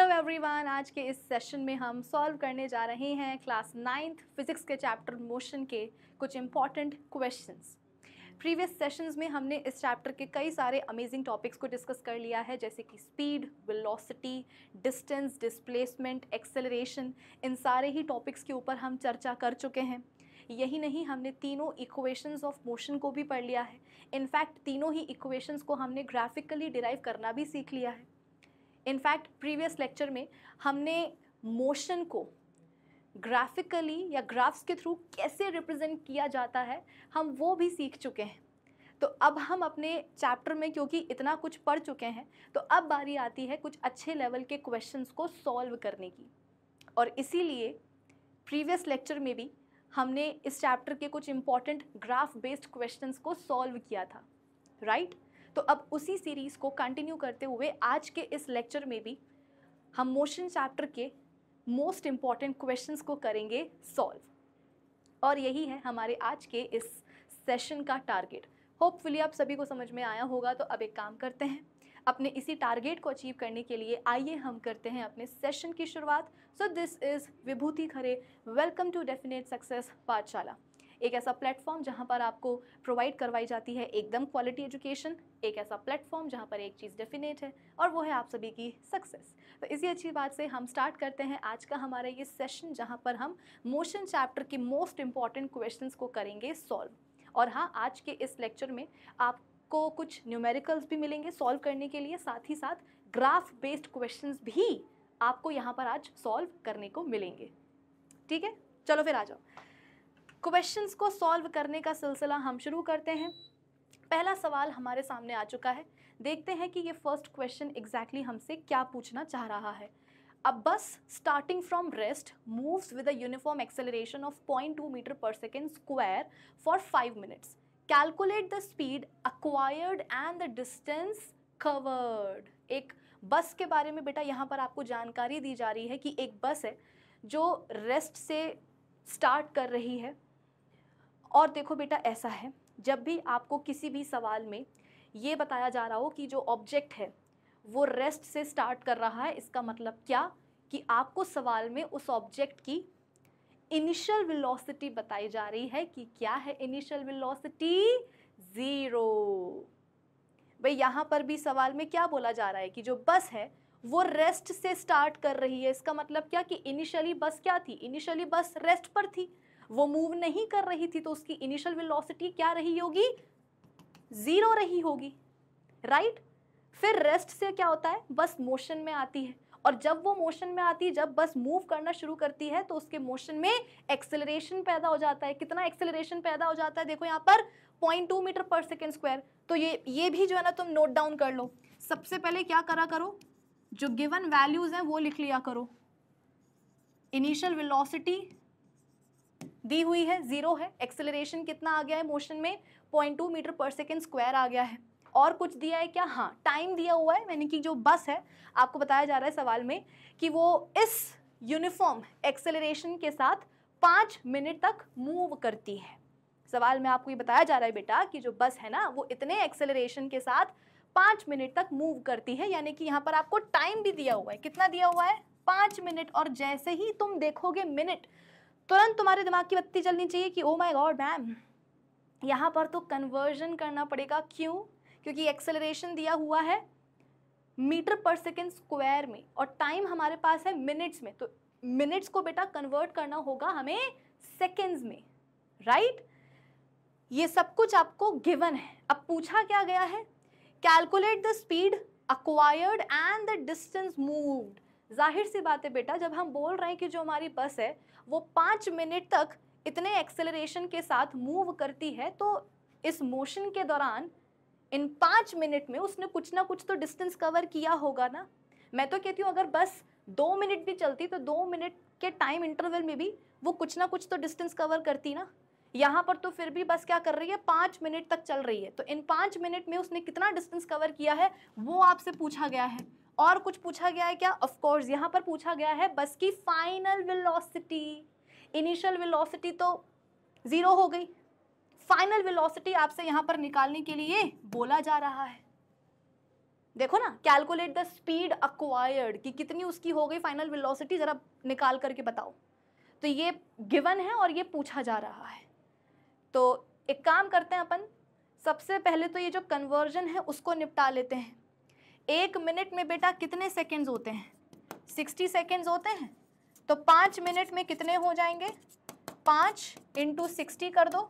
Hello everyone आज के इस सेशन में हम सॉल्व करने जा रहे हैं क्लास नाइन्थ फिजिक्स के चैप्टर मोशन के कुछ इम्पॉर्टेंट क्वेश्चंस प्रीवियस सेशंस में हमने इस चैप्टर के कई सारे अमेजिंग टॉपिक्स को डिस्कस कर लिया है जैसे कि speed velocity distance displacement acceleration इन सारे ही टॉपिक्स के ऊपर हम चर्चा कर चुके हैं यही नहीं हमने तीनों इक्वेशंस ऑफ मोशन को भी पढ़ लिया है इनफैक्ट तीनों ही इक्वेशंस को हमने ग्राफिकली डिराइव करना भी सीख लिया है इनफैक्ट प्रीवियस लेक्चर में हमने मोशन को ग्राफिकली या ग्राफ्स के थ्रू कैसे रिप्रेजेंट किया जाता है हम वो भी सीख चुके हैं तो अब हम अपने चैप्टर में क्योंकि इतना कुछ पढ़ चुके हैं तो अब बारी आती है कुछ अच्छे लेवल के क्वेश्चंस को सॉल्व करने की और इसीलिए प्रीवियस लेक्चर में भी हमने इस चैप्टर के कुछ इम्पॉर्टेंट ग्राफ बेस्ड क्वेश्चंस को सॉल्व किया था राइट right? तो अब उसी सीरीज़ को कंटिन्यू करते हुए आज के इस लेक्चर में भी हम मोशन चैप्टर के मोस्ट इम्पॉर्टेंट क्वेश्चंस को करेंगे सॉल्व और यही है हमारे आज के इस सेशन का टारगेट होपफुली आप सभी को समझ में आया होगा तो अब एक काम करते हैं अपने इसी टारगेट को अचीव करने के लिए आइए हम करते हैं अपने सेशन की शुरुआत so this is Vibhuti Khare welcome to definite success Pathshala एक ऐसा प्लेटफॉर्म जहां पर आपको प्रोवाइड करवाई जाती है एकदम क्वालिटी एजुकेशन एक ऐसा प्लेटफॉर्म जहाँ पर एक चीज़ डेफिनेट है और वो है आप सभी की सक्सेस तो इसी अच्छी बात से हम स्टार्ट करते हैं आज का हमारा ये सेशन जहाँ पर हम मोशन चैप्टर की मोस्ट इंपॉर्टेंट क्वेश्चंस को करेंगे सॉल्व और हाँ आज के इस लेक्चर में आप को कुछ न्यूमेरिकल्स भी मिलेंगे सॉल्व करने के लिए साथ ही साथ ग्राफ बेस्ड क्वेश्चंस भी आपको यहाँ पर आज सॉल्व करने को मिलेंगे ठीक है चलो फिर आ जाओ क्वेश्चंस को सॉल्व करने का सिलसिला हम शुरू करते हैं पहला सवाल हमारे सामने आ चुका है देखते हैं कि ये फर्स्ट क्वेश्चन एग्जैक्टली हमसे क्या पूछना चाह रहा है a bus starting from rest moves with a uniform acceleration of point two metre per second square for five minutes calculate the speed acquired and the distance covered एक bus के बारे में बेटा यहाँ पर आपको जानकारी दी जा रही है कि एक बस है जो रेस्ट से स्टार्ट कर रही है और देखो बेटा ऐसा है जब भी आपको किसी भी सवाल में ये बताया जा रहा हो कि जो ऑब्जेक्ट है वो रेस्ट से स्टार्ट कर रहा है इसका मतलब क्या कि आपको सवाल में उस ऑब्जेक्ट की इनिशियल वेलोसिटी बताई जा रही है कि क्या है इनिशियल वेलोसिटी ज़ीरो भाई यहाँ पर भी सवाल में क्या बोला जा रहा है कि जो बस है वो रेस्ट से स्टार्ट कर रही है इसका मतलब क्या कि इनिशियली बस क्या थी इनिशियली बस रेस्ट पर थी वो मूव नहीं कर रही थी तो उसकी इनिशियल वेलोसिटी क्या रही होगी ज़ीरो रही होगी राइट फिर रेस्ट से क्या होता है बस मोशन में आती है और जब वो मोशन में आती है जब बस मूव करना शुरू करती है तो उसके मोशन में एक्सेलरेशन पैदा हो जाता है कितना एक्सेलरेशन पैदा हो जाता है देखो यहां पर point two metre per second square तो ये ये भी जो है ना तुम नोट डाउन कर लो सबसे पहले क्या करा करो जो गिवन वैल्यूज़ हैं वो लिख लिया करो इनिशियल वेलोसिटी दी हुई है जीरो है एक्सेलरेशन कितना आ गया है मोशन में point two metre per second square आ गया है और कुछ दिया है क्या हाँ टाइम दिया हुआ है यानी कि जो बस है आपको बताया जा रहा है सवाल में कि वो इस यूनिफॉर्म एक्सेलरेशन के साथ पाँच मिनट तक मूव करती है सवाल में आपको ये बताया जा रहा है बेटा कि जो बस है ना वो इतने एक्सेलरेशन के साथ पाँच मिनट तक मूव करती है यानी कि यहाँ पर आपको टाइम भी दिया हुआ है कितना दिया हुआ है पाँच मिनट और जैसे ही तुम देखोगे मिनट तुरंत तुम्हारे दिमाग की बत्ती चलनी चाहिए कि ओ माई गॉड मैम यहाँ पर तो कन्वर्जन करना पड़ेगा क्यों क्योंकि एक्सेलरेशन दिया हुआ है मीटर पर सेकेंड स्क्वायर में और टाइम हमारे पास है मिनट्स में तो मिनट्स को बेटा कन्वर्ट करना होगा हमें सेकेंड्स में राइट ये सब कुछ आपको गिवन है अब पूछा क्या गया है calculate the speed acquired and the distance moved जाहिर सी बात है बेटा जब हम बोल रहे हैं कि जो हमारी बस है वो पाँच मिनट तक इतने एक्सेलरेशन के साथ मूव करती है तो इस मोशन के दौरान इन पाँच मिनट में उसने कुछ ना कुछ तो डिस्टेंस कवर किया होगा ना मैं तो कहती हूँ अगर बस दो मिनट भी चलती तो दो मिनट के टाइम इंटरवल में भी वो कुछ ना कुछ तो डिस्टेंस कवर करती ना यहाँ पर तो फिर भी बस क्या कर रही है पाँच मिनट तक चल रही है तो इन पाँच मिनट में उसने कितना डिस्टेंस कवर किया है वो आपसे पूछा गया है और कुछ पूछा गया है क्या ऑफकोर्स यहाँ पर पूछा गया है बस की फाइनल विलॉसिटी इनिशियल विलोसिटी तो ज़ीरो हो गई फाइनल विलॉसिटी आपसे यहाँ पर निकालने के लिए बोला जा रहा है देखो ना कैलकुलेट द स्पीड अक्वायर्ड कि कितनी उसकी हो गई फाइनल विलॉसिटी ज़रा निकाल करके बताओ तो ये गिवन है और ये पूछा जा रहा है तो एक काम करते हैं अपन सबसे पहले तो ये जो कन्वर्जन है उसको निपटा लेते हैं एक मिनट में बेटा कितने सेकेंड्स होते हैं सिक्सटी सेकेंड्स होते हैं तो पाँच मिनट में कितने हो जाएंगे पाँच इंटू सिक्सटी कर दो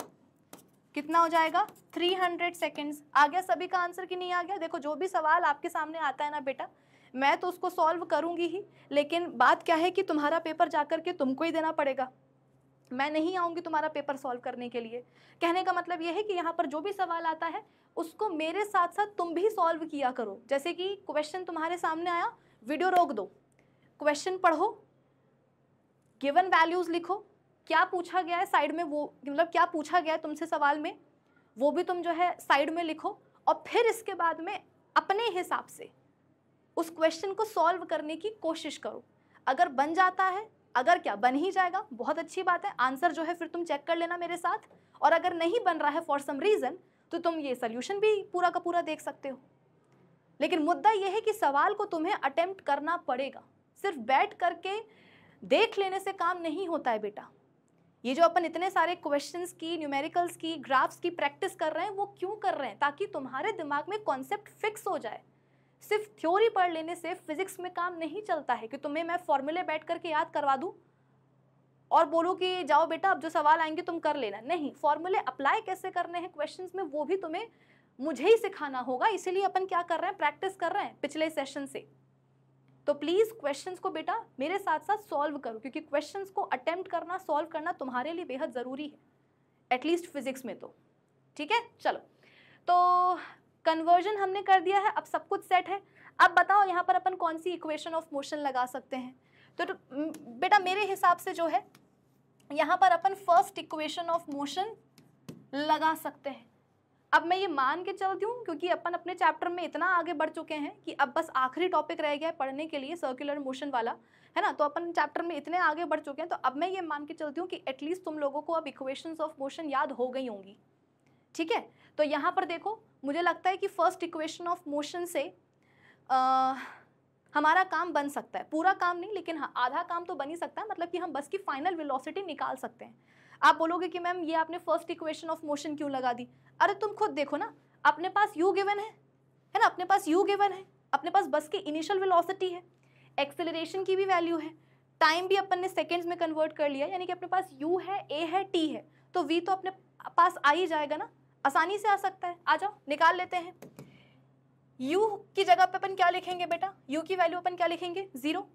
कितना हो जाएगा 300 सेकेंड्स आ गया सभी का आंसर कि नहीं आ गया देखो जो भी सवाल आपके सामने आता है ना बेटा मैं तो उसको सॉल्व करूंगी ही लेकिन बात क्या है कि तुम्हारा पेपर जाकर के तुमको ही देना पड़ेगा मैं नहीं आऊँगी तुम्हारा पेपर सॉल्व करने के लिए कहने का मतलब यह है कि यहाँ पर जो भी सवाल आता है उसको मेरे साथ साथ तुम भी सॉल्व किया करो जैसे कि क्वेश्चन तुम्हारे सामने आया वीडियो रोक दो क्वेश्चन पढ़ो गिवन वैल्यूज़ लिखो क्या पूछा गया है साइड में वो मतलब क्या पूछा गया है तुमसे सवाल में वो भी तुम जो है साइड में लिखो और फिर इसके बाद में अपने हिसाब से उस क्वेश्चन को सॉल्व करने की कोशिश करो अगर बन जाता है अगर क्या बन ही जाएगा बहुत अच्छी बात है आंसर जो है फिर तुम चेक कर लेना मेरे साथ और अगर नहीं बन रहा है फॉर सम रीज़न तो तुम ये सोल्यूशन भी पूरा का पूरा देख सकते हो लेकिन मुद्दा यह है कि सवाल को तुम्हें अटेम्प्ट करना पड़ेगा सिर्फ बैठ करके देख लेने से काम नहीं होता है बेटा ये जो अपन इतने सारे क्वेश्चंस की न्यूमेरिकल्स की ग्राफ्स की प्रैक्टिस कर रहे हैं वो क्यों कर रहे हैं ताकि तुम्हारे दिमाग में कॉन्सेप्ट फिक्स हो जाए सिर्फ थ्योरी पढ़ लेने से फिजिक्स में काम नहीं चलता है कि तुम्हें मैं फॉर्मूले बैठ करके याद करवा दूँ और बोलूँ कि जाओ बेटा अब जो सवाल आएंगे तुम कर लेना नहीं फॉर्मूले अप्लाई कैसे करने हैं क्वेश्चंस में वो भी तुम्हें मुझे ही सिखाना होगा इसीलिए अपन क्या कर रहे हैं प्रैक्टिस कर रहे हैं पिछले सेशन से तो प्लीज़ क्वेश्चंस को बेटा मेरे साथ साथ सॉल्व करो क्योंकि क्वेश्चंस को अटेम्प्ट करना सॉल्व करना तुम्हारे लिए बेहद ज़रूरी है एटलीस्ट फिजिक्स में तो ठीक है चलो तो कन्वर्जन हमने कर दिया है अब सब कुछ सेट है अब बताओ यहाँ पर अपन कौन सी इक्वेशन ऑफ मोशन लगा सकते हैं तो, तो बेटा मेरे हिसाब से जो है यहाँ पर अपन फर्स्ट इक्वेशन ऑफ मोशन लगा सकते हैं अब मैं ये मान के चलती हूँ क्योंकि अपन अपने चैप्टर में इतना आगे बढ़ चुके हैं कि अब बस आखिरी टॉपिक रह गया है पढ़ने के लिए सर्कुलर मोशन वाला है ना तो अपन चैप्टर में इतने आगे बढ़ चुके हैं तो अब मैं ये मान के चलती हूँ कि एटलीस्ट तुम लोगों को अब इक्वेशंस ऑफ मोशन याद हो गई होंगी ठीक है तो यहाँ पर देखो मुझे लगता है कि फर्स्ट इक्वेशन ऑफ मोशन से आ, हमारा काम बन सकता है पूरा काम नहीं लेकिन हाँ आधा काम तो बन ही सकता है मतलब कि हम बस की फाइनल वेलोसिटी निकाल सकते हैं आप बोलोगे कि मैम ये आपने फर्स्ट इक्वेशन ऑफ मोशन क्यों लगा दी अरे तुम खुद देखो ना अपने पास यू गिवन है है ना अपने पास यू गिवन है अपने पास बस की इनिशियल वेलोसिटी है एक्सेलरेशन की भी वैल्यू है टाइम भी अपन ने सेकेंड्स में कन्वर्ट कर लिया यानी कि अपने पास यू है ए है टी है तो वी तो अपने पास आ ही जाएगा ना आसानी से आ सकता है आ जाओ निकाल लेते हैं यू की जगह पे अपन क्या लिखेंगे बेटा यू की वैल्यू अपन क्या लिखेंगे ज़ीरो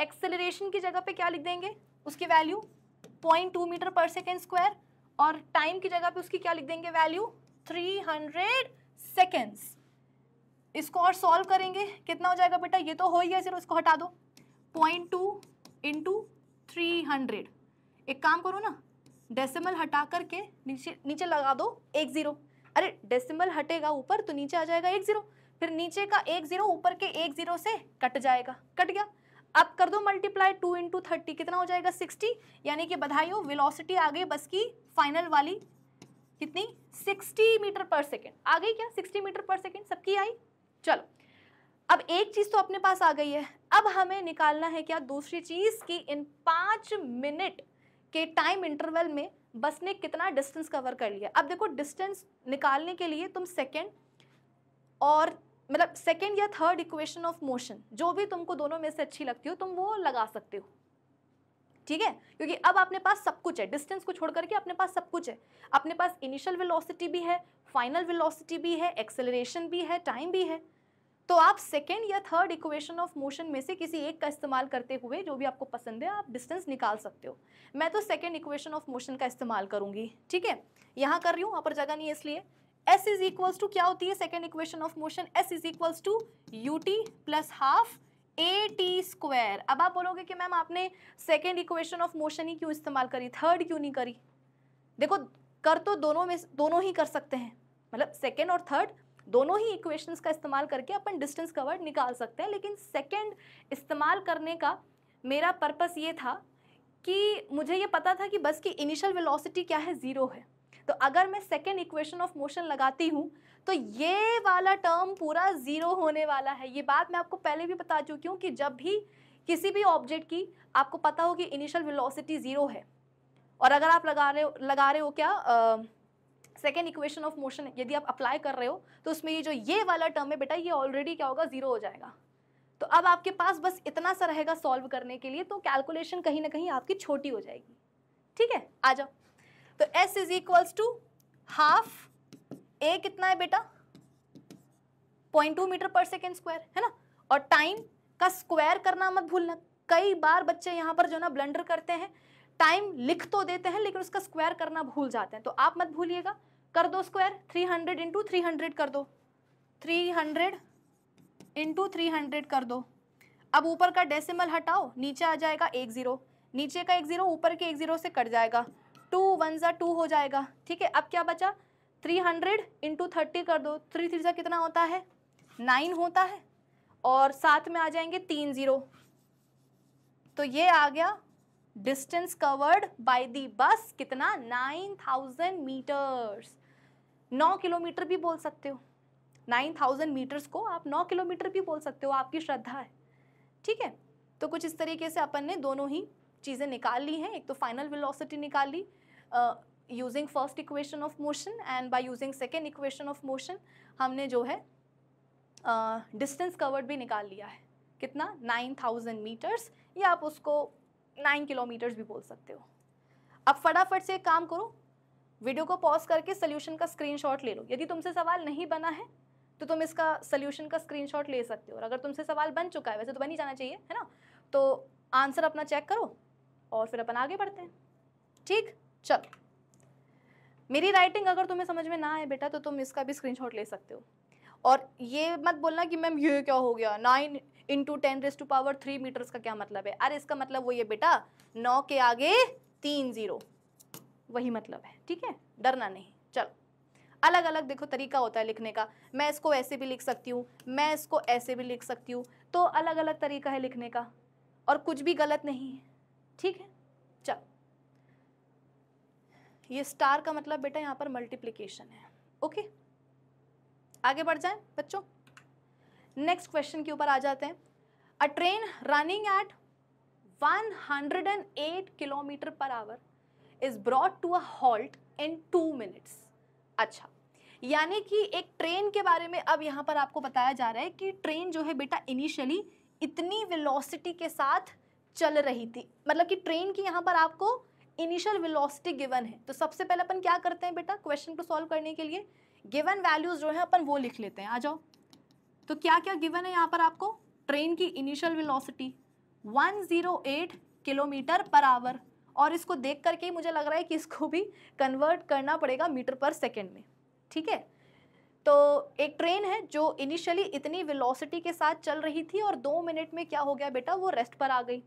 एक्सेलरेशन की जगह पे क्या लिख देंगे उसकी value point two metre per second square और टाइम की जगह पे उसकी क्या लिख देंगे वैल्यू थ्री हंड्रेड सेकेंड्स इसको और सॉल्व करेंगे कितना हो जाएगा बेटा ये तो हो ही है जीरो इसको हटा दो point two into three hundred एक काम करो ना डेसिमल हटा करके नीचे नीचे लगा दो एक ज़ीरो अरे डेसिमल हटेगा ऊपर तो नीचे आ जाएगा एक ज़ीरो फिर नीचे का एक ज़ीरो ऊपर के एक ज़ीरो से कट जाएगा कट गया अब कर दो मल्टीप्लाई टू इंटू थर्टी कितना हो जाएगा सिक्सटी यानी कि बधाई हो विलोसिटी आ गई बस की फाइनल वाली कितनी सिक्सटी मीटर पर सेकेंड आ गई क्या सिक्सटी मीटर पर सेकेंड सबकी आई चलो अब एक चीज़ तो अपने पास आ गई है अब हमें निकालना है क्या दूसरी चीज़ कि इन पांच मिनट कि टाइम इंटरवल में बस ने कितना डिस्टेंस कवर कर लिया अब देखो डिस्टेंस निकालने के लिए तुम सेकेंड और मतलब सेकेंड या थर्ड इक्वेशन ऑफ मोशन जो भी तुमको दोनों में से अच्छी लगती हो तुम वो लगा सकते हो ठीक है क्योंकि अब अपने पास सब कुछ है डिस्टेंस को छोड़ करके अपने पास सब कुछ है अपने पास इनिशियल वेलोसिटी भी है फाइनल वेलोसिटी भी है एक्सेलरेशन भी है टाइम भी है तो आप सेकेंड या थर्ड इक्वेशन ऑफ मोशन में से किसी एक का इस्तेमाल करते हुए जो भी आपको पसंद है आप डिस्टेंस निकाल सकते हो मैं तो सेकेंड इक्वेशन ऑफ मोशन का इस्तेमाल करूंगी ठीक है यहाँ कर रही हूँ वहाँ पर जगह नहीं है इसलिए एस इज इक्वल्स टू क्या होती है second equation of motion s is equals to u t plus half a t square अब आप बोलोगे कि मैम आपने सेकेंड इक्वेशन ऑफ मोशन ही क्यों इस्तेमाल करी थर्ड क्यों नहीं करी देखो कर तो दोनों में दोनों ही कर सकते हैं मतलब सेकेंड और थर्ड दोनों ही इक्वेशंस का इस्तेमाल करके अपन डिस्टेंस कवर्ड निकाल सकते हैं लेकिन सेकेंड इस्तेमाल करने का मेरा पर्पस ये था कि मुझे ये पता था कि बस की इनिशियल वेलोसिटी क्या है ज़ीरो है तो अगर मैं सेकेंड इक्वेशन ऑफ मोशन लगाती हूँ तो ये वाला टर्म पूरा ज़ीरो होने वाला है ये बात मैं आपको पहले भी बता चुकी हूँ कि जब भी किसी भी ऑब्जेक्ट की आपको पता हो कि इनिशियल वेलोसिटी ज़ीरो है और अगर आप लगा रहे लगा रहे हो क्या सेकेंड इक्वेशन ऑफ मोशन यदि आप अप्लाई कर रहे हो तो उसमें ये जो ये वाला टर्म है बेटा ये ऑलरेडी क्या होगा जीरो हो जाएगा तो अब आपके पास बस इतना सा रहेगा सॉल्व करने के लिए तो कैलकुलेशन कहीं ना कहीं आपकी छोटी हो जाएगी ठीक है आ जाओ तो s is equals to half a कितना है बेटा point two metre per second square है ना और टाइम का स्क्वायर करना मत भूलना कई बार बच्चे यहाँ पर जो ना ब्लंडर करते हैं टाइम लिख तो देते हैं लेकिन उसका स्क्वायर करना भूल जाते हैं तो आप मत भूलिएगा कर दो square three hundred into three hundred कर दो three hundred into three hundred कर दो अब ऊपर का डेसिमल हटाओ नीचे आ जाएगा एक ज़ीरो नीचे का एक ज़ीरो ऊपर के एक ज़ीरो से कट जाएगा टू वन ज़ा टू हो जाएगा ठीक है अब क्या बचा थ्री हंड्रेड इंटू थर्टी कर दो थ्री थ्री ज़ा कितना होता है नाइन होता है और साथ में आ जाएंगे तीन ज़ीरो तो ये आ गया distance covered by the bus कितना नाइन थाउजेंड मीटर्स नौ किलोमीटर भी बोल सकते हो नाइन थाउजेंड मीटर्स को आप नौ किलोमीटर भी बोल सकते हो आपकी श्रद्धा है ठीक है तो कुछ इस तरीके से अपन ने दोनों ही चीज़ें निकाल ली हैं एक तो फाइनल विलोसिटी निकाल ली using first equation of motion and by using second equation of motion हमने जो है डिस्टेंस uh, कवर्ड भी निकाल लिया है कितना नाइन थाउजेंड मीटर्स या आप उसको नाइन किलोमीटर्स भी बोल सकते हो अब फटाफट से एक काम करो वीडियो को पॉज करके सोल्यूशन का स्क्रीनशॉट ले लो यदि तुमसे सवाल नहीं बना है तो तुम इसका सोल्यूशन का स्क्रीनशॉट ले सकते हो और अगर तुमसे सवाल बन चुका है वैसे तो बन ही जाना चाहिए है ना तो आंसर अपना चेक करो और फिर अपन आगे बढ़ते हैं ठीक चलो मेरी राइटिंग अगर तुम्हें समझ में ना आए बेटा तो तुम इसका भी स्क्रीनशॉट ले सकते हो और ये मत बोलना कि मैम ये क्या हो गया nine into ten raise to power three metres का क्या मतलब है अरे इसका मतलब वो ये बेटा नौ के आगे तीन जीरो वही मतलब है ठीक है डरना नहीं चलो अलग अलग देखो तरीका होता है लिखने का मैं इसको ऐसे भी लिख सकती हूँ मैं इसको ऐसे भी लिख सकती हूँ तो अलग अलग तरीका है लिखने का और कुछ भी गलत नहीं है ठीक है चल ये स्टार का मतलब बेटा यहाँ पर मल्टीप्लीकेशन है ओके आगे बढ़ जाए बच्चों नेक्स्ट क्वेश्चन के ऊपर आ जाते हैं a train running at 108 kilometre per hour is brought to a halt in two minutes अच्छा यानी कि एक ट्रेन के बारे में अब यहाँ पर आपको बताया जा रहा है कि ट्रेन जो है बेटा इनिशियली इतनी वेलोसिटी के साथ चल रही थी मतलब कि ट्रेन की यहाँ पर आपको इनिशियल वेलोसिटी गिवन है तो सबसे पहले अपन क्या करते हैं बेटा क्वेश्चन को सॉल्व करने के लिए गिवन वैल्यूज जो है अपन वो लिख लेते हैं आ जाओ तो क्या क्या गिवन है यहाँ पर आपको ट्रेन की initial velocity 108 kilometre per hour और इसको देख करके ही मुझे लग रहा है कि इसको भी कन्वर्ट करना पड़ेगा मीटर पर सेकेंड में ठीक है तो एक ट्रेन है जो इनिशियली इतनी वेलोसिटी के साथ चल रही थी और दो मिनट में क्या हो गया बेटा वो रेस्ट पर आ गई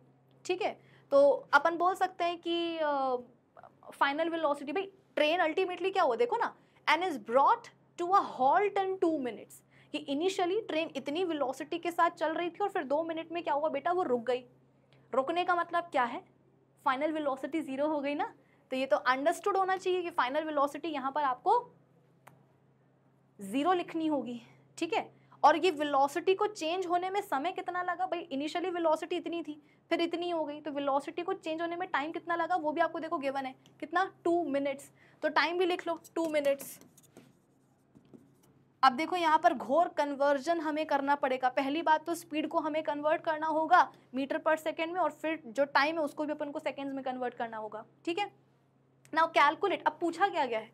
ठीक है तो अपन बोल सकते हैं कि फाइनल वेलोसिटी भाई ट्रेन अल्टीमेटली क्या हुआ देखो ना and is brought to a halt in two minutes कि इनिशियली ट्रेन इतनी वेलोसिटी के साथ चल रही थी और फिर दो मिनट में क्या हुआ बेटा वो रुक गई रुकने का मतलब क्या है फाइनल वेलोसिटी ज़ीरो हो गई ना तो ये तो अंडरस्टूड होना चाहिए कि फाइनल वेलोसिटी यहाँ पर आपको ज़ीरो लिखनी होगी ठीक है और ये वेलोसिटी को चेंज होने में समय कितना लगा भाई इनिशियली वेलोसिटी इतनी थी फिर इतनी हो गई तो वेलोसिटी को चेंज होने में टाइम कितना लगा वो भी आपको देखो गिवन है कितना टू मिनट्स तो टाइम भी लिख लो टू मिनट्स अब देखो यहाँ पर घोर कन्वर्जन हमें करना पड़ेगा पहली बात तो स्पीड को हमें कन्वर्ट करना होगा मीटर पर सेकेंड में और फिर जो टाइम है उसको भी अपन को सेकेंड में कन्वर्ट करना होगा ठीक है नाउ कैलकुलेट अब पूछा क्या गया है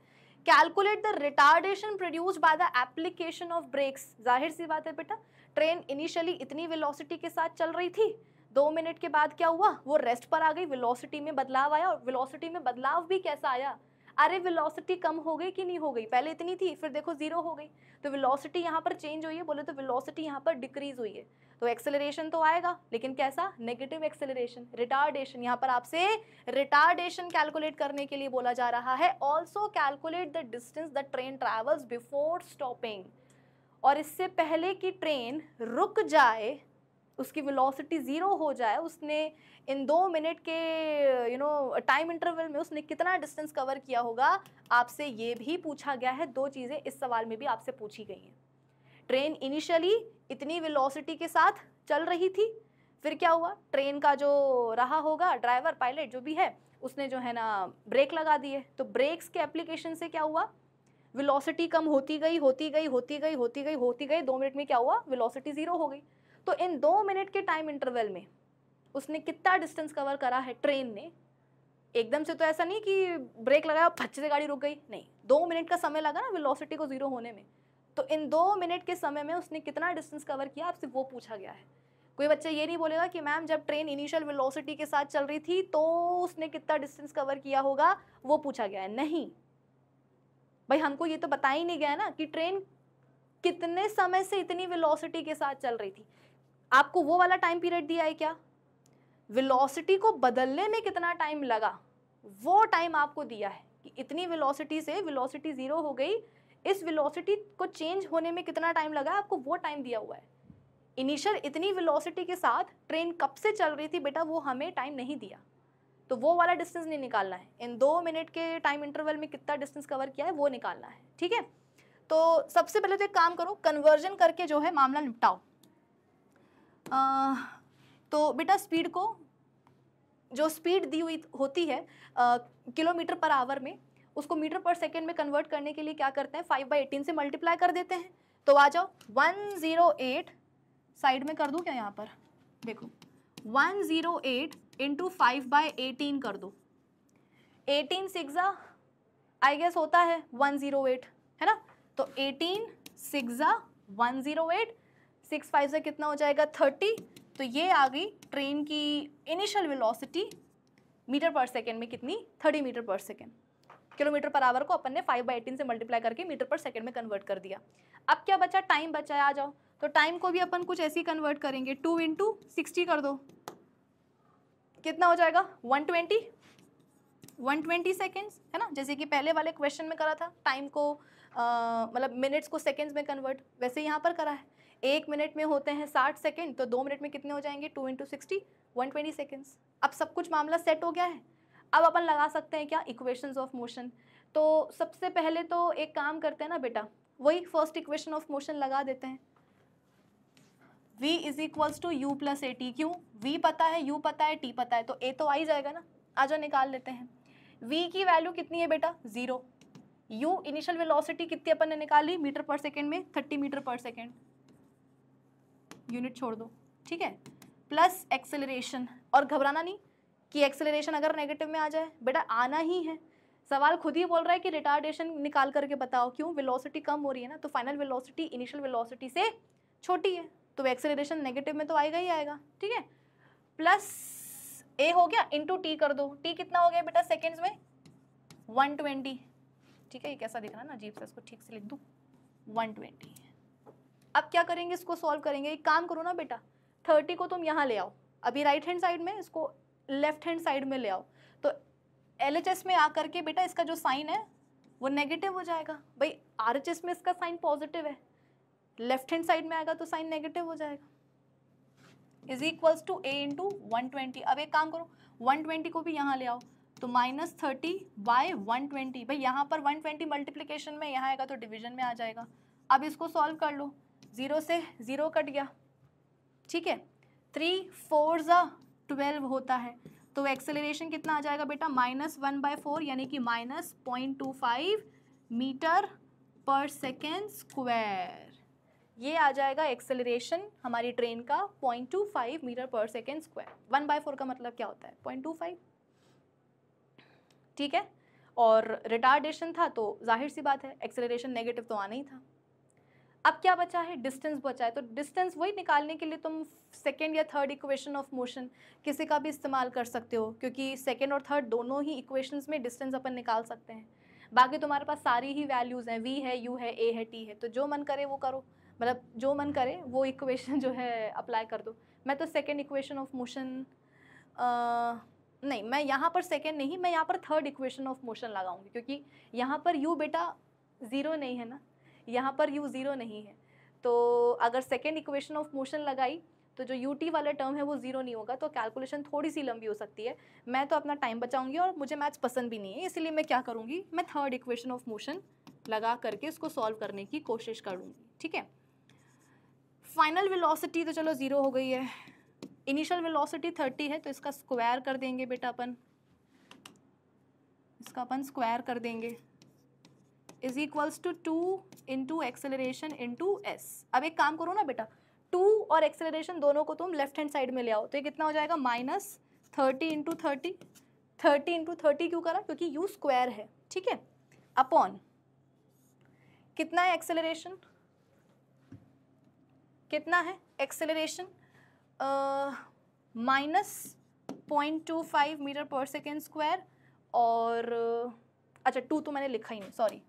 calculate the retardation produced by the application of brakes जाहिर सी बात है बेटा ट्रेन इनिशियली इतनी वेलोसिटी के साथ चल रही थी दो मिनट के बाद क्या हुआ वो रेस्ट पर आ गई वेलोसिटी में बदलाव आया और वेलोसिटी में बदलाव भी कैसा आया अरे वेलोसिटी कम हो गई कि नहीं हो गई पहले इतनी थी फिर देखो जीरो हो गई तो वेलोसिटी यहाँ पर चेंज हुई है बोले तो वेलोसिटी यहाँ पर डिक्रीज हुई है तो एक्सेलरेशन तो आएगा लेकिन कैसा नेगेटिव एक्सेलरेशन रिटार्डेशन यहाँ पर आपसे रिटार्डेशन कैलकुलेट करने के लिए बोला जा रहा है also calculate the distance the train travels before stopping और इससे पहले कि ट्रेन रुक जाए उसकी वेलोसिटी ज़ीरो हो जाए उसने इन दो मिनट के यू नो टाइम इंटरवल में उसने कितना डिस्टेंस कवर किया होगा आपसे ये भी पूछा गया है दो चीज़ें इस सवाल में भी आपसे पूछी गई हैं ट्रेन इनिशियली इतनी वेलोसिटी के साथ चल रही थी फिर क्या हुआ ट्रेन का जो रहा होगा ड्राइवर पायलट जो भी है उसने जो है ना ब्रेक लगा दिए तो ब्रेक्स के एप्लीकेशन से क्या हुआ वेलोसिटी कम होती गई होती गई होती गई होती गई होती गई दो मिनट में क्या हुआ वेलोसिटी ज़ीरो हो गई तो इन दो मिनट के टाइम इंटरवल में उसने कितना डिस्टेंस कवर करा है ट्रेन ने एकदम से तो ऐसा नहीं कि ब्रेक लगाया फट से गाड़ी रुक गई नहीं दो मिनट का समय लगा ना वेलोसिटी को ज़ीरो होने में तो इन दो मिनट के समय में उसने कितना डिस्टेंस कवर किया आपसे वो पूछा गया है कोई बच्चा ये नहीं बोलेगा कि मैम जब ट्रेन इनिशियल वेलोसिटी के साथ चल रही थी तो उसने कितना डिस्टेंस कवर किया होगा वो पूछा गया है नहीं भाई हमको ये तो बता ही नहीं गया ना कि ट्रेन कितने समय से इतनी वेलोसिटी के साथ चल रही थी आपको वो वाला टाइम पीरियड दिया है क्या वेलोसिटी को बदलने में कितना टाइम लगा वो टाइम आपको दिया है कि इतनी वेलोसिटी से वेलोसिटी ज़ीरो हो गई इस वेलोसिटी को चेंज होने में कितना टाइम लगा आपको वो टाइम दिया हुआ है इनिशियल इतनी वेलोसिटी के साथ ट्रेन कब से चल रही थी बेटा वो हमें टाइम नहीं दिया तो वो वाला डिस्टेंस नहीं निकालना है इन दो मिनट के टाइम इंटरवल में कितना डिस्टेंस कवर किया है वो निकालना है ठीक है तो सबसे पहले तो एक काम करो कन्वर्जन करके जो है मामला निपटाओ तो बेटा स्पीड को जो स्पीड दी हुई होती है किलोमीटर पर आवर में उसको मीटर पर सेकेंड में कन्वर्ट करने के लिए क्या करते हैं फाइव बाई एटीन से मल्टीप्लाई कर देते हैं तो आ जाओ वन ज़ीरो एट साइड में कर दूँ क्या यहाँ पर देखो one zero eight into five by eighteen कर दो एटीन सिक्सा आई गेस होता है वन ज़ीरो एट है ना तो एटीन सिक्सा one zero eight six five से कितना हो जाएगा थर्टी तो ये आ गई ट्रेन की initial velocity metre per second में कितनी thirty metre per second kilometre per hour को अपन ने फाइव बाई एटीन से मल्टीप्लाई करके मीटर पर सेकेंड में कन्वर्ट कर दिया अब क्या बचा टाइम बचा है आ जाओ तो टाइम को भी अपन कुछ ऐसे ही कन्वर्ट करेंगे टू इंटू सिक्सटी कर दो कितना हो जाएगा one twenty one twenty seconds है ना जैसे कि पहले वाले क्वेश्चन में करा था टाइम को मतलब मिनट्स को सेकेंड्स में कन्वर्ट वैसे यहाँ पर करा है एक मिनट में होते हैं साठ सेकेंड तो दो मिनट में कितने हो जाएंगे two into sixty one twenty seconds अब सब कुछ मामला सेट हो गया है अब अपन लगा सकते हैं क्या इक्वेशंस ऑफ मोशन तो सबसे पहले तो एक काम करते हैं ना बेटा वही फर्स्ट इक्वेशन ऑफ मोशन लगा देते हैं v is equals to u plus a t क्यों वी पता है u पता है t पता है तो a तो आ ही जाएगा ना आ जाओ निकाल लेते हैं v की वैल्यू कितनी है बेटा ज़ीरो u इनिशियल वेलोसिटी कितनी अपन ने निकाली मीटर पर सेकेंड में thirty metre per second unit छोड़ दो ठीक है प्लस एक्सेलरेशन और घबराना नहीं कि एक्सेलरेशन अगर नेगेटिव में आ जाए बेटा आना ही है सवाल खुद ही बोल रहा है कि रिटार्डेशन निकाल करके बताओ क्यों वेलोसिटी कम हो रही है ना तो फाइनल वेलोसिटी इनिशियल वेलोसिटी से छोटी है तो एक्सेलरेशन नेगेटिव में तो आएगा ही आएगा ठीक है प्लस ए हो गया इंटू टी कर दो टी कितना हो गया बेटा सेकेंड्स में ट्वेंटी ठीक है ये कैसा दिख रहा है ना अजीब से इसको ठीक से लिख दूँ वन ट्वेंटी अब क्या करेंगे इसको सॉल्व करेंगे एक काम करो ना बेटा थर्टी को तुम यहाँ ले आओ अभी राइट हैंड साइड में इसको लेफ्ट हैंड साइड में ले आओ तो एल में आकर के बेटा इसका जो साइन है वो नेगेटिव हो जाएगा भाई आर में इसका साइन पॉजिटिव है लेफ्ट हैंड साइड में आएगा तो साइन नेगेटिव हो जाएगा is equals to a into one twenty अब एक काम करो वन ट्वेंटी को भी यहाँ ले आओ तो minus thirty by one twenty भाई यहाँ पर वन ट्वेंटी मल्टीप्लीकेशन में यहाँ आएगा तो डिविजन में आ जाएगा अब इसको सॉल्व कर लो ज़ीरो से ज़ीरो कट गया ठीक है थ्री फोर ज़ा ट्वेल्व होता है तो एक्सेलरेशन कितना आ जाएगा बेटा माइनस वन बाय फोर यानी कि minus point two five metre per second square ये आ जाएगा एक्सेलरेशन हमारी ट्रेन का point two five metre per second square one by four का मतलब क्या होता है पॉइंट टू फाइव ठीक है और रिटार्डेशन था तो जाहिर सी बात है एक्सेलरेशन नेगेटिव तो आना ही था अब क्या बचा है डिस्टेंस बचा है तो डिस्टेंस वही निकालने के लिए तुम सेकेंड या थर्ड इक्वेशन ऑफ मोशन किसी का भी इस्तेमाल कर सकते हो क्योंकि सेकेंड और थर्ड दोनों ही इक्वेशंस में डिस्टेंस अपन निकाल सकते हैं बाकी तुम्हारे पास सारी ही वैल्यूज़ हैं वी है यू है ए है टी है तो जो मन करे वो करो मतलब जो मन करे वो इक्वेशन जो है अप्लाई कर दो मैं तो सेकेंड इक्वेशन ऑफ मोशन नहीं मैं यहाँ पर सेकेंड नहीं मैं यहाँ पर थर्ड इक्वेशन ऑफ मोशन लगाऊंगी क्योंकि यहाँ पर यू बेटा ज़ीरो नहीं है ना यहाँ पर यू ज़ीरो नहीं है तो अगर सेकेंड इक्वेशन ऑफ मोशन लगाई तो जो यू टी वाला टर्म है वो ज़ीरो नहीं होगा तो कैलकुलेशन थोड़ी सी लंबी हो सकती है मैं तो अपना टाइम बचाऊंगी और मुझे मैथ्स पसंद भी नहीं है इसलिए मैं क्या करूँगी मैं थर्ड इक्वेशन ऑफ मोशन लगा करके इसको सॉल्व करने की कोशिश करूँगी ठीक है फाइनल वेलोसिटी तो चलो ज़ीरो हो गई है इनिशियल वेलोसिटी थर्टी है तो इसका स्क्वायर कर देंगे बेटा अपन इसका अपन स्क्वायर कर देंगे is equals to two into acceleration into s अब एक काम करो ना बेटा टू और एक्सेलरेशन दोनों को तुम लेफ्ट हैंड साइड में ले आओ तो ये कितना हो जाएगा minus thirty into thirty thirty into thirty क्यों करा क्योंकि यू स्क्वायर है ठीक है अपॉन कितना है एक्सेलरेशन कितना है acceleration minus point two five metre per second square और अच्छा टू तो मैंने लिखा ही नहीं सॉरी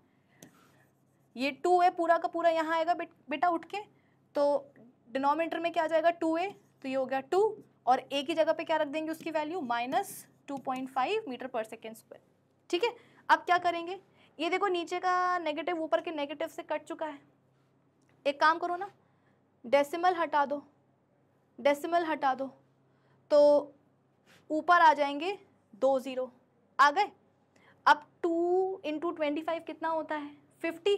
ये टू ए पूरा का पूरा यहाँ आएगा बेट, बेटा उठ के तो डिनोमिनेटर में क्या आ जाएगा टू ए तो ये हो गया टू और ए की जगह पे क्या रख देंगे उसकी value minus two point five metre per second square ठीक है अब क्या करेंगे ये देखो नीचे का नेगेटिव ऊपर के नेगेटिव से कट चुका है एक काम करो ना डेसिमल हटा दो डेसिमल हटा दो तो ऊपर आ जाएंगे दो ज़ीरो आ गए अब टू इंटू ट्वेंटी फाइव कितना होता है फिफ्टी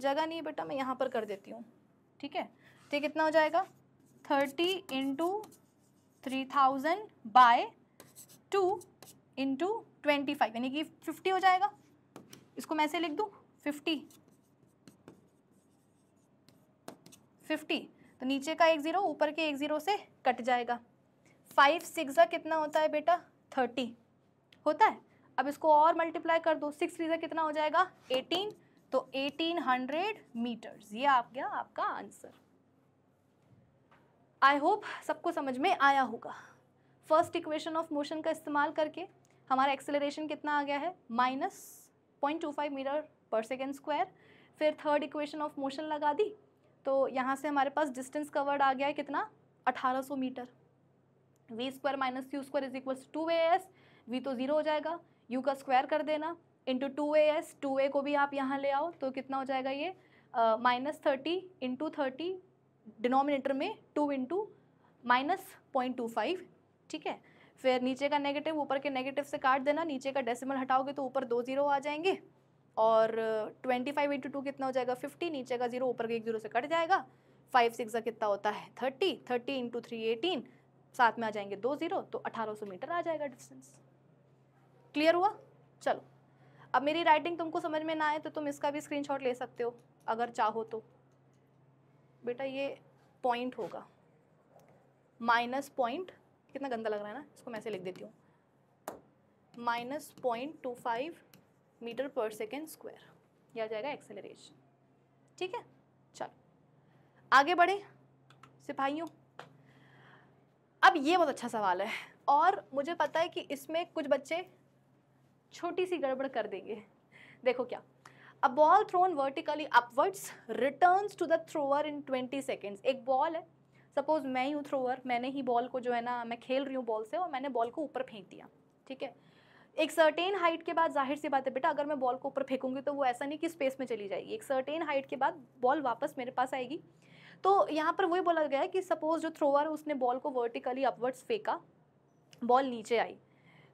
जगह नहीं है बेटा मैं यहाँ पर कर देती हूँ ठीक है तो कितना हो जाएगा thirty into three thousand by two into twenty five यानी कि फिफ्टी हो जाएगा इसको मैं ऐसे लिख दूँ फिफ्टी फिफ्टी तो नीचे का एक ज़ीरो ऊपर के एक ज़ीरो से कट जाएगा फाइव सिक्स कितना होता है बेटा थर्टी होता है अब इसको और मल्टीप्लाई कर दो सिक्स थ्री कितना हो जाएगा एटीन तो 1800 मीटर्स ये आ गया आपका आंसर आई होप सबको समझ में आया होगा फर्स्ट इक्वेशन ऑफ मोशन का इस्तेमाल करके हमारा एक्सेलरेशन कितना आ गया है minus point two five metre per second square फिर थर्ड इक्वेशन ऑफ मोशन लगा दी तो यहाँ से हमारे पास डिस्टेंस कवर्ड आ गया है कितना 1800 metre v square minus u square is equals to way s v तो ज़ीरो हो जाएगा यू का स्क्वायर कर देना into two a s two a को भी आप यहाँ ले आओ तो कितना हो जाएगा ये minus thirty into thirty denominator में two into minus point two five ठीक है फिर नीचे का नेगेटिव ऊपर के नेगेटिव से काट देना नीचे का डेसिमल हटाओगे तो ऊपर दो जीरो आ जाएंगे और ट्वेंटी फाइव इंटू टू कितना हो जाएगा फिफ्टी नीचे का जीरो ऊपर के एक जीरो से कट जाएगा फाइव सिक्स का कितना होता है thirty thirty into three eighteen साथ में आ जाएंगे दो जीरो तो अठारह सौ मीटर आ जाएगा डिस्टेंस क्लियर हुआ चलो अब मेरी राइटिंग तुमको समझ में ना आए तो तुम इसका भी स्क्रीनशॉट ले सकते हो अगर चाहो तो बेटा ये पॉइंट होगा माइनस पॉइंट कितना गंदा लग रहा है ना इसको मैं ऐसे लिख देती हूँ minus point two five metre per second square यह आ जाएगा एक्सेलरेशन ठीक है चलो आगे बढ़े सिपाहियों अब ये बहुत अच्छा सवाल है और मुझे पता है कि इसमें कुछ बच्चे छोटी सी गड़बड़ कर देंगे देखो क्या a ball thrown vertically upwards returns to the thrower in twenty seconds एक बॉल है सपोज मैं ही हूँ थ्रोअर मैंने ही बॉल को जो है ना मैं खेल रही हूँ बॉल से और मैंने बॉल को ऊपर फेंक दिया ठीक है एक सर्टेन हाइट के बाद जाहिर सी बात है बेटा अगर मैं बॉल को ऊपर फेंकूंगी तो वो ऐसा नहीं कि स्पेस में चली जाएगी एक सर्टेन हाइट के बाद बॉल वापस मेरे पास आएगी तो यहाँ पर वही बोला गया है कि सपोज जो थ्रोअर उसने बॉल को वर्टिकली अपवर्ड्स फेंका बॉल नीचे आई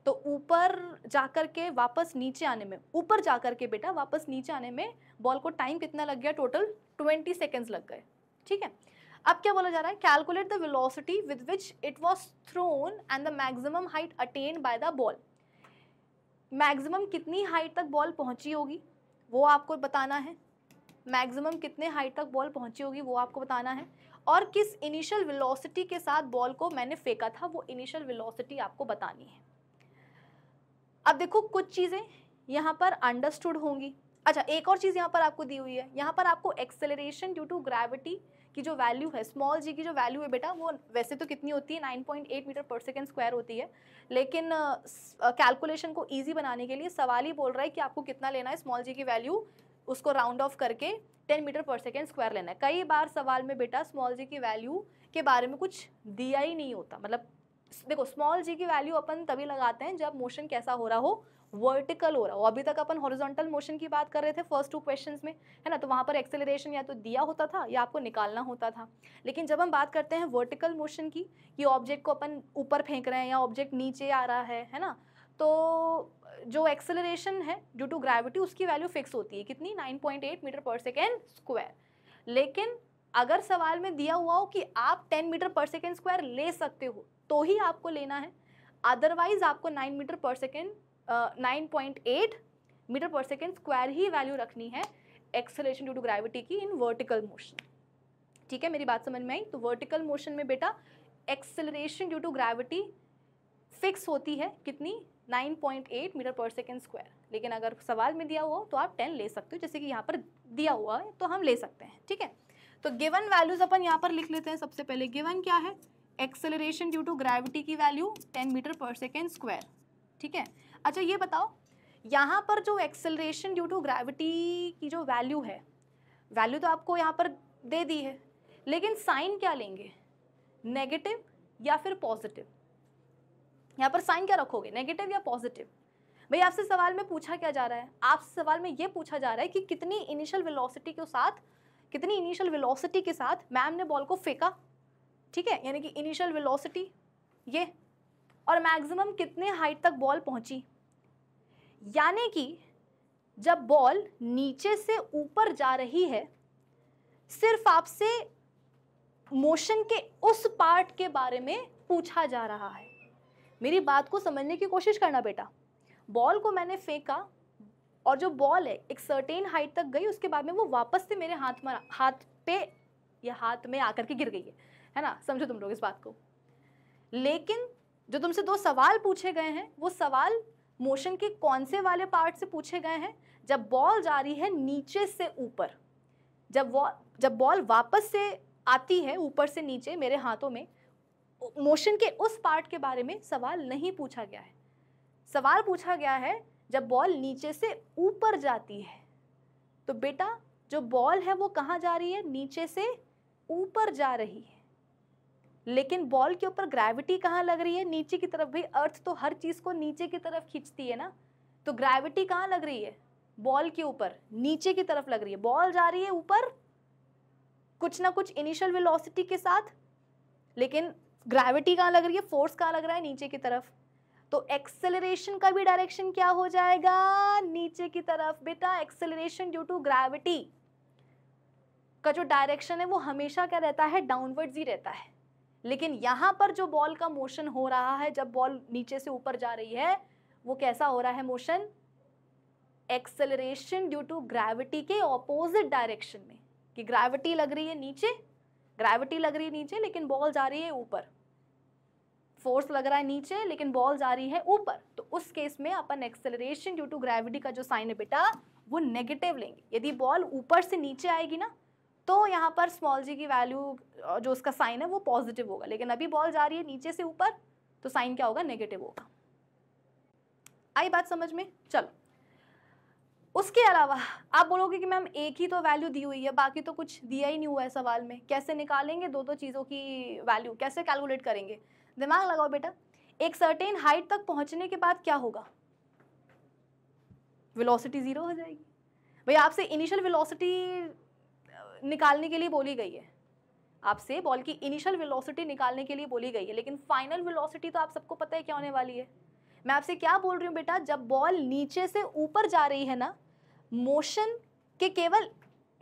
तो ऊपर जाकर के वापस नीचे आने में ऊपर जाकर के बेटा वापस नीचे आने में बॉल को टाइम कितना लग गया टोटल ट्वेंटी सेकेंड्स लग गए ठीक है अब क्या बोला जा रहा है calculate the velocity with which it was thrown and the maximum height attain by the ball maximum कितनी हाइट तक बॉल पहुंची होगी वो आपको बताना है मैक्सिमम कितने हाइट तक बॉल पहुंची होगी वो आपको बताना है और किस इनिशियल वेलोसिटी के साथ बॉल को मैंने फेंका था वो इनिशियल वेलोसिटी आपको बतानी है अब देखो कुछ चीज़ें यहाँ पर अंडरस्टूड होंगी अच्छा एक और चीज़ यहाँ पर आपको दी हुई है यहाँ पर आपको एक्सेलरेशन ड्यू टू ग्रेविटी की जो वैल्यू है स्मॉल जी की जो वैल्यू है बेटा वो वैसे तो कितनी होती है 9.8 मीटर पर सेकेंड स्क्वायर होती है लेकिन कैलकुलेशन uh, को ईजी बनाने के लिए सवाल ही बोल रहा है कि आपको कितना लेना है स्मॉल जी की वैल्यू उसको राउंड ऑफ करके 10 मीटर पर सेकेंड स्क्वायर लेना है कई बार सवाल में बेटा स्मॉल जी की वैल्यू के बारे में कुछ दिया ही नहीं होता मतलब देखो स्मॉल जी की वैल्यू अपन तभी लगाते हैं जब मोशन कैसा हो रहा हो वर्टिकल हो रहा हो अभी तक अपन हॉरिजॉन्टल मोशन की बात कर रहे थे फर्स्ट टू क्वेश्चंस में है ना तो वहाँ पर एक्सेलरेशन या तो दिया होता था या आपको निकालना होता था लेकिन जब हम बात करते हैं वर्टिकल मोशन की कि ऑब्जेक्ट को अपन ऊपर फेंक रहे हैं या ऑब्जेक्ट नीचे आ रहा है है ना तो जो एक्सेलरेशन है ड्यू टू ग्रेविटी उसकी वैल्यू फिक्स होती है कितनी eight metre per second square लेकिन अगर सवाल में दिया हुआ हो कि आप ten metre per second square ले सकते हो तो ही आपको लेना है अदरवाइज आपको nine metre per second nine point eight metre per second square ही वैल्यू रखनी है एक्सेलेशन ड्यू टू ग्रेविटी की इन वर्टिकल मोशन ठीक है मेरी बात समझ में आई तो वर्टिकल मोशन में बेटा acceleration due to gravity fix होती है कितनी 9.8 मीटर पर सेकेंड स्क्वायर लेकिन अगर सवाल में दिया हुआ हो तो आप 10 ले सकते हो जैसे कि यहाँ पर दिया हुआ है तो हम ले सकते हैं ठीक है तो गिवन वैल्यूज़ अपन यहाँ पर लिख लेते हैं सबसे पहले गिवन क्या है एक्सेलरेशन ड्यू टू ग्रेविटी की value ten metre per second square ठीक है अच्छा ये बताओ यहाँ पर जो एक्सेलरेशन ड्यू टू ग्रेविटी की जो वैल्यू है वैल्यू तो आपको यहाँ पर दे दी है लेकिन साइन क्या लेंगे नेगेटिव या फिर पॉजिटिव यहाँ पर साइन क्या रखोगे नेगेटिव या पॉजिटिव भाई आपसे सवाल में पूछा क्या जा रहा है आपसे सवाल में ये पूछा जा रहा है कि कितनी इनिशियल वेलोसिटी के साथ कितनी इनिशियल वेलोसिटी के साथ मैम ने बॉल को फेंका ठीक है यानी कि इनिशियल वेलोसिटी ये और मैक्सिमम कितने हाइट तक बॉल पहुंची यानी कि जब बॉल नीचे से ऊपर जा रही है सिर्फ आपसे मोशन के उस पार्ट के बारे में पूछा जा रहा है मेरी बात को समझने की कोशिश करना बेटा बॉल को मैंने फेंका और जो बॉल है एक सर्टेन हाइट तक गई उसके बाद में वो वापस से मेरे हाथ में हाथ पे या हाथ में आकर के गिर गई है है ना समझो तुम लोग इस बात को लेकिन जो तुमसे दो सवाल पूछे गए हैं वो सवाल मोशन के कौन से वाले पार्ट से पूछे गए हैं जब बॉल जा रही है नीचे से ऊपर जब वो जब बॉल वापस से आती है ऊपर से नीचे मेरे हाथों में मोशन के उस पार्ट के बारे में सवाल नहीं पूछा गया है सवाल पूछा गया है जब बॉल नीचे से ऊपर जाती है तो बेटा जो बॉल है वो कहाँ जा रही है नीचे से ऊपर जा रही है लेकिन बॉल के ऊपर ग्रेविटी कहाँ लग रही है नीचे की तरफ भाई अर्थ तो हर चीज़ को नीचे की तरफ खींचती है ना तो ग्रेविटी कहाँ लग रही है बॉल के ऊपर नीचे की तरफ लग रही है बॉल जा रही है ऊपर कुछ ना कुछ इनिशियल वेलोसिटी के साथ लेकिन ग्रेविटी कहाँ लग रही है फोर्स कहाँ लग रहा है नीचे की तरफ तो एक्सेलरेशन का भी डायरेक्शन क्या हो जाएगा नीचे की तरफ बेटा एक्सेलरेशन ड्यू टू ग्रेविटी का जो डायरेक्शन है वो हमेशा क्या रहता है डाउनवर्ड्स ही रहता है लेकिन यहाँ पर जो बॉल का मोशन हो रहा है जब बॉल नीचे से ऊपर जा रही है वो कैसा हो रहा है motion acceleration due to gravity के ऑपोजिट डायरेक्शन में कि ग्रेविटी लग रही है नीचे ग्रेविटी लग रही है नीचे लेकिन बॉल जा रही है ऊपर फोर्स लग रहा है नीचे लेकिन बॉल जा रही है ऊपर तो उस केस में अपन एक्सेलरेशन ड्यू टू ग्रेविटी का जो साइन है बेटा वो नेगेटिव लेंगे यदि बॉल ऊपर से नीचे आएगी ना तो यहाँ पर स्मॉल जी की वैल्यू जो उसका साइन है वो पॉजिटिव होगा लेकिन अभी बॉल जा रही है नीचे से ऊपर तो साइन क्या होगा नेगेटिव होगा आई बात समझ में चलो उसके अलावा आप बोलोगे कि मैम एक ही तो वैल्यू दी हुई है बाकी तो कुछ दिया ही नहीं हुआ है सवाल में कैसे निकालेंगे दो दो चीज़ों की वैल्यू कैसे कैलकुलेट करेंगे दिमाग लगाओ बेटा एक सर्टेन हाइट तक पहुंचने के बाद क्या होगा वेलोसिटी ज़ीरो हो जाएगी भाई आपसे इनिशियल वेलोसिटी निकालने के लिए बोली गई है आपसे बॉल की इनिशियल वेलोसिटी निकालने के लिए बोली गई है लेकिन फाइनल वेलोसिटी तो आप सबको पता है क्या होने वाली है मैं आपसे क्या बोल रही हूँ बेटा जब बॉल नीचे से ऊपर जा रही है ना मोशन के केवल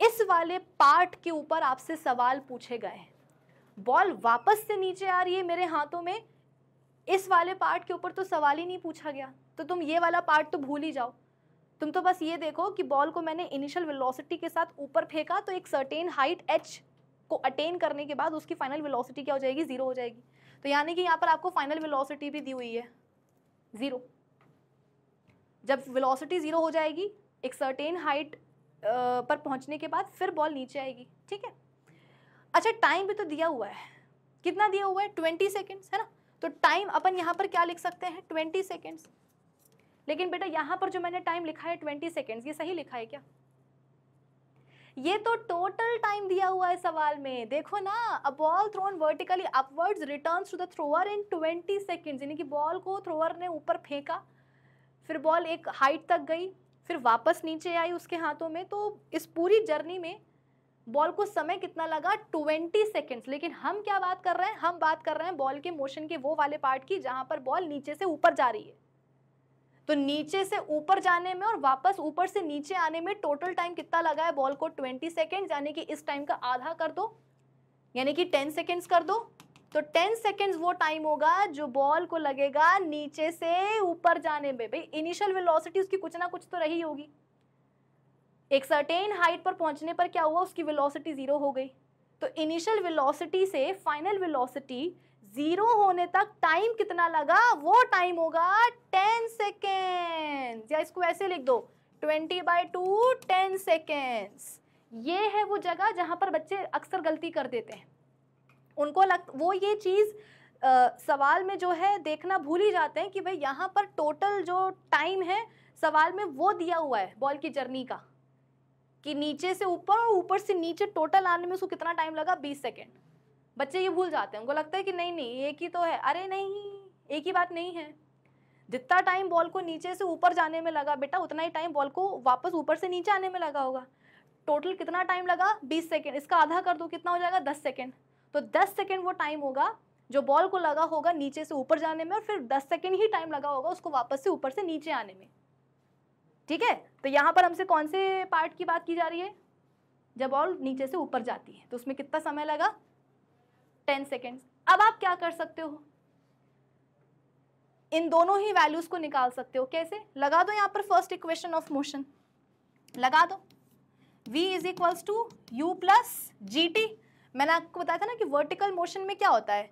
इस वाले पार्ट के ऊपर आपसे सवाल पूछे गए हैं बॉल वापस से नीचे आ रही है मेरे हाथों में इस वाले पार्ट के ऊपर तो सवाल ही नहीं पूछा गया तो तुम ये वाला पार्ट तो भूल ही जाओ तुम तो बस ये देखो कि बॉल को मैंने इनिशियल वेलोसिटी के साथ ऊपर फेंका तो एक सर्टेन हाइट एच को अटेन करने के बाद उसकी फाइनल वेलोसिटी क्या हो जाएगी ज़ीरो हो जाएगी तो यानी कि यहाँ पर आपको फाइनल वेलोसिटी भी दी हुई है ज़ीरो जब वेलोसिटी ज़ीरो हो जाएगी एक सर्टेन हाइट पर पहुंचने के बाद फिर बॉल नीचे आएगी ठीक है अच्छा टाइम भी तो दिया हुआ है कितना दिया हुआ है ट्वेंटी सेकेंड्स है ना तो टाइम अपन यहाँ पर क्या लिख सकते हैं ट्वेंटी सेकेंड्स लेकिन बेटा यहाँ पर जो मैंने टाइम लिखा है ट्वेंटी सेकेंड्स ये सही लिखा है क्या ये तो टोटल टाइम दिया हुआ है सवाल में देखो ना a ball thrown vertically upwards returns to the thrower in twenty seconds यानी कि बॉल को थ्रोअर ने ऊपर फेंका फिर बॉल एक हाइट तक गई फिर वापस नीचे आई उसके हाथों में तो इस पूरी जर्नी में बॉल को समय कितना लगा 20 सेकेंड्स लेकिन हम क्या बात कर रहे हैं हम बात कर रहे हैं बॉल के मोशन के वो वाले पार्ट की जहाँ पर बॉल नीचे से ऊपर जा रही है तो नीचे से ऊपर जाने में और वापस ऊपर से नीचे आने में टोटल टाइम कितना लगा है बॉल को ट्वेंटी सेकेंड यानी कि इस टाइम का आधा कर दो यानी कि टेन सेकेंड्स कर दो तो टेन सेकेंड्स वो टाइम होगा जो बॉल को लगेगा नीचे से ऊपर जाने में भाई इनिशियल वेलोसिटी उसकी कुछ ना कुछ तो रही होगी एक सर्टेन हाइट पर पहुंचने पर क्या हुआ उसकी वेलोसिटी ज़ीरो हो गई तो इनिशियल वेलोसिटी से फाइनल वेलोसिटी जीरो होने तक टाइम कितना लगा वो टाइम होगा टेन सेकेंड या इसको ऐसे लिख दो twenty by two ten seconds ये है वो जगह जहाँ पर बच्चे अक्सर गलती कर देते हैं उनको लग वो ये चीज़ सवाल में जो है देखना भूल ही जाते हैं कि भाई यहाँ पर टोटल जो टाइम है सवाल में वो दिया हुआ है बॉल की जर्नी का कि नीचे से ऊपर और ऊपर से नीचे टोटल आने में उसको कितना टाइम लगा बीस सेकेंड बच्चे ये भूल जाते हैं उनको लगता है कि नहीं नहीं एक ही तो है अरे नहीं एक ही बात नहीं है जितना टाइम बॉल को नीचे से ऊपर जाने में लगा बेटा उतना ही टाइम बॉल को वापस ऊपर से नीचे आने में लगा होगा टोटल कितना टाइम लगा 20 सेकेंड इसका आधा कर दो कितना हो जाएगा 10 सेकेंड तो 10 सेकेंड वो टाइम होगा जो बॉल को लगा होगा नीचे से ऊपर जाने में और फिर 10 सेकेंड ही टाइम लगा होगा उसको वापस से ऊपर से नीचे आने में ठीक है तो यहाँ पर हमसे कौन से पार्ट की बात की जा रही है जब बॉल नीचे से ऊपर जाती है तो उसमें कितना समय लगा टेन सेकेंड्स अब आप क्या कर सकते हो इन दोनों ही वैल्यूज को निकाल सकते हो कैसे लगा दो यहां पर फर्स्ट इक्वेशन ऑफ मोशन लगा दो v is equal to u plus g t मैंने आपको बताया था ना कि वर्टिकल मोशन में क्या होता है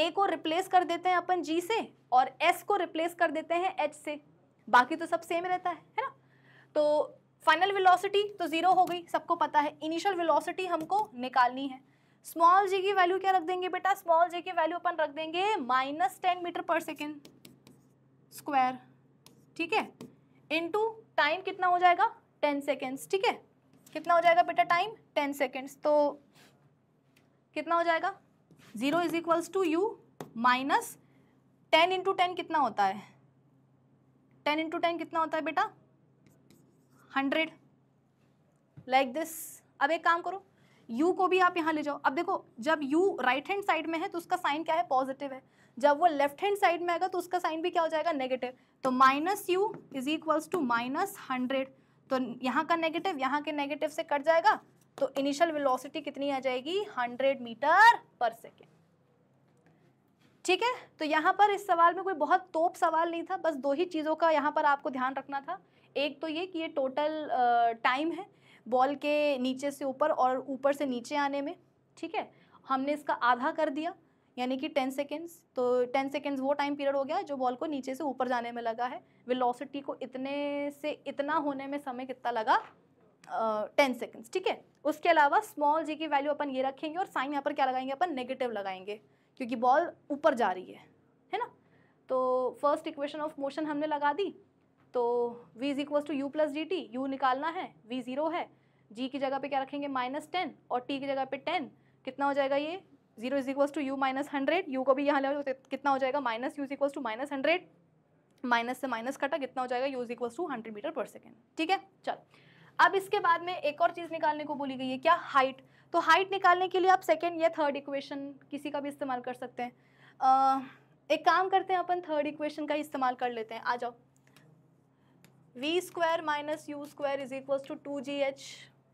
ए को रिप्लेस कर देते हैं अपन जी से और एस को रिप्लेस कर देते हैं एच से बाकी तो सब सेम रहता है है ना तो फाइनल वेलोसिटी तो ज़ीरो हो गई सबको पता है इनिशियल वेलोसिटी हमको निकालनी है स्मॉल जे की वैल्यू क्या रख देंगे बेटा स्मॉल जे की वैल्यू अपन रख देंगे minus ten metre per second square ठीक है इनटू टाइम कितना हो जाएगा टेन सेकेंड्स ठीक है कितना हो जाएगा बेटा टाइम टेन सेकेंड्स तो कितना हो जाएगा zero is equals to u minus ten into ten कितना होता है टेन इंटू टेन कितना होता है बेटा हंड्रेड लाइक दिस अब एक काम करो यू को भी आप यहाँ ले जाओ अब देखो जब यू राइट हैंड साइड में है तो उसका साइन क्या है पॉजिटिव है जब वो लेफ्ट हैंड साइड में आएगा तो उसका साइन भी क्या हो जाएगा नेगेटिव तो minus u is equals to minus hundred तो यहाँ का नेगेटिव यहाँ के नेगेटिव से कट जाएगा तो इनिशियल वेलोसिटी कितनी आ जाएगी हंड्रेड मीटर पर सेकेंड ठीक है तो यहाँ पर इस सवाल में कोई बहुत तोप सवाल नहीं था बस दो ही चीज़ों का यहाँ पर आपको ध्यान रखना था एक तो ये कि ये टोटल टाइम है बॉल के नीचे से ऊपर और ऊपर से नीचे आने में ठीक है हमने इसका आधा कर दिया यानी कि टेन सेकेंड्स तो टेन सेकेंड्स वो टाइम पीरियड हो गया जो बॉल को नीचे से ऊपर जाने में लगा है वेलोसिटी को इतने से इतना होने में समय कितना लगा टेन सेकेंड्स ठीक है उसके अलावा स्मॉल जी की वैल्यू अपन ये रखेंगे और साइन यहाँ पर क्या लगाएंगे अपन नेगेटिव लगाएंगे क्योंकि बॉल ऊपर जा रही है है ना तो फर्स्ट इक्वेशन ऑफ मोशन हमने लगा दी तो v is equal to u plus d t u निकालना है v ज़ीरो है g की जगह पे क्या रखेंगे माइनस टेन और t की जगह पे टेन कितना हो जाएगा ये zero is equal to u minus hundred u को भी यहाँ ले तो कितना हो जाएगा minus u is equals to minus hundred minus से माइनस कटा कितना हो जाएगा u is equals to hundred metre per second ठीक है चलो अब इसके बाद में एक और चीज़ निकालने को बोली गई है क्या हाइट तो हाइट निकालने के लिए आप सेकेंड या थर्ड इक्वेशन किसी का भी इस्तेमाल कर सकते हैं uh, एक काम करते हैं अपन थर्ड इक्वेशन का इस्तेमाल कर लेते हैं आ जाओ v square minus u square is equal to two g h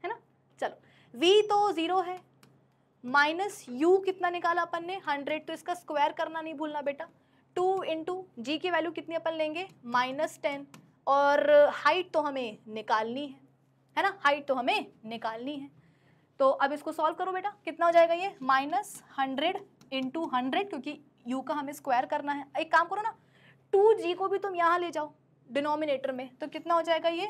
है ना चलो v तो ज़ीरो है माइनस यू कितना निकाला अपन ने हंड्रेड तो इसका स्क्वायर करना नहीं भूलना बेटा टू इंटू जी की वैल्यू कितनी अपन लेंगे माइनस टेन और हाइट तो हमें निकालनी है है ना हाइट तो हमें निकालनी है तो अब इसको सॉल्व करो बेटा कितना हो जाएगा ये माइनस हंड्रेड इंटू हंड्रेड क्योंकि यू का हमें स्क्वायर करना है एक काम करो ना टू जी को भी तुम यहाँ ले जाओ डिनोमिनेटर में तो कितना हो जाएगा ये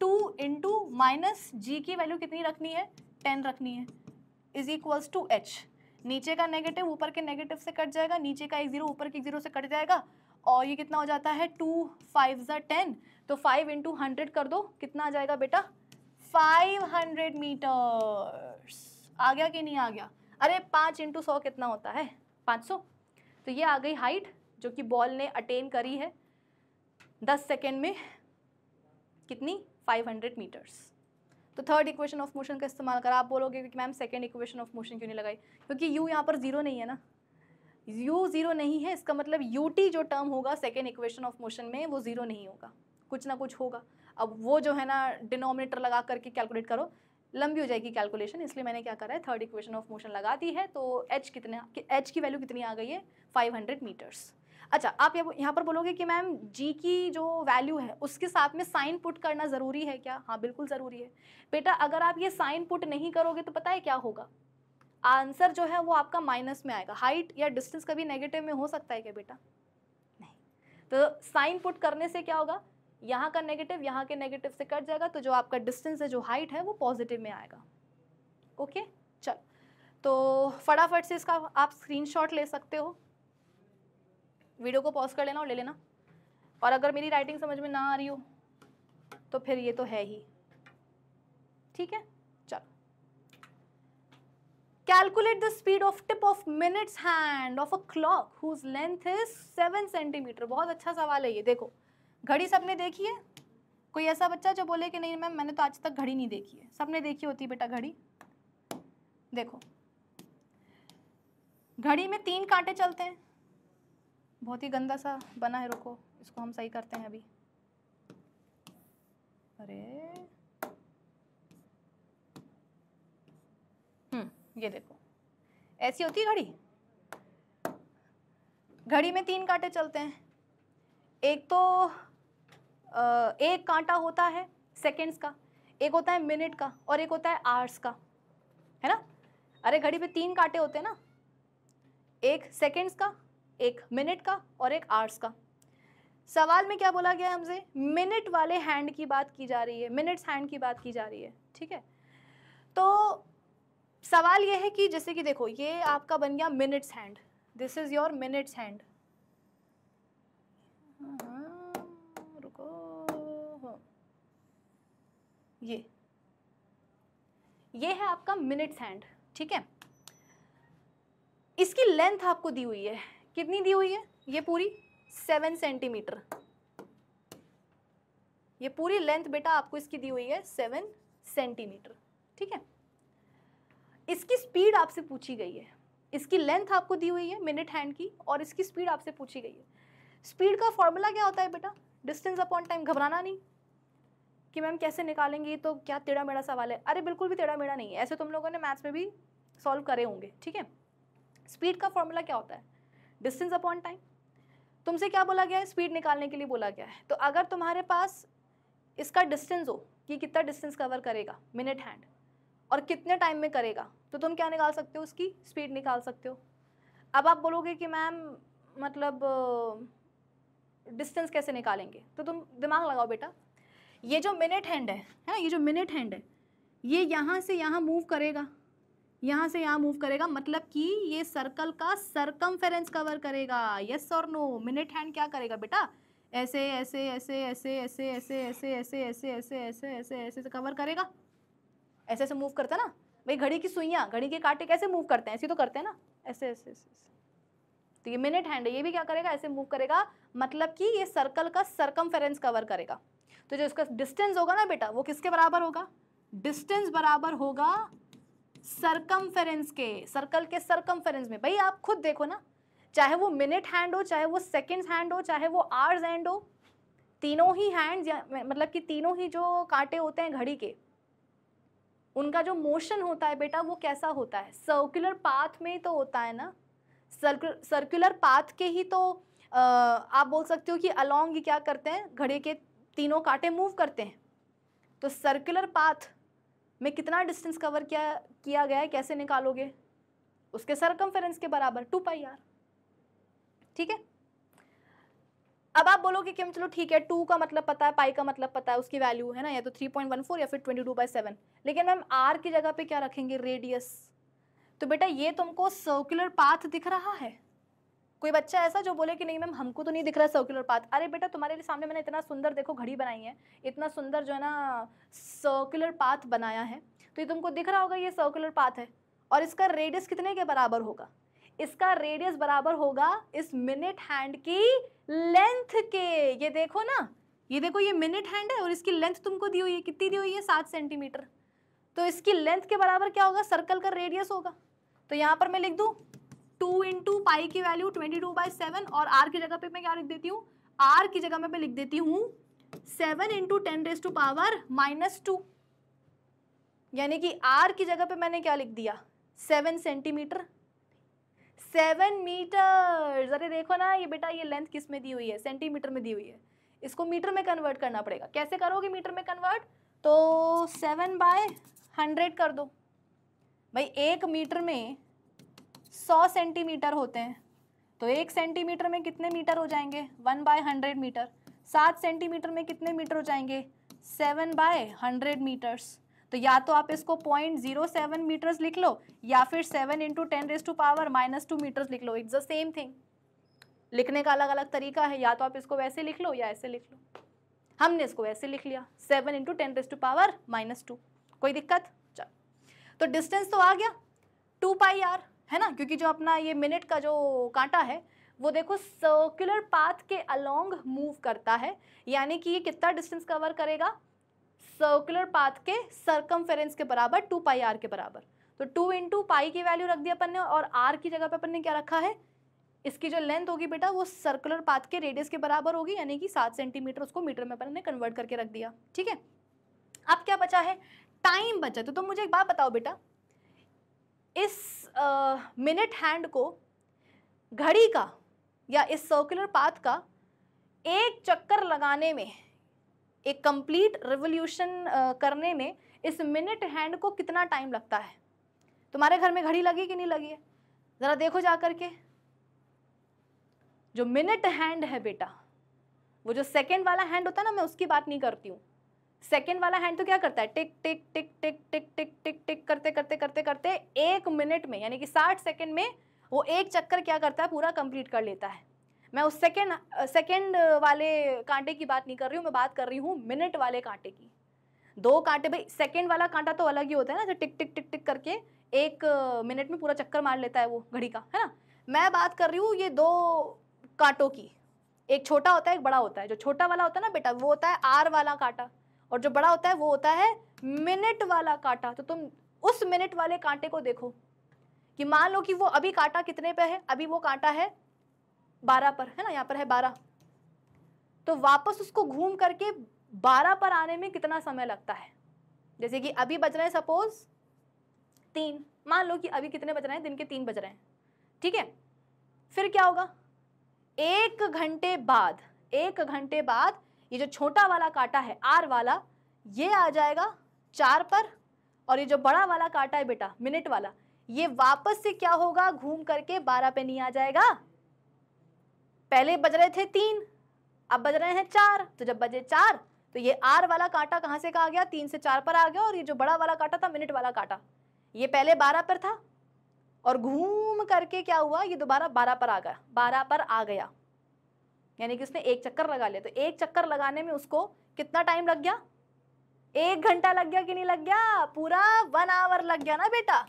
टू इंटू माइनस जी की वैल्यू कितनी रखनी है टेन रखनी है इज इक्वल्स टू एच नीचे का नेगेटिव ऊपर के नेगेटिव से कट जाएगा नीचे का एक ज़ीरो ऊपर के एक ज़ीरो से कट जाएगा और ये कितना हो जाता है टू फाइव ज़ा टेन तो फाइव इंटू हंड्रेड कर दो कितना आ जाएगा बेटा फाइव हंड्रेड मीटर्स आ गया कि नहीं आ गया अरे पाँच इंटू सौ कितना होता है पाँच सौ तो ये आ गई हाइट जो कि बॉल ने अटेन करी है दस सेकेंड में कितनी 500 मीटर्स तो थर्ड इक्वेशन ऑफ मोशन का इस्तेमाल करा आप बोलोगे कि ma'am second equation of motion क्यों नहीं लगाई क्योंकि यू यहाँ पर जीरो नहीं है ना यू ज़ीरो नहीं है इसका मतलब यू टी जो टर्म होगा सेकेंड इक्वेशन ऑफ मोशन में वो ज़ीरो नहीं होगा कुछ ना कुछ होगा अब वो जो है ना डिनोमिनेटर लगा करके कैलकुलेट करो लंबी हो जाएगी कैलकुलेशन इसलिए मैंने क्या करा है थर्ड इक्वेशन ऑफ मोशन लगा दी है तो एच कितने एच की वैल्यू कितनी आ गई है 500 मीटर्स अच्छा आप यहाँ पर बोलोगे कि मैम जी की जो वैल्यू है उसके साथ में साइन पुट करना ज़रूरी है क्या हाँ बिल्कुल ज़रूरी है बेटा अगर आप ये साइन पुट नहीं करोगे तो पता है क्या होगा आंसर जो है वो आपका माइनस में आएगा हाइट या डिस्टेंस कभी नेगेटिव में हो सकता है क्या बेटा नहीं तो साइन पुट करने से क्या होगा यहाँ का नेगेटिव यहाँ के नेगेटिव से कट जाएगा तो जो आपका डिस्टेंस है जो हाइट है वो पॉजिटिव में आएगा ओके चल तो फटाफट से इसका आप स्क्रीनशॉट ले सकते हो वीडियो को पॉज कर लेना और ले लेना और अगर मेरी राइटिंग समझ में ना आ रही हो तो फिर ये तो है ही ठीक है चलो calculate the speed of tip of minutes hand of a clock whose length is seven centimetre बहुत अच्छा सवाल है ये देखो घड़ी सबने देखी है कोई ऐसा बच्चा जो बोले कि नहीं मैम मैंने तो आज तक घड़ी नहीं देखी है सबने देखी होती बेटा घड़ी देखो घड़ी में तीन कांटे चलते हैं बहुत ही गंदा सा बना है रुको इसको हम सही करते हैं अभी अरे हम्म ये देखो ऐसी होती है घड़ी घड़ी में तीन कांटे चलते हैं एक तो आ, एक कांटा होता है सेकंड्स का एक होता है मिनट का और एक होता है आर्स का है ना अरे घड़ी पे तीन कांटे होते हैं ना एक सेकंड्स का एक मिनट का और एक आर्ट्स का सवाल में क्या बोला गया हमसे मिनट वाले हैंड की बात की जा रही है मिनट्स हैंड की बात की जा रही है ठीक है तो सवाल यह है कि जैसे कि देखो ये आपका बन गया minutes hand this is your minutes hand हाँ, रुको ये ये है आपका मिनट्स हैंड ठीक है इसकी लेंथ आपको दी हुई है कितनी दी हुई है ये पूरी सेवन सेंटीमीटर ये पूरी लेंथ बेटा आपको इसकी दी हुई है सेवन सेंटीमीटर ठीक है इसकी स्पीड आपसे पूछी गई है इसकी लेंथ आपको दी हुई है मिनट हैंड की और इसकी स्पीड आपसे पूछी गई है स्पीड का फॉर्मूला क्या होता है बेटा डिस्टेंस अपॉन टाइम घबराना नहीं कि मैम कैसे निकालेंगे तो क्या टेढ़ा मेढ़ा सवाल है अरे बिल्कुल भी टेढ़ा मेढ़ा नहीं है ऐसे तुम लोगों ने मैथ्स में भी सॉल्व करे होंगे ठीक है स्पीड का फॉर्मूला क्या होता है डिस्टेंस अपॉन टाइम तुमसे क्या बोला गया है स्पीड निकालने के लिए बोला गया है तो अगर तुम्हारे पास इसका डिस्टेंस हो कि कितना डिस्टेंस कवर करेगा मिनट हैंड और कितने टाइम में करेगा तो तुम क्या निकाल सकते हो उसकी स्पीड निकाल सकते हो अब आप बोलोगे कि मैम मतलब डिस्टेंस कैसे निकालेंगे तो तुम दिमाग लगाओ बेटा ये जो मिनट हैंड है है ना ये जो मिनट हैंड है ये यहाँ से यहाँ मूव करेगा यहाँ से यहाँ मूव करेगा मतलब कि ये सर्कल का सरकम कवर करेगा यस और नो मिनट हैंड क्या करेगा बेटा ऐसे ऐसे ऐसे ऐसे ऐसे ऐसे ऐसे ऐसे ऐसे ऐसे ऐसे ऐसे ऐसे कवर करेगा ऐसे ऐसे मूव करता ना भाई घड़ी की सुइयाँ घड़ी के कांटे कैसे मूव करते हैं ऐसे तो करते हैं ना ऐसे ऐसे ऐसे तो ये मिनट हैंड है ये भी क्या करेगा ऐसे मूव करेगा मतलब कि ये सर्कल का सरकम कवर करेगा तो जो इसका डिस्टेंस होगा ना बेटा वो किसके बराबर होगा डिस्टेंस बराबर होगा सरकमफेरेंस के सर्कल के सरकमफेरेंस में भाई आप खुद देखो ना चाहे वो मिनट हैंड हो चाहे वो सेकेंड्स हैंड हो चाहे वो आवर्स हैंड हो तीनों ही हैंड्स मतलब कि तीनों ही जो कांटे होते हैं घड़ी के उनका जो मोशन होता है बेटा वो कैसा होता है सर्कुलर पाथ में ही तो होता है ना सर्कुलर सर्कुलर पाथ के ही तो आ, आप बोल सकते हो कि अलोंग क्या करते हैं घड़ी के तीनों कांटे मूव करते हैं तो सर्कुलर पाथ में कितना डिस्टेंस कवर किया किया गया है कैसे निकालोगे उसके सरकमफेरेंस के बराबर टू पाई आर ठीक है अब आप बोलोगे कि हम चलो ठीक है टू का मतलब पता है पाई का मतलब पता है उसकी वैल्यू है ना या तो थ्री पॉइंट वन फोर या फिर ट्वेंटी टू बाई सेवन लेकिन मैम आर की जगह पे क्या रखेंगे रेडियस तो बेटा ये तुमको सर्कुलर पाथ दिख रहा है कोई बच्चा ऐसा जो बोले कि नहीं मैम हमको तो नहीं दिख रहा सर्कुलर पाथ अरे बेटा तुम्हारे लिए सामने मैंने इतना सुंदर देखो घड़ी बनाई है इतना सुंदर जो है ना सर्कुलर पाथ बनाया है तो ये तुमको दिख रहा होगा ये सर्कुलर पाथ है और इसका रेडियस कितने के बराबर होगा इसका रेडियस बराबर होगा इस मिनट हैंड की लेंथ के ये देखो ना ये देखो ये मिनट हैंड है और इसकी लेंथ तुमको दी हुई है कितनी दी हुई है सात सेंटीमीटर तो इसकी लेंथ के बराबर क्या होगा सर्कल का रेडियस होगा तो यहाँ पर मैं लिख दूँ टू इंटू पाई की value twenty two by seven और आर की जगह पे मैं क्या लिख देती हूँ आर की जगह मैं लिख देती हूँ seven into ten raise to power minus two यानी कि आर की जगह पे मैंने क्या लिख दिया सेवन सेंटीमीटर सेवन मीटर अरे देखो ना ये बेटा ये लेंथ किस में दी हुई है सेंटीमीटर में दी हुई है इसको मीटर में कन्वर्ट करना पड़ेगा कैसे करोगे मीटर में कन्वर्ट तो सेवन बाय हंड्रेड कर दो भाई एक मीटर में सौ सेंटीमीटर होते हैं तो एक सेंटीमीटर में कितने मीटर हो जाएंगे वन बाय हंड्रेड मीटर सात सेंटीमीटर में कितने मीटर हो जाएंगे सेवन बाय हंड्रेड मीटर्स तो या तो आप इसको पॉइंट जीरो सेवन मीटर्स लिख लो या फिर seven into ten raise to power minus two metres लिख लो इट्स द सेम थिंग लिखने का अलग अलग तरीका है या तो आप इसको वैसे लिख लो या ऐसे लिख लो हमने इसको वैसे लिख लिया seven into ten raise to power minus two कोई दिक्कत चल तो डिस्टेंस तो आ गया टू पाई आर है ना क्योंकि जो अपना ये मिनट का जो कांटा है वो देखो सर्कुलर पाथ के अलोंग मूव करता है यानी कि ये कितना डिस्टेंस कवर करेगा सर्कुलर पाथ के सरकमफेरेंस के बराबर टू पाई आर के बराबर तो टू इंटू पाई की वैल्यू रख दिया अपन ने और आर की जगह पे अपन ने क्या रखा है इसकी जो लेंथ होगी बेटा वो सर्कुलर पाथ के रेडियस के बराबर होगी यानी कि सात सेंटीमीटर उसको मीटर में अपन ने कन्वर्ट करके रख दिया ठीक है अब क्या बचा है टाइम बचा तो तुम तो मुझे एक बात बताओ बेटा इस मिनट हैंड को घड़ी का या इस सर्कुलर पाथ का एक चक्कर लगाने में एक कंप्लीट रिवोल्यूशन करने में इस मिनट हैंड को कितना टाइम लगता है तुम्हारे घर में घड़ी लगी कि नहीं लगी है ज़रा देखो जा कर के जो मिनट हैंड है बेटा वो जो सेकेंड वाला हैंड होता है ना मैं उसकी बात नहीं करती हूँ सेकेंड वाला हैंड तो क्या करता है टिक टिक टिक टिक टिक टिक टिक टिक करते करते करते करते एक मिनट में यानी कि साठ सेकेंड में वो एक चक्कर क्या करता है पूरा कंप्लीट कर लेता है मैं उस सेकेंड सेकेंड वाले कांटे की बात नहीं कर रही हूँ मैं बात कर रही हूँ मिनट वाले कांटे की दो कांटे भाई सेकेंड वाला कांटा तो अलग ही होता है ना जो टिक टिक टिक टिक करके एक मिनट में पूरा चक्कर मार लेता है वो घड़ी का है ना मैं बात कर रही हूँ ये दो कांटों की एक छोटा होता है एक बड़ा होता है जो छोटा वाला होता है ना बेटा वो होता है आर वाला कांटा और जो बड़ा होता है वो होता है मिनट वाला कांटा तो तुम उस मिनट वाले कांटे को देखो कि मान लो कि वो अभी कांटा कितने पे है अभी वो कांटा है बारह पर है ना यहाँ पर है बारह तो वापस उसको घूम करके बारह पर आने में कितना समय लगता है जैसे कि अभी बज रहे हैं सपोज तीन मान लो कि अभी कितने बज रहे हैं दिन के तीन बज रहे हैं ठीक है फिर क्या होगा एक घंटे बाद एक घंटे बाद ये जो छोटा वाला कांटा है आर वाला ये आ जाएगा चार पर और ये जो बड़ा वाला कांटा है बेटा मिनट वाला ये वापस से क्या होगा घूम करके बारह पे नहीं आ जाएगा पहले बज रहे थे तीन अब बज रहे हैं चार तो जब बजे चार तो ये आर वाला कांटा कहाँ से कहा गया तीन से चार पर आ गया और ये जो बड़ा वाला कांटा था मिनट वाला कांटा ये पहले बारह पर था और घूम करके क्या हुआ ये दोबारा बारह पर आ गया बारह पर आ गया यानी कि उसने एक चक्कर लगा लिया तो एक चक्कर लगाने में उसको कितना टाइम लग गया एक घंटा लग गया कि नहीं लग गया पूरा वन आवर लग गया ना बेटा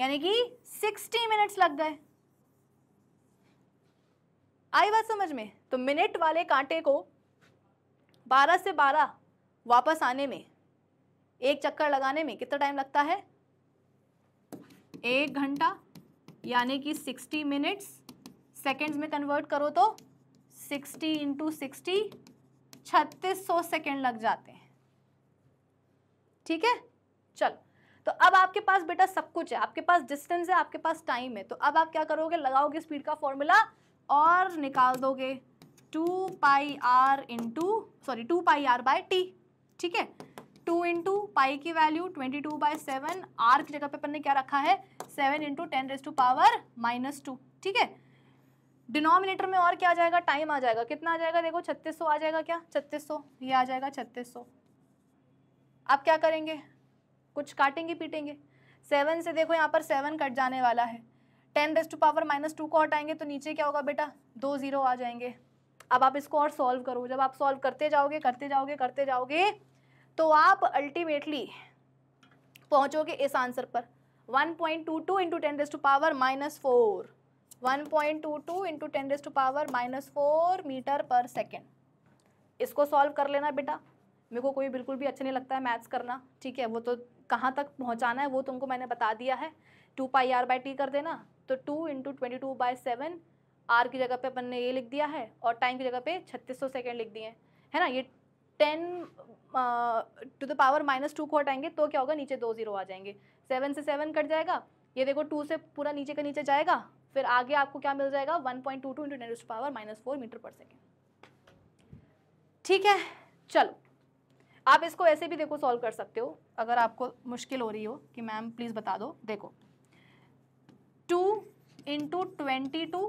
यानी कि सिक्सटी मिनट्स लग गए आई बात समझ में तो मिनट वाले कांटे को बारह से बारह वापस आने में एक चक्कर लगाने में कितना टाइम लगता है एक घंटा यानी कि सिक्सटी मिनट्स सेकेंड्स में कन्वर्ट करो तो सिक्सटी इंटू सिक्सटी छत्तीस सौ सेकेंड लग जाते हैं ठीक है चलो तो अब आपके पास बेटा सब कुछ है आपके पास डिस्टेंस है आपके पास टाइम है तो अब आप क्या करोगे लगाओगे स्पीड का फॉर्मूला और निकाल दोगे two pi r into sorry two pi r by t ठीक है टू इंटू पाई की value twenty two by seven r की जगह पे अपन ने क्या रखा है seven into ten raise to power minus two ठीक है डिनोमिनेटर में और क्या आ जाएगा टाइम आ जाएगा कितना आ जाएगा देखो सौ आ जाएगा क्या सौ ये आ जाएगा सौ आप क्या करेंगे कुछ काटेंगे पीटेंगे सेवन से देखो यहाँ पर सेवन कट जाने वाला है ten raise to power minus two को हटाएंगे तो नीचे क्या होगा बेटा दो ज़ीरो आ जाएंगे अब आप इसको और सॉल्व करो जब आप सॉल्व करते जाओगे करते जाओगे करते जाओगे तो आप अल्टीमेटली पहुँचोगे इस आंसर पर one point two two into ten raise to power minus four one point two two into ten raise to power minus four metre per second इसको सॉल्व कर लेना बेटा मेरे को कोई बिल्कुल भी अच्छा नहीं लगता है मैथ्स करना ठीक है वो तो कहाँ तक पहुँचाना है वो तुमको मैंने बता दिया है two pi r by t कर देना तो two into twenty two by seven r की जगह पे अपन ने ये लिख दिया है और टाइम की जगह पे छत्तीस सौ सेकेंड लिख दिए हैं है ना ये ten to the power minus two को हटाएंगे तो क्या होगा नीचे दो जीरो आ जाएंगे सेवन से सेवन कट जाएगा ये देखो टू से पूरा नीचे का नीचे जाएगा फिर आगे आपको क्या मिल जाएगा one point two two into ten power minus four metre per second ठीक है चलो आप इसको ऐसे भी देखो सॉल्व कर सकते हो अगर आपको मुश्किल हो रही हो कि मैम प्लीज़ बता दो देखो two into twenty two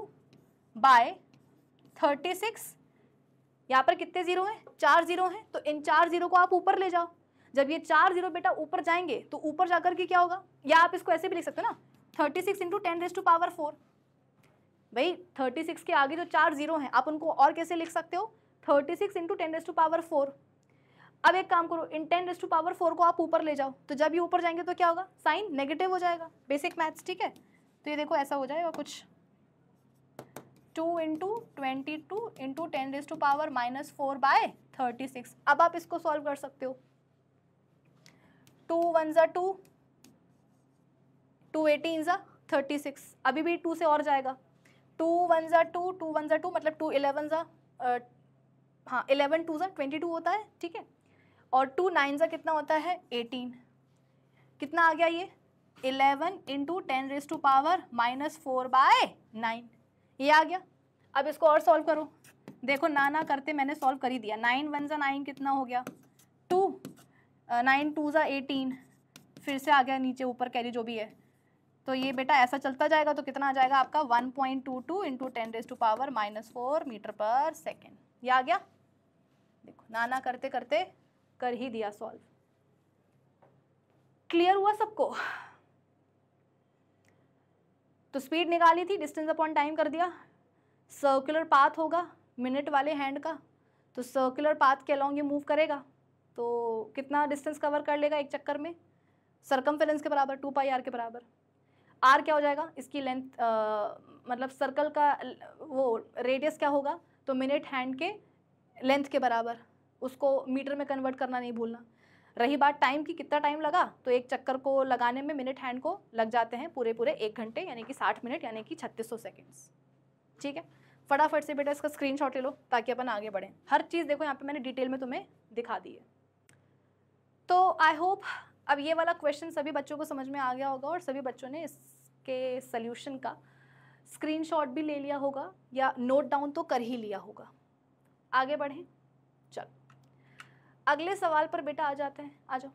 by thirty six यहाँ पर कितने जीरो हैं चार जीरो हैं तो इन चार जीरो को आप ऊपर ले जाओ जब ये चार जीरो बेटा ऊपर जाएंगे तो ऊपर जाकर के क्या होगा या आप इसको ऐसे भी लिख सकते हो ना thirty six into ten raise to power four भाई 36 के आगे जो चार जीरो हैं आप उनको और कैसे लिख सकते हो 36 six into ten raise to power four अब एक काम करो इन ten raise to power four को आप ऊपर ले जाओ तो जब ये ऊपर जाएंगे तो क्या होगा साइन नेगेटिव हो जाएगा बेसिक मैथ्स ठीक है तो ये देखो ऐसा हो जाएगा कुछ two into twenty two into ten raise to power minus four by thirty six अब आप इसको सॉल्व कर सकते हो टू वन ज़ा टू टू एटीन ज़ा थर्टी सिक्स अभी भी टू से और जाएगा टू वन ज़ा टू टू वन ज़ा टू मतलब टू इलेवन ज़ा हाँ इलेवन टू ज़ा ट्वेंटी टू होता है ठीक है और टू नाइन ज़ा कितना होता है एटीन कितना आ गया ये eleven into ten raise to power minus four by nine ये आ गया अब इसको और सॉल्व करो देखो ना ना करते मैंने सॉल्व कर ही दिया नाइन वन ज़ा नाइन कितना हो गया टू नाइन टू ज़ा एटीन फिर से आ गया नीचे ऊपर कैरी जो भी है तो ये बेटा ऐसा चलता जाएगा तो कितना आ जाएगा आपका one point two two into ten raise to power minus four metre per second ये आ गया देखो नाना करते करते कर ही दिया सॉल्व क्लियर हुआ सबको तो स्पीड निकाली थी डिस्टेंस अपॉन टाइम कर दिया सर्कुलर पाथ होगा मिनट वाले हैंड का तो सर्कुलर पाथ के अलॉन्ग ये मूव करेगा तो कितना डिस्टेंस कवर कर लेगा एक चक्कर में सरकम के बराबर टू पाई आर के बराबर आर क्या हो जाएगा इसकी लेंथ मतलब सर्कल का वो रेडियस क्या होगा तो मिनट हैंड के लेंथ के बराबर उसको मीटर में कन्वर्ट करना नहीं भूलना रही बात टाइम की कितना टाइम लगा तो एक चक्कर को लगाने में मिनट हैंड को लग जाते हैं पूरे पूरे एक घंटे यानी कि साठ मिनट यानी कि छत्तीस सौ सेकेंड्स ठीक है फटाफट से बेटा इसका स्क्रीन ले लो ताकि अपन आगे बढ़ें हर चीज़ देखो यहाँ पर मैंने डिटेल में तुम्हें दिखा दी है तो आई होप अब ये वाला क्वेश्चन सभी बच्चों को समझ में आ गया होगा और सभी बच्चों ने इस के सल्यूशन का स्क्रीनशॉट भी ले लिया होगा या नोट डाउन तो कर ही लिया होगा आगे बढ़ें चल अगले सवाल पर बेटा आ जाते हैं आ जाओ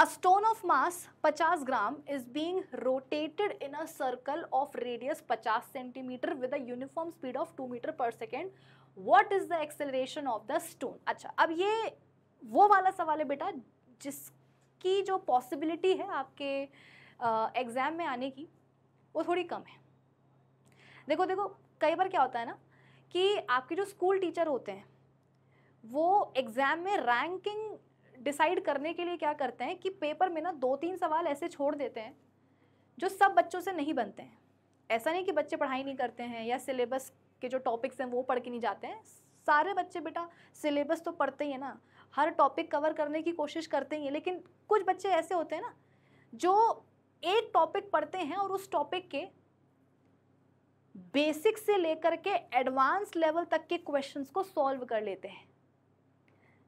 a stone of mass 50 gram is being rotated in a circle of radius 50 centimetre with a uniform speed of 2 metre per second what is the acceleration of the stone अच्छा अब ये वो वाला सवाल है बेटा जिसकी जो पॉसिबिलिटी है आपके एग्ज़ाम में आने की वो थोड़ी कम है देखो देखो कई बार क्या होता है ना कि आपके जो स्कूल टीचर होते हैं वो एग्ज़ाम में रैंकिंग डिसाइड करने के लिए क्या करते हैं कि पेपर में ना दो तीन सवाल ऐसे छोड़ देते हैं जो सब बच्चों से नहीं बनते हैं ऐसा नहीं कि बच्चे पढ़ाई नहीं करते हैं या सिलेबस के जो टॉपिक्स हैं वो पढ़ के नहीं जाते हैं सारे बच्चे बेटा सिलेबस तो पढ़ते ही है ना हर टॉपिक कवर करने की कोशिश करते ही हैं लेकिन कुछ बच्चे ऐसे होते हैं ना जो एक टॉपिक पढ़ते हैं और उस टॉपिक के बेसिक से लेकर के एडवांस लेवल तक के क्वेश्चंस को सॉल्व कर लेते हैं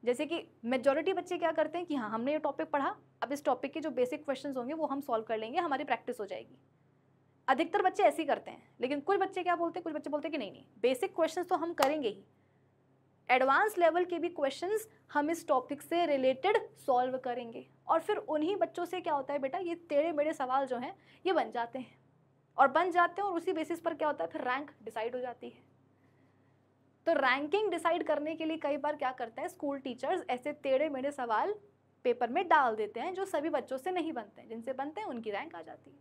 जैसे कि मेजॉरिटी बच्चे क्या करते हैं कि हाँ हमने ये टॉपिक पढ़ा अब इस टॉपिक के जो बेसिक क्वेश्चंस होंगे वो हम सॉल्व कर लेंगे हमारी प्रैक्टिस हो जाएगी अधिकतर बच्चे ऐसे ही करते हैं लेकिन कुछ बच्चे क्या बोलते हैं कुछ बच्चे बोलते हैं कि नहीं नहीं बेसिक क्वेश्चंस तो हम करेंगे ही एडवांस लेवल के भी क्वेश्चंस हम इस टॉपिक से रिलेटेड सॉल्व करेंगे और फिर उन्हीं बच्चों से क्या होता है बेटा ये टेढ़े मेढ़े सवाल जो हैं ये बन जाते हैं और बन जाते हैं और उसी बेसिस पर क्या होता है फिर रैंक डिसाइड हो जाती है तो रैंकिंग डिसाइड करने के लिए कई बार क्या करते हैं स्कूल टीचर्स ऐसे टेढ़े मेढ़े सवाल पेपर में डाल देते हैं जो सभी बच्चों से नहीं बनते हैं जिनसे बनते हैं उनकी रैंक आ जाती है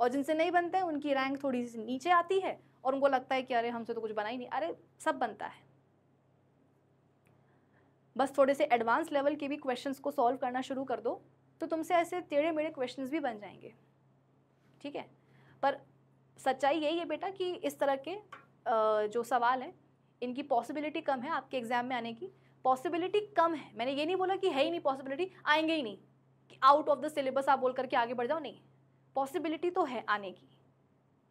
और जिनसे नहीं बनते हैं उनकी रैंक थोड़ी सी नीचे आती है और उनको लगता है कि अरे हमसे तो कुछ बना ही नहीं अरे सब बनता है बस थोड़े से एडवांस लेवल के भी क्वेश्चन को सॉल्व करना शुरू कर दो तो तुमसे ऐसे टेढ़े मेढ़े क्वेश्चन भी बन जाएंगे ठीक है पर सच्चाई यही है बेटा कि इस तरह के जो सवाल हैं इनकी पॉसिबिलिटी कम है आपके एग्ज़ाम में आने की पॉसिबिलिटी कम है मैंने ये नहीं बोला कि है ही नहीं पॉसिबिलिटी आएंगे ही नहीं कि आउट ऑफ द सिलेबस आप बोल करके आगे बढ़ जाओ नहीं पॉसिबिलिटी तो है आने की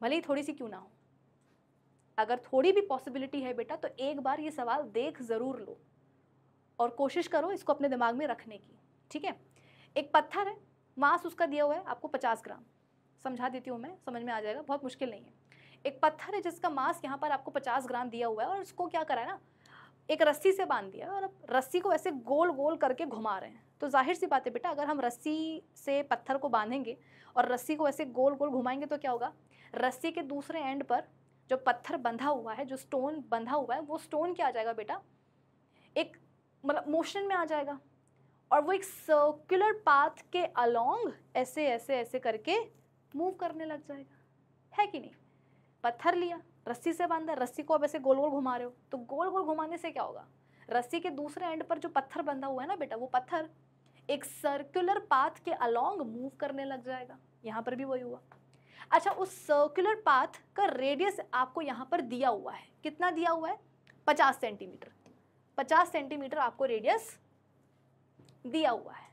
भले ही थोड़ी सी क्यों ना हो अगर थोड़ी भी पॉसिबिलिटी है बेटा तो एक बार ये सवाल देख ज़रूर लो और कोशिश करो इसको अपने दिमाग में रखने की ठीक है एक पत्थर है मांस उसका दिया हुआ है आपको पचास ग्राम समझा देती हूँ मैं समझ में आ जाएगा बहुत मुश्किल नहीं है एक पत्थर है जिसका मांस यहाँ पर आपको पचास ग्राम दिया हुआ है और इसको क्या करा है ना एक रस्सी से बांध दिया है और अब रस्सी को ऐसे गोल गोल करके घुमा रहे हैं तो जाहिर सी बात है बेटा अगर हम रस्सी से पत्थर को बांधेंगे और रस्सी को ऐसे गोल गोल घुमाएंगे तो क्या होगा रस्सी के दूसरे एंड पर जो पत्थर बंधा हुआ है जो स्टोन बंधा हुआ है वो स्टोन क्या आ जाएगा बेटा एक मतलब मोशन में आ जाएगा और वो एक सर्कुलर पाथ के अलोंग ऐसे ऐसे ऐसे करके मूव करने लग जाएगा है कि नहीं पत्थर लिया रस्सी से बांधा रस्सी को अब ऐसे गोल गोल घुमा रहे हो तो गोल गोल घुमाने से क्या होगा रस्सी के दूसरे एंड पर जो पत्थर बंधा हुआ है ना बेटा वो पत्थर एक सर्कुलर पाथ के अलोंग मूव करने लग जाएगा यहाँ पर भी वही हुआ अच्छा उस सर्कुलर पाथ का रेडियस आपको यहाँ पर दिया हुआ है कितना दिया हुआ है पचास सेंटीमीटर 50 सेंटीमीटर आपको रेडियस दिया हुआ है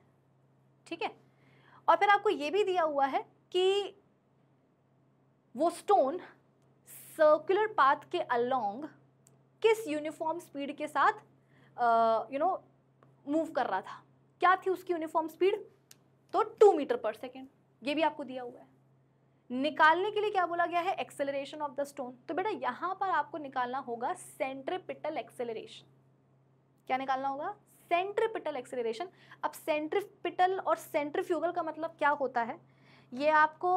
ठीक है और फिर आपको ये भी दिया हुआ है कि वो स्टोन सर्कुलर पाथ के अलोंग किस यूनिफॉर्म स्पीड के साथ यू नो मूव कर रहा था क्या थी उसकी यूनिफॉर्म स्पीड तो टू मीटर पर सेकेंड ये भी आपको दिया हुआ है निकालने के लिए क्या बोला गया है एक्सेलरेशन ऑफ द स्टोन तो बेटा यहाँ पर आपको निकालना होगा सेंट्रिपिटल एक्सेलरेशन क्या निकालना होगा सेंट्रिपिटल एक्सेलरेशन अब सेंट्रिपिटल और सेंट्रिफ्यूगल का मतलब क्या होता है ये आपको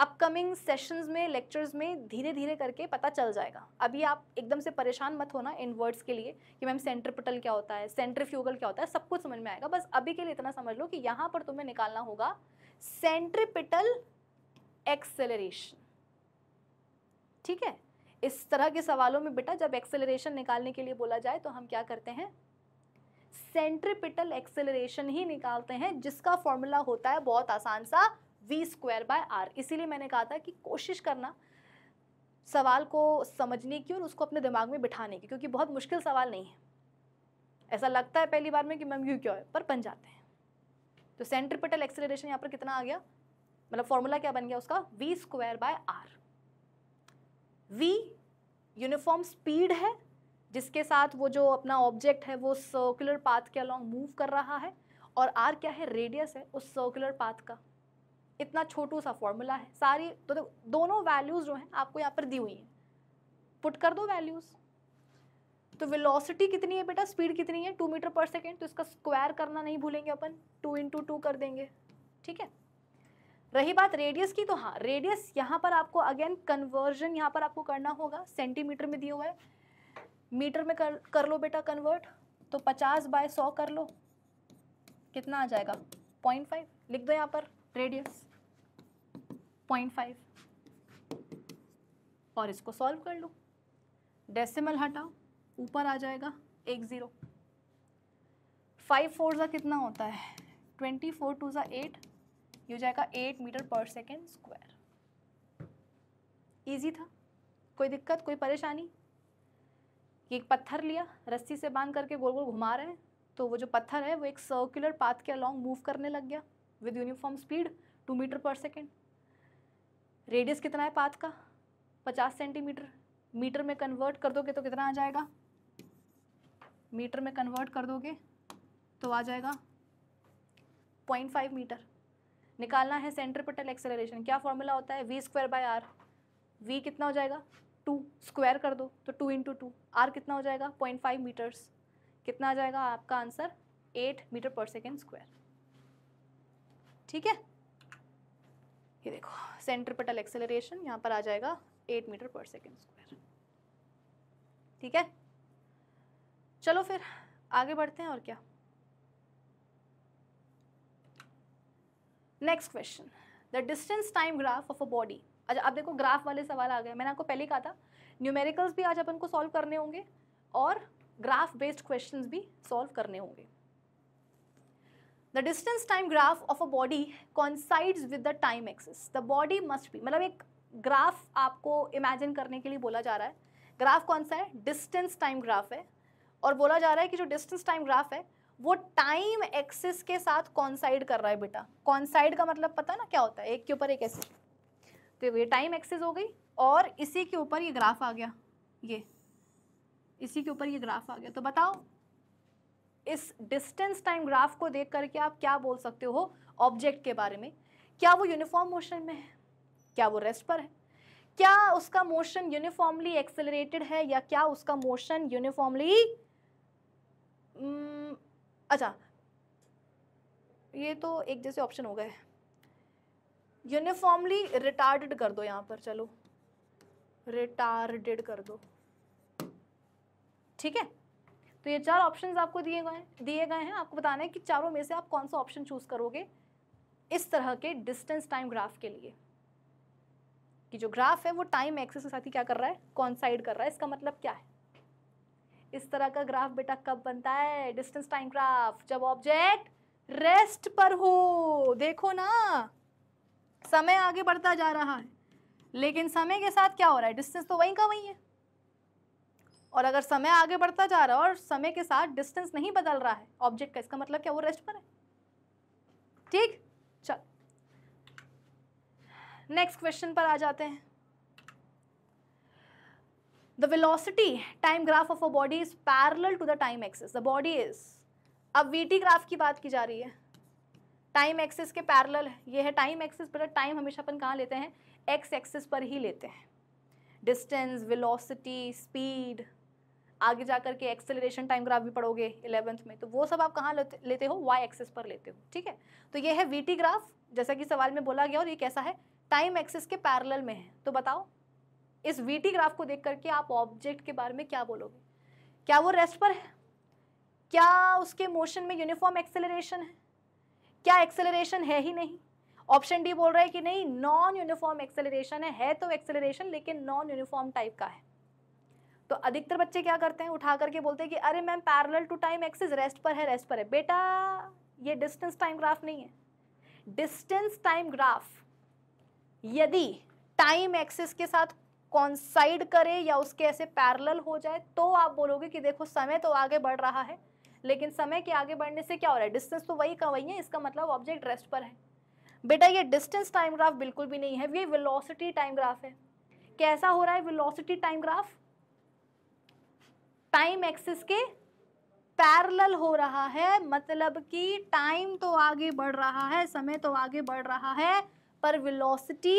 अपकमिंग सेशंस में लेक्चर्स में धीरे धीरे करके पता चल जाएगा अभी आप एकदम से परेशान मत होना इन वर्ड्स के लिए कि मैम सेंट्रिपिटल क्या होता है सेंट्रिफ्यूगल क्या होता है सब कुछ समझ में आएगा बस अभी के लिए इतना समझ लो कि यहाँ पर तुम्हें निकालना होगा सेंट्रिपिटल एक्सेलरेशन ठीक है इस तरह के सवालों में बेटा जब एक्सेलरेशन निकालने के लिए बोला जाए तो हम क्या करते हैं सेंट्रिपिटल एक्सेलरेशन ही निकालते हैं जिसका फॉर्मूला होता है बहुत आसान सा वी स्क्वायर बाय आर इसीलिए मैंने कहा था कि कोशिश करना सवाल को समझने की और उसको अपने दिमाग में बिठाने की क्योंकि बहुत मुश्किल सवाल नहीं है ऐसा लगता है पहली बार में कि मैम यू क्यों है पर बन जाते हैं तो सेंट्रिपिटल एक्सेलरेशन यहाँ पर कितना आ गया मतलब फॉर्मूला क्या बन गया उसका v square by r v uniform speed है जिसके साथ वो जो अपना ऑब्जेक्ट है वो सर्कुलर पाथ के अलॉन्ग मूव कर रहा है और आर क्या है रेडियस है उस सर्कुलर पाथ का इतना छोटू सा फॉर्मूला है सारी तो दोनों वैल्यूज़ जो हैं आपको यहाँ पर दी हुई हैं पुट कर दो वैल्यूज़ तो वेलोसिटी कितनी है बेटा स्पीड कितनी है टू मीटर पर सेकेंड तो इसका स्क्वायर करना नहीं भूलेंगे अपन टू इंटू टू कर देंगे ठीक है रही बात रेडियस की तो हाँ रेडियस यहाँ पर आपको अगेन कन्वर्जन यहाँ पर आपको करना होगा सेंटीमीटर में दिया हुआ है मीटर में कर कर लो बेटा कन्वर्ट तो पचास बाय सौ कर लो कितना आ जाएगा पॉइंट फाइव लिख दो यहाँ पर रेडियस पॉइंट फाइव और इसको सॉल्व कर लो डेसिमल हटाओ ऊपर आ जाएगा एक ज़ीरो फाइव फोर ज़ा कितना होता है ट्वेंटी फोर टू ज़ा एट ये हो जाएगा eight metre per second square easy था कोई दिक्कत कोई परेशानी ये एक पत्थर लिया रस्सी से बांध करके गोल गोल घुमा रहे हैं तो वो जो पत्थर है वो एक सर्कुलर पाथ के अलॉन्ग मूव करने लग गया with uniform speed two metre per second radius कितना है पाथ का पचास सेंटीमीटर मीटर में कन्वर्ट कर दोगे तो कितना आ जाएगा मीटर में कन्वर्ट कर दोगे तो आ जाएगा पॉइंट फाइव मीटर निकालना है सेंट्रीपिटल एक्सेलरेशन क्या फॉर्मूला होता है v square by r v कितना हो जाएगा टू स्क्वायर कर दो तो टू इंटू टू आर कितना हो जाएगा पॉइंट फाइव मीटर्स कितना आ जाएगा आपका answer eight metre per second square ठीक है ये देखो सेंट्रीपिटल एक्सेलरेशन यहाँ पर आ जाएगा eight metre per second square ठीक है चलो फिर आगे बढ़ते हैं और क्या next question the distance time graph of a body अच्छा आप देखो ग्राफ वाले सवाल आ गए मैंने आपको पहले कहा था न्यूमेरिकल्स भी आज अपन को सॉल्व करने होंगे और ग्राफ बेस्ड क्वेश्चंस भी सॉल्व करने होंगे the distance time graph of a body coincides with the time axis the body must भी मतलब एक ग्राफ आपको इमेजिन करने के लिए बोला जा रहा है ग्राफ कौन सा है डिस्टेंस टाइम ग्राफ है और बोला जा रहा है कि जो डिस्टेंस टाइम ग्राफ है वो टाइम एक्सिस के साथ कॉन्साइड कर रहा है बेटा कॉन्साइड का मतलब पता ना क्या होता है एक के ऊपर एक ऐसे तो ये टाइम एक्सिस हो गई और इसी के ऊपर ये ग्राफ आ गया ये इसी के ऊपर ये ग्राफ आ गया तो बताओ इस डिस्टेंस टाइम ग्राफ को देख करके आप क्या बोल सकते हो ऑब्जेक्ट के बारे में क्या वो यूनिफॉर्म मोशन में है क्या वो रेस्ट पर है क्या उसका मोशन यूनिफॉर्मली एक्सेलरेटेड है या क्या उसका मोशन यूनिफॉर्मली अच्छा ये तो एक जैसे ऑप्शन हो गए यूनिफॉर्मली रिटार्डेड कर दो यहाँ पर चलो रिटार्डेड कर दो ठीक है तो ये चार ऑप्शंस आपको दिए गए दिए गए हैं आपको बताना है कि चारों में से आप कौन सा ऑप्शन चूज करोगे इस तरह के डिस्टेंस टाइम ग्राफ के लिए कि जो ग्राफ है वो टाइम एक्सेस के साथ ही क्या कर रहा है कौन साइड कर रहा है इसका मतलब क्या है इस तरह का ग्राफ बेटा कब बनता है डिस्टेंस टाइम ग्राफ जब ऑब्जेक्ट रेस्ट पर हो देखो ना समय आगे बढ़ता जा रहा है लेकिन समय के साथ क्या हो रहा है डिस्टेंस तो वहीं का वहीं है और अगर समय आगे बढ़ता जा रहा है और समय के साथ डिस्टेंस नहीं बदल रहा है ऑब्जेक्ट का इसका मतलब क्या वो रेस्ट पर है ठीक चल नेक्स्ट क्वेश्चन पर आ जाते हैं the velocity time graph of a body is parallel to the time axis the body is अब वी टी ग्राफ की बात की जा रही है टाइम एक्सिस के पैरेलल है ये है टाइम एक्सिस पर टाइम हमेशा अपन कहाँ लेते हैं एक्स एक्सिस पर ही लेते हैं डिस्टेंस वेलोसिटी स्पीड आगे जा कर के एक्सेलरेशन टाइम ग्राफ भी पढ़ोगे इलेवंथ में तो वो सब आप कहाँ लेते हो वाई एक्सिस पर लेते हो ठीक है तो ये है वी टी ग्राफ जैसा कि सवाल में बोला गया और ये कैसा है टाइम एक्सिस के पैरेलल में है तो बताओ इस वीटी ग्राफ को देख करके आप ऑब्जेक्ट के बारे में क्या बोलोगे क्या वो रेस्ट पर है क्या उसके मोशन में यूनिफॉर्म एक्सेलरेशन है क्या एक्सेलरेशन है ही नहीं ऑप्शन डी बोल रहा है कि नहीं नॉन यूनिफॉर्म एक्सेलरेशन है, है तो एक्सेलरेशन लेकिन नॉन यूनिफॉर्म टाइप का है तो अधिकतर बच्चे क्या करते हैं उठा करके बोलते हैं कि अरे ma'am parallel to time axis rest पर है रेस्ट पर है बेटा ये डिस्टेंस टाइम ग्राफ नहीं है डिस्टेंस टाइम ग्राफ यदि टाइम एक्सिस के साथ कॉन्साइड करे या उसके ऐसे पैरल हो जाए तो आप बोलोगे कि देखो समय तो आगे बढ़ रहा है लेकिन समय के आगे बढ़ने से क्या हो रहा है डिस्टेंस तो वही का वही है इसका मतलब ऑब्जेक्ट रेस्ट पर है बेटा ये डिस्टेंस टाइम ग्राफ बिल्कुल भी नहीं है ये विलोसिटी टाइम ग्राफ है कैसा हो रहा है velocity time graph time axis के पैरल हो रहा है मतलब कि टाइम तो आगे बढ़ रहा है समय तो आगे बढ़ रहा है पर विलोसिटी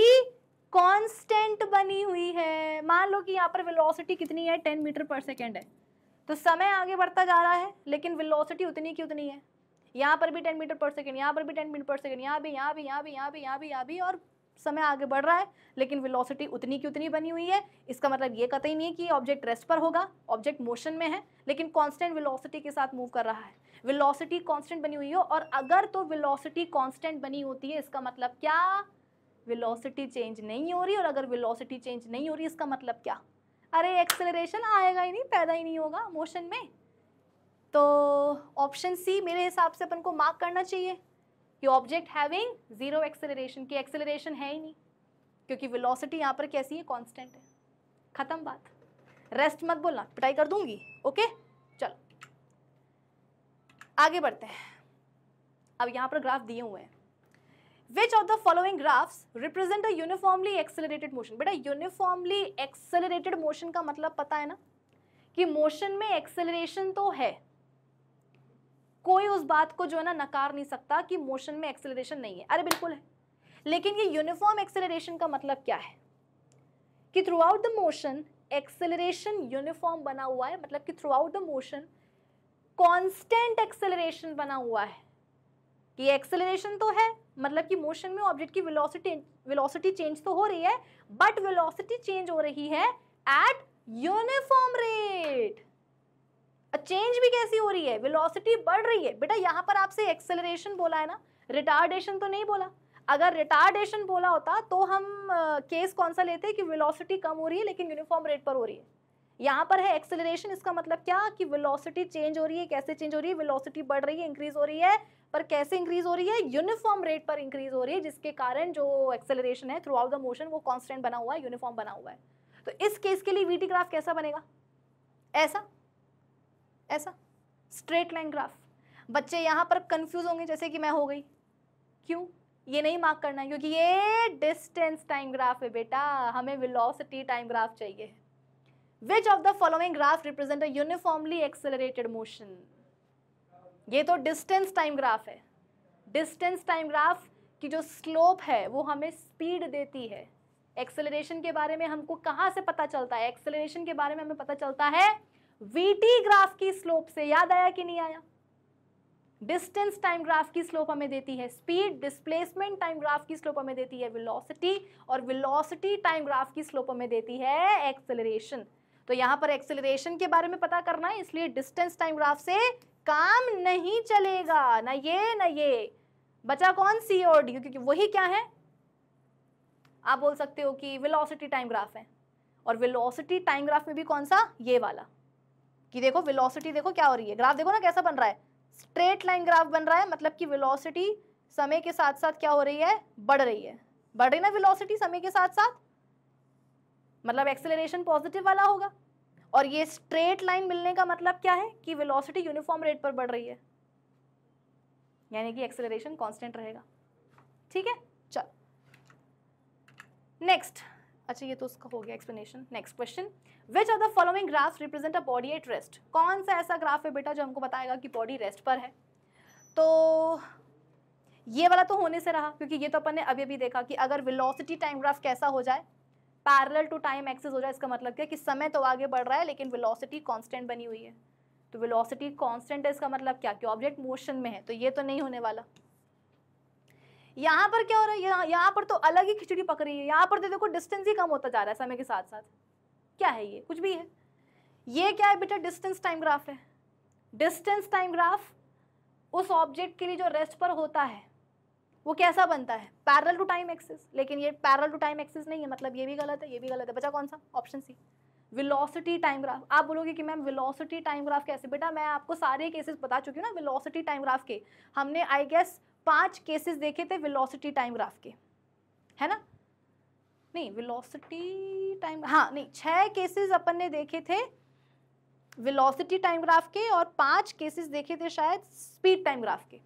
कांस्टेंट बनी हुई है मान लो कि यहाँ पर वेलोसिटी कितनी है टेन मीटर पर सेकेंड है तो समय आगे बढ़ता जा रहा है लेकिन वेलोसिटी उतनी की उतनी है यहाँ पर भी टेन मीटर पर सेकेंड यहाँ पर भी टेन मीटर पर सेकेंड यहाँ भी यहाँ भी यहाँ भी यहाँ भी यहाँ भी यहाँ भी और समय आगे बढ़ रहा है लेकिन वेलोसिटी उतनी की उतनी बनी हुई है इसका मतलब ये कतई नहीं है कि ऑब्जेक्ट रेस्ट पर होगा ऑब्जेक्ट मोशन में है लेकिन कॉन्स्टेंट वेलोसिटी के साथ मूव कर रहा है वेलोसिटी कॉन्स्टेंट बनी हुई हो और अगर तो वेलोसिटी कॉन्स्टेंट बनी होती है इसका मतलब क्या वेलोसिटी चेंज नहीं हो रही और अगर वेलोसिटी चेंज नहीं हो रही इसका मतलब क्या अरे एक्सेलरेशन आएगा ही नहीं पैदा ही नहीं होगा मोशन में तो ऑप्शन सी मेरे हिसाब से अपन को मार्क करना चाहिए कि ऑब्जेक्ट हैविंग ज़ीरो एक्सेलरेशन की एक्सेलरेशन है ही नहीं क्योंकि वेलोसिटी यहाँ पर कैसी है कॉन्स्टेंट है ख़त्म बात रेस्ट मत बोलना पिटाई कर दूंगी ओके चलो आगे बढ़ते हैं अब यहाँ पर ग्राफ दिए हुए हैं which of the following graphs represent a uniformly accelerated motion बेटा uniformly accelerated motion का मतलब पता है ना कि मोशन में एक्सेलरेशन तो है कोई उस बात को जो है ना नकार नहीं सकता कि मोशन में एक्सेलरेशन नहीं है अरे बिल्कुल है लेकिन ये यूनिफॉर्म एक्सेलरेशन का मतलब क्या है कि throughout the motion acceleration uniform बना हुआ है मतलब कि throughout the motion constant acceleration बना हुआ है ये एक्सेलरेशन तो है मतलब कि मोशन में ऑब्जेक्ट की वेलोसिटी वेलोसिटी चेंज तो हो रही है बट वेलोसिटी चेंज हो रही है एट यूनिफॉर्म रेट चेंज भी कैसी हो रही है वेलोसिटी बढ़ रही है बेटा यहां पर आपसे एक्सेलरेशन बोला है ना रिटार्डेशन तो नहीं बोला अगर रिटार्डेशन बोला होता तो हम केस uh, कौन सा लेते कि वेलोसिटी कम हो रही है लेकिन यूनिफॉर्म रेट पर हो रही है यहाँ पर है एक्सेलरेशन इसका मतलब क्या कि वेलोसिटी चेंज हो रही है कैसे चेंज हो रही है वेलोसिटी बढ़ रही है इंक्रीज हो रही है पर कैसे इंक्रीज हो रही है यूनिफॉर्म रेट पर इंक्रीज हो रही है जिसके कारण जो एक्सेलरेशन है थ्रू आउट द मोशन वो कॉन्स्टेंट बना हुआ है यूनिफॉर्म बना हुआ है तो इस केस के लिए वीटी ग्राफ कैसा बनेगा ऐसा ऐसा स्ट्रेट लाइन ग्राफ बच्चे यहाँ पर कंफ्यूज होंगे जैसे कि मैं हो गई क्यों ये नहीं मार्क करना है क्योंकि ये डिस्टेंस टाइम ग्राफ है बेटा हमें वेलोसिटी टाइम ग्राफ चाहिए which of the following graph represent a uniformly accelerated motion ये तो डिस्टेंस टाइम ग्राफ है डिस्टेंस टाइम ग्राफ की जो स्लोप है वो हमें स्पीड देती है एक्सेलरेशन के बारे में हमको कहाँ से पता चलता है एक्सेलरेशन के बारे में हमें पता चलता है वीटी ग्राफ की स्लोप से याद आया कि नहीं आया डिस्टेंस टाइम ग्राफ की स्लोप हमें देती है स्पीड डिस्प्लेसमेंट टाइम ग्राफ की स्लोप हमें देती है विलोसिटी और विलोसिटी टाइम ग्राफ की स्लोप हमें देती है एक्सेलरेशन तो यहाँ पर एक्सेलरेशन के बारे में पता करना है इसलिए डिस्टेंस टाइम ग्राफ से काम नहीं चलेगा ना ये ना ये बचा कौन सी और डी क्योंकि वही क्या है आप बोल सकते हो कि वेलोसिटी टाइम ग्राफ है और वेलोसिटी टाइम ग्राफ में भी कौन सा ये वाला कि देखो वेलोसिटी देखो क्या हो रही है ग्राफ देखो ना कैसा बन रहा है स्ट्रेट लाइन ग्राफ बन रहा है मतलब कि वेलोसिटी समय के साथ साथ क्या हो रही है बढ़ रही है बढ़ रही ना वेलोसिटी समय के साथ साथ मतलब एक्सेलरेशन पॉजिटिव वाला होगा और ये स्ट्रेट लाइन मिलने का मतलब क्या है कि वेलोसिटी यूनिफॉर्म रेट पर बढ़ रही है यानी कि एक्सेलरेशन कांस्टेंट रहेगा ठीक है चल नेक्स्ट अच्छा ये तो उसका हो गया explanation next question which are the following graph represent a body at rest कौन सा ऐसा ग्राफ है बेटा जो हमको बताएगा कि बॉडी रेस्ट पर है तो ये वाला तो होने से रहा क्योंकि ये तो अपन ने अभी अभी देखा कि अगर वेलोसिटी टाइम ग्राफ कैसा हो जाए पैरल टू टाइम एक्सेस हो रहा है इसका मतलब क्या कि समय तो आगे बढ़ रहा है लेकिन वेलोसिटी कांस्टेंट बनी हुई है तो वेलोसिटी कांस्टेंट है इसका मतलब क्या कि ऑब्जेक्ट मोशन में है तो ये तो नहीं होने वाला यहाँ पर क्या हो रहा है यहाँ यहाँ पर तो अलग ही खिचड़ी पक रही है यहाँ पर तो देखो डिस्टेंस ही कम होता जा रहा है समय के साथ साथ क्या है ये कुछ भी है ये क्या है बेटा डिस्टेंस टाइम ग्राफ है डिस्टेंस टाइम ग्राफ उस ऑब्जेक्ट के लिए जो रेस्ट पर होता है वो कैसा बनता है पैरल टू टाइम एक्सिस लेकिन ये पैरल टू टाइम एक्सिस नहीं है मतलब ये भी गलत है ये भी गलत है बचा कौन सा option C velocity time graph आप बोलोगे कि मैम विलोसिटी टाइम ग्राफ कैसे बेटा मैं आपको सारे केसेस बता चुकी हूँ ना विलोसिटी टाइम ग्राफ के हमने आई गेस पांच केसेस देखे थे विलोसिटी टाइम ग्राफ के है ना नहीं विलोसिटी टाइम हाँ नहीं छः केसेस अपन ने देखे थे विलोसिटी टाइम ग्राफ के और पांच केसेस देखे थे शायद स्पीड टाइम ग्राफ के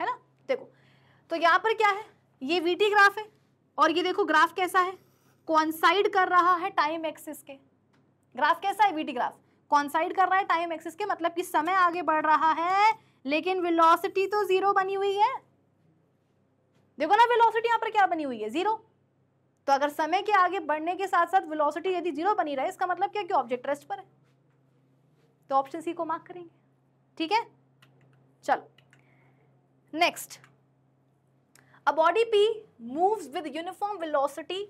है ना देखो तो यहाँ पर क्या है ये वीटी ग्राफ है और ये देखो ग्राफ कैसा है कॉन्साइड कर रहा है टाइम एक्सिस के ग्राफ कैसा है वीटी ग्राफ कॉन्साइड कर रहा है टाइम एक्सिस के मतलब कि समय आगे बढ़ रहा है लेकिन विलोसिटी तो जीरो बनी हुई है देखो ना विलोसिटी यहाँ पर क्या बनी हुई है जीरो तो अगर समय के आगे बढ़ने के साथ साथ विलोसिटी यदि जीरो बनी रहे इसका मतलब क्या कि ऑब्जेक्ट रेस्ट पर है तो ऑप्शन सी को मार्क करेंगे ठीक है चलो next A body P moves with uniform velocity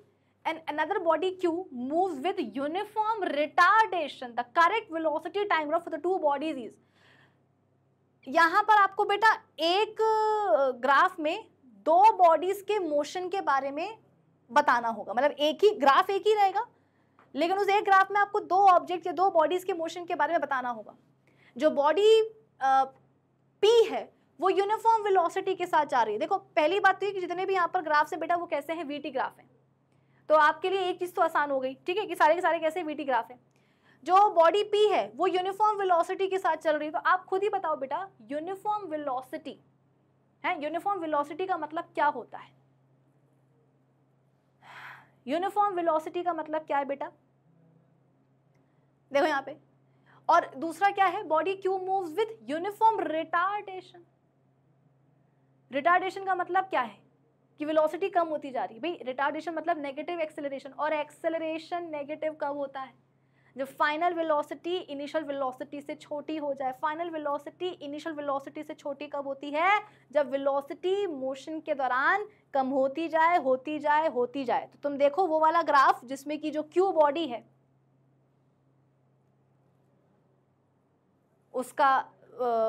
and another body Q moves with uniform retardation. The correct velocity time graph for the two bodies is. यहाँ पर आपको बेटा एक ग्राफ में दो बॉडीज के मोशन के बारे में बताना होगा मतलब एक ही ग्राफ एक ही रहेगा लेकिन उस एक ग्राफ में आपको दो ऑब्जेक्ट या दो बॉडीज के मोशन के बारे में बताना होगा जो बॉडी पी है वो यूनिफॉर्म वेलोसिटी के साथ जा रही है देखो पहली बात तो ये कि जितने भी यहाँ पर ग्राफ्स हैं बेटा वो कैसे हैं वीटी ग्राफ हैं तो आपके लिए एक चीज़ तो आसान हो गई ठीक है कि सारे के सारे कैसे वीटी ग्राफ हैं जो बॉडी पी है वो यूनिफॉर्म वेलोसिटी के साथ चल रही है तो आप खुद ही बताओ बेटा यूनिफॉर्म वेलोसिटी है यूनिफॉर्म वेलोसिटी का मतलब क्या होता है यूनिफॉर्म वेलोसिटी का मतलब क्या है बेटा देखो यहाँ पे और दूसरा क्या है body Q moves with uniform retardation retardation का मतलब क्या है कि वेलोसिटी कम होती जा रही है भाई रिटार्डेशन मतलब नेगेटिव एक्सेलरेशन और एक्सेलरेशन नेगेटिव कब होता है जो फाइनल वेलोसिटी इनिशियल वेलोसिटी से छोटी हो जाए फाइनल वेलोसिटी इनिशियल वेलोसिटी से छोटी कब होती है जब वेलोसिटी मोशन के दौरान कम होती जाए होती जाए होती जाए तो तुम देखो वो वाला ग्राफ जिसमें कि जो क्यू बॉडी है उसका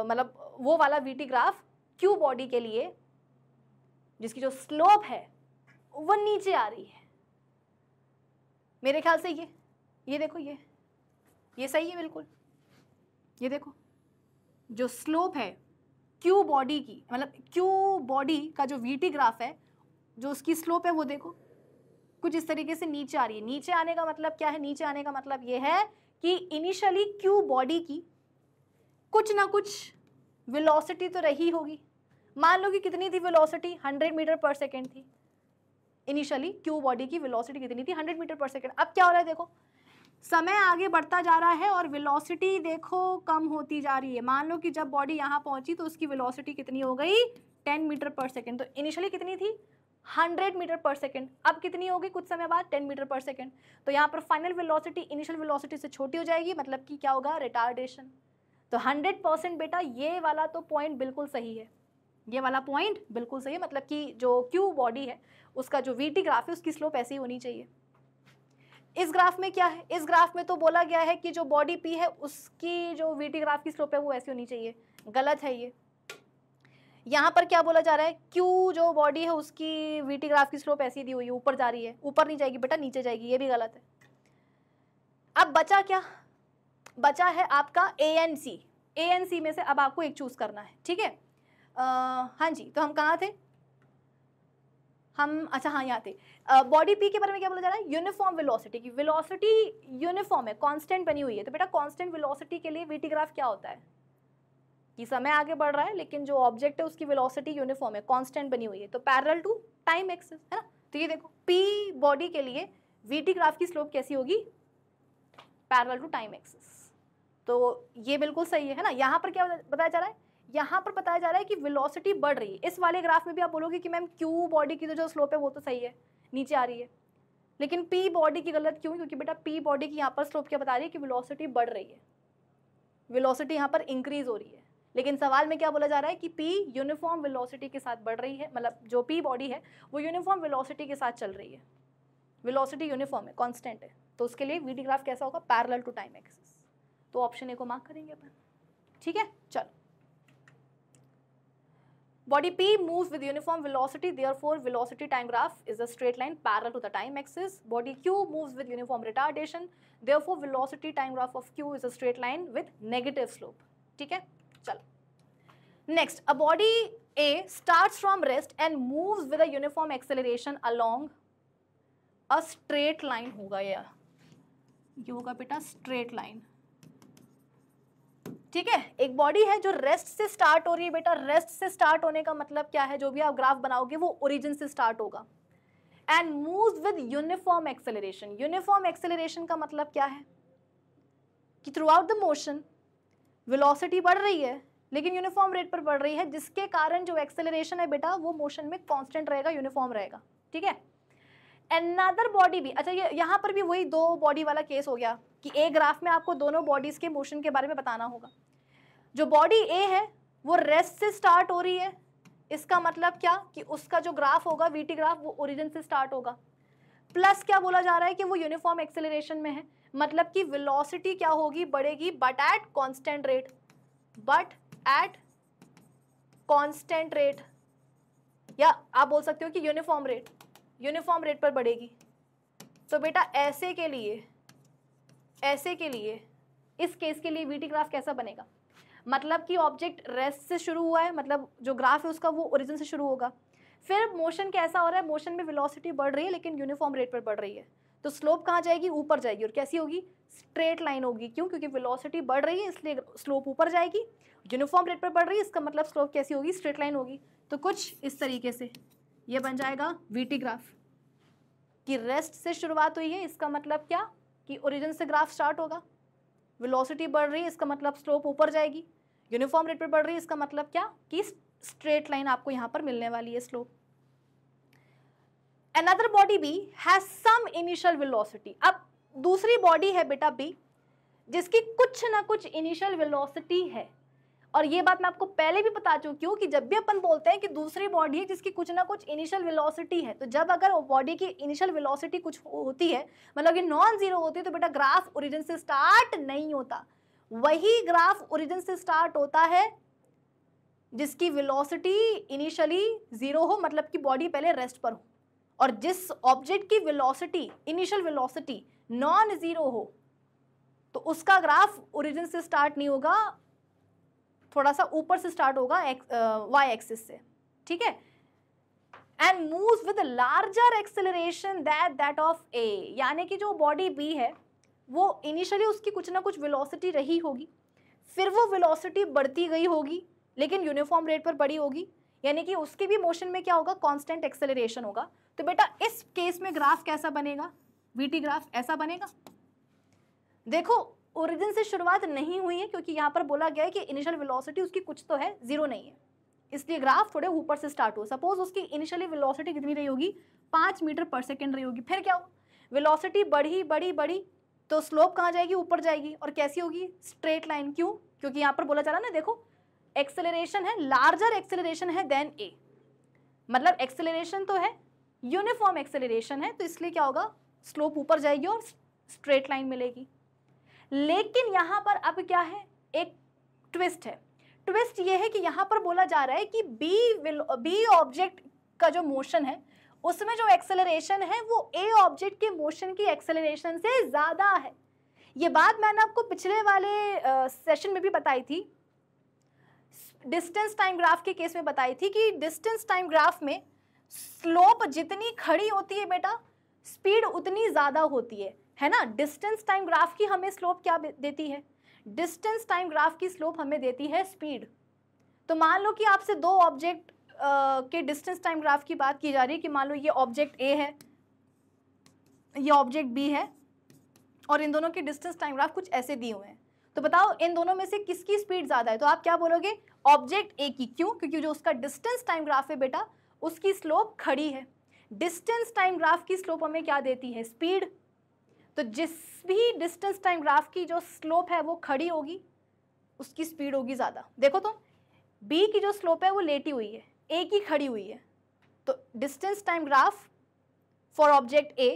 मतलब वो वाला वीटी ग्राफ क्यू बॉडी के लिए जिसकी जो स्लोप है वो नीचे आ रही है मेरे ख्याल से ये ये देखो ये ये सही है बिल्कुल ये देखो जो स्लोप है क्यू बॉडी की मतलब क्यू बॉडी का जो वीटी ग्राफ है जो उसकी स्लोप है वो देखो कुछ इस तरीके से नीचे आ रही है नीचे आने का मतलब क्या है नीचे आने का मतलब ये है कि इनिशियली क्यू बॉडी की कुछ ना कुछ वेलोसिटी तो रही होगी मान लो कि कितनी थी वेलोसिटी 100 मीटर पर सेकेंड थी इनिशियली क्यू बॉडी की वेलोसिटी कितनी थी 100 मीटर पर सेकेंड अब क्या हो रहा है देखो समय आगे बढ़ता जा रहा है और वेलोसिटी देखो कम होती जा रही है मान लो कि जब बॉडी यहाँ पहुंची तो उसकी विलोसिटी कितनी हो गई टेन मीटर पर सेकेंड तो इनिशियली कितनी थी 100 मीटर पर सेकेंड अब कितनी होगी कुछ समय बाद 10 मीटर पर सेकेंड तो यहाँ पर फाइनल वेलोसिटी इनिशियल वेलोसिटी से छोटी हो जाएगी मतलब कि क्या होगा रिटार्डेशन तो 100 परसेंट बेटा ये वाला तो पॉइंट बिल्कुल सही है ये वाला पॉइंट बिल्कुल सही है मतलब कि जो क्यू बॉडी है उसका जो वी ग्राफ है उसकी स्लोप ऐसी होनी चाहिए इस ग्राफ में क्या है इस ग्राफ में तो बोला गया है कि जो बॉडी पी है उसकी जो वी ग्राफ की स्लोप है वो ऐसी होनी चाहिए गलत है ये यहाँ पर क्या बोला जा रहा है क्यू जो बॉडी है उसकी वी ग्राफ की स्लोप ऐसी दी हुई है ऊपर जा रही है ऊपर नहीं जाएगी बेटा नीचे जाएगी ये भी गलत है अब बचा क्या बचा है आपका A N C A N C में से अब आपको एक चूज करना है ठीक है हाँ जी तो हम कहाँ थे हम अच्छा हाँ यहाँ थे बॉडी पी के बारे में क्या बोला जा रहा है यूनिफॉर्म वेलोसिटी की वेलोसिटी यूनिफॉर्म है कांस्टेंट बनी हुई है तो बेटा कांस्टेंट वेलोसिटी के लिए वीटीग्राफ क्या होता है कि समय आगे बढ़ रहा है लेकिन जो ऑब्जेक्ट है उसकी वेलोसिटी यूनिफॉर्म है कांस्टेंट बनी हुई है तो पैरल टू टाइम एक्सेस है ना तो ये देखो पी बॉडी के लिए वीटीग्राफ की स्लोप कैसी होगी पैरल टू टाइम एक्सेस तो ये बिल्कुल सही है ना यहाँ पर क्या बताया जा रहा है यहाँ पर बताया जा रहा है कि वेलोसिटी बढ़ रही है इस वाले ग्राफ में भी आप बोलोगे कि मैम क्यू बॉडी की तो जो स्लोप है वो तो सही है नीचे आ रही है लेकिन पी बॉडी की गलत क्यों क्योंकि बेटा पी बॉडी की यहाँ पर स्लोप क्या बता रही है कि विलोसिटी बढ़ रही है विलोसिटी यहाँ पर इंक्रीज हो रही है लेकिन सवाल में क्या बोला जा रहा है कि पी यूनिफॉर्म वेलोसिटी के साथ बढ़ रही है मतलब जो पी बॉडी है वो यूनिफॉर्म वेलोसिटी के साथ चल रही है वेलोसिटी यूनिफॉर्म है कांस्टेंट है तो उसके लिए वीडियोग्राफ कैसा होगा पैरेलल टू टाइम एक्सिस तो ऑप्शन ए को मार्क करेंगे अपन ठीक है चलो Body P moves with uniform velocity, therefore velocity time graph is a straight line parallel to the time axis. Body Q moves with uniform retardation, therefore velocity time graph of Q is a straight line with negative slope. ठीक है चलो next a body A starts from rest and moves with a uniform acceleration along a straight line होगा ये ये होगा बेटा straight line ठीक है एक बॉडी है जो रेस्ट से स्टार्ट हो रही है बेटा रेस्ट से स्टार्ट होने का मतलब क्या है जो भी आप ग्राफ बनाओगे वो ओरिजिन से स्टार्ट होगा and move with uniform acceleration uniform acceleration का मतलब क्या है कि throughout the motion velocity बढ़ रही है लेकिन यूनिफॉर्म रेट पर बढ़ रही है जिसके कारण जो एक्सेलरेशन है बेटा वो मोशन में कॉन्स्टेंट रहेगा यूनिफॉर्म रहेगा ठीक है एनादर बॉडी भी अच्छा ये यहाँ पर भी वही दो बॉडी वाला केस हो गया कि ए ग्राफ में आपको दोनों बॉडीज के मोशन के बारे में बताना होगा जो बॉडी ए है वो रेस्ट से स्टार्ट हो रही है इसका मतलब क्या कि उसका जो ग्राफ होगा वी ग्राफ वो ओरिजिन से स्टार्ट होगा प्लस क्या बोला जा रहा है कि वो यूनिफॉर्म एक्सेलरेशन में है मतलब कि वेलोसिटी क्या होगी बढ़ेगी but at constant rate but at constant rate या आप बोल सकते हो कि यूनिफॉर्म रेट यूनिफॉर्म रेट पर बढ़ेगी तो बेटा ऐसे के लिए ऐसे के लिए इस केस के लिए वीटी ग्राफ कैसा बनेगा मतलब कि ऑब्जेक्ट रेस्ट से शुरू हुआ है मतलब जो ग्राफ है उसका वो ओरिजिन से शुरू होगा फिर मोशन कैसा हो रहा है मोशन में वेलोसिटी बढ़ रही है लेकिन यूनिफॉर्म रेट पर बढ़ रही है तो स्लोप कहाँ जाएगी ऊपर जाएगी और कैसी होगी स्ट्रेट लाइन होगी क्यों क्योंकि वेलोसिटी बढ़ रही है इसलिए स्लोप ऊपर जाएगी यूनिफॉर्म रेट पर बढ़ रही है इसका मतलब स्लोप कैसी होगी स्ट्रेट लाइन होगी तो कुछ इस तरीके से ये बन जाएगा वीटी ग्राफ कि रेस्ट से शुरुआत हुई है इसका मतलब क्या कि ओरिजिन से ग्राफ स्टार्ट होगा वेलोसिटी बढ़ रही है इसका मतलब स्लोप ऊपर जाएगी यूनिफॉर्म रेट पर बढ़ रही है इसका मतलब क्या कि स्ट्रेट लाइन आपको यहां पर मिलने वाली है slope another body B has some initial velocity अब दूसरी बॉडी है बेटा बी जिसकी कुछ ना कुछ इनिशियल वेलोसिटी है और ये बात मैं आपको पहले भी बता चुकी हूँ कि जब भी अपन बोलते हैं कि दूसरी बॉडी है जिसकी कुछ ना कुछ इनिशियल वेलोसिटी है तो जब अगर बॉडी की इनिशियल वेलोसिटी कुछ होती है मतलब कि नॉन जीरो होती है तो बेटा ग्राफ ओरिजिन से स्टार्ट नहीं होता वही ग्राफ ओरिजिन से स्टार्ट होता है जिसकी विलोसिटी इनिशियली ज़ीरो हो मतलब कि बॉडी पहले रेस्ट पर हो और जिस ऑब्जेक्ट की velocity initial velocity non zero हो तो उसका ग्राफ ओरिजिन से स्टार्ट नहीं होगा थोड़ा सा ऊपर से स्टार्ट होगा वाई एक्सिस से ठीक है and move with larger acceleration that that of A यानी कि जो बॉडी बी है वो इनिशियली उसकी कुछ ना कुछ विलोसिटी रही होगी फिर वो विलोसिटी बढ़ती गई होगी लेकिन यूनिफॉर्म रेट पर बढ़ी होगी यानी कि उसके भी मोशन में क्या होगा कांस्टेंट एक्सेलरेशन होगा तो बेटा इस केस में ग्राफ कैसा बनेगा वीटी ग्राफ ऐसा बनेगा देखो ओरिजिन से शुरुआत नहीं हुई है क्योंकि यहाँ पर बोला गया है कि इनिशियल वेलोसिटी उसकी कुछ तो है जीरो नहीं है इसलिए ग्राफ थोड़े ऊपर से स्टार्ट हो सपोज उसकी इनिशियली वेलोसिटी कितनी रही होगी पाँच मीटर पर सेकेंड रही होगी फिर क्या हो वेलोसिटी बढ़ी बढ़ी बढ़ी तो स्लोप कहाँ जाएगी ऊपर जाएगी और कैसी होगी स्ट्रेट लाइन क्यों क्योंकि यहाँ पर बोला जा रहा ना देखो एक्सेलरेशन है लार्जर एक्सेलरेशन है देन ए मतलब एक्सेलरेशन तो है यूनिफॉर्म एक्सेलरेशन है तो इसलिए क्या होगा स्लोप ऊपर जाएगी और स्ट्रेट लाइन मिलेगी लेकिन यहाँ पर अब क्या है एक ट्विस्ट है ट्विस्ट ये है कि यहाँ पर बोला जा रहा है कि बी विल बी ऑब्जेक्ट का जो मोशन है उसमें जो एक्सेलरेशन है वो ए ऑब्जेक्ट के मोशन की एक्सेलरेशन से ज़्यादा है ये बात मैंने आपको पिछले वाले सेशन में भी बताई थी डिस्टेंस टाइम ग्राफ के केस में बताई थी कि डिस्टेंस टाइम ग्राफ में स्लोप जितनी खड़ी होती है बेटा स्पीड उतनी ज़्यादा होती है है ना डिस्टेंस टाइम ग्राफ की हमें स्लोप क्या देती है डिस्टेंस टाइम ग्राफ की स्लोप हमें देती है स्पीड तो मान लो कि आपसे दो ऑब्जेक्ट के डिस्टेंस टाइम ग्राफ की बात की जा रही है कि मान लो ये ऑब्जेक्ट ए है ये ऑब्जेक्ट बी है और इन दोनों के डिस्टेंस टाइम ग्राफ कुछ ऐसे दिए हुए हैं तो बताओ इन दोनों में से किसकी स्पीड ज़्यादा है तो आप क्या बोलोगे ऑब्जेक्ट ए की क्यों क्योंकि जो उसका डिस्टेंस टाइम ग्राफ है बेटा उसकी स्लोप खड़ी है डिस्टेंस टाइम ग्राफ की स्लोप हमें क्या देती है स्पीड तो जिस भी डिस्टेंस टाइम ग्राफ की जो स्लोप है वो खड़ी होगी उसकी स्पीड होगी ज़्यादा देखो तुम तो, बी की जो स्लोप है वो लेटी हुई है ए की खड़ी हुई है तो distance time graph for object A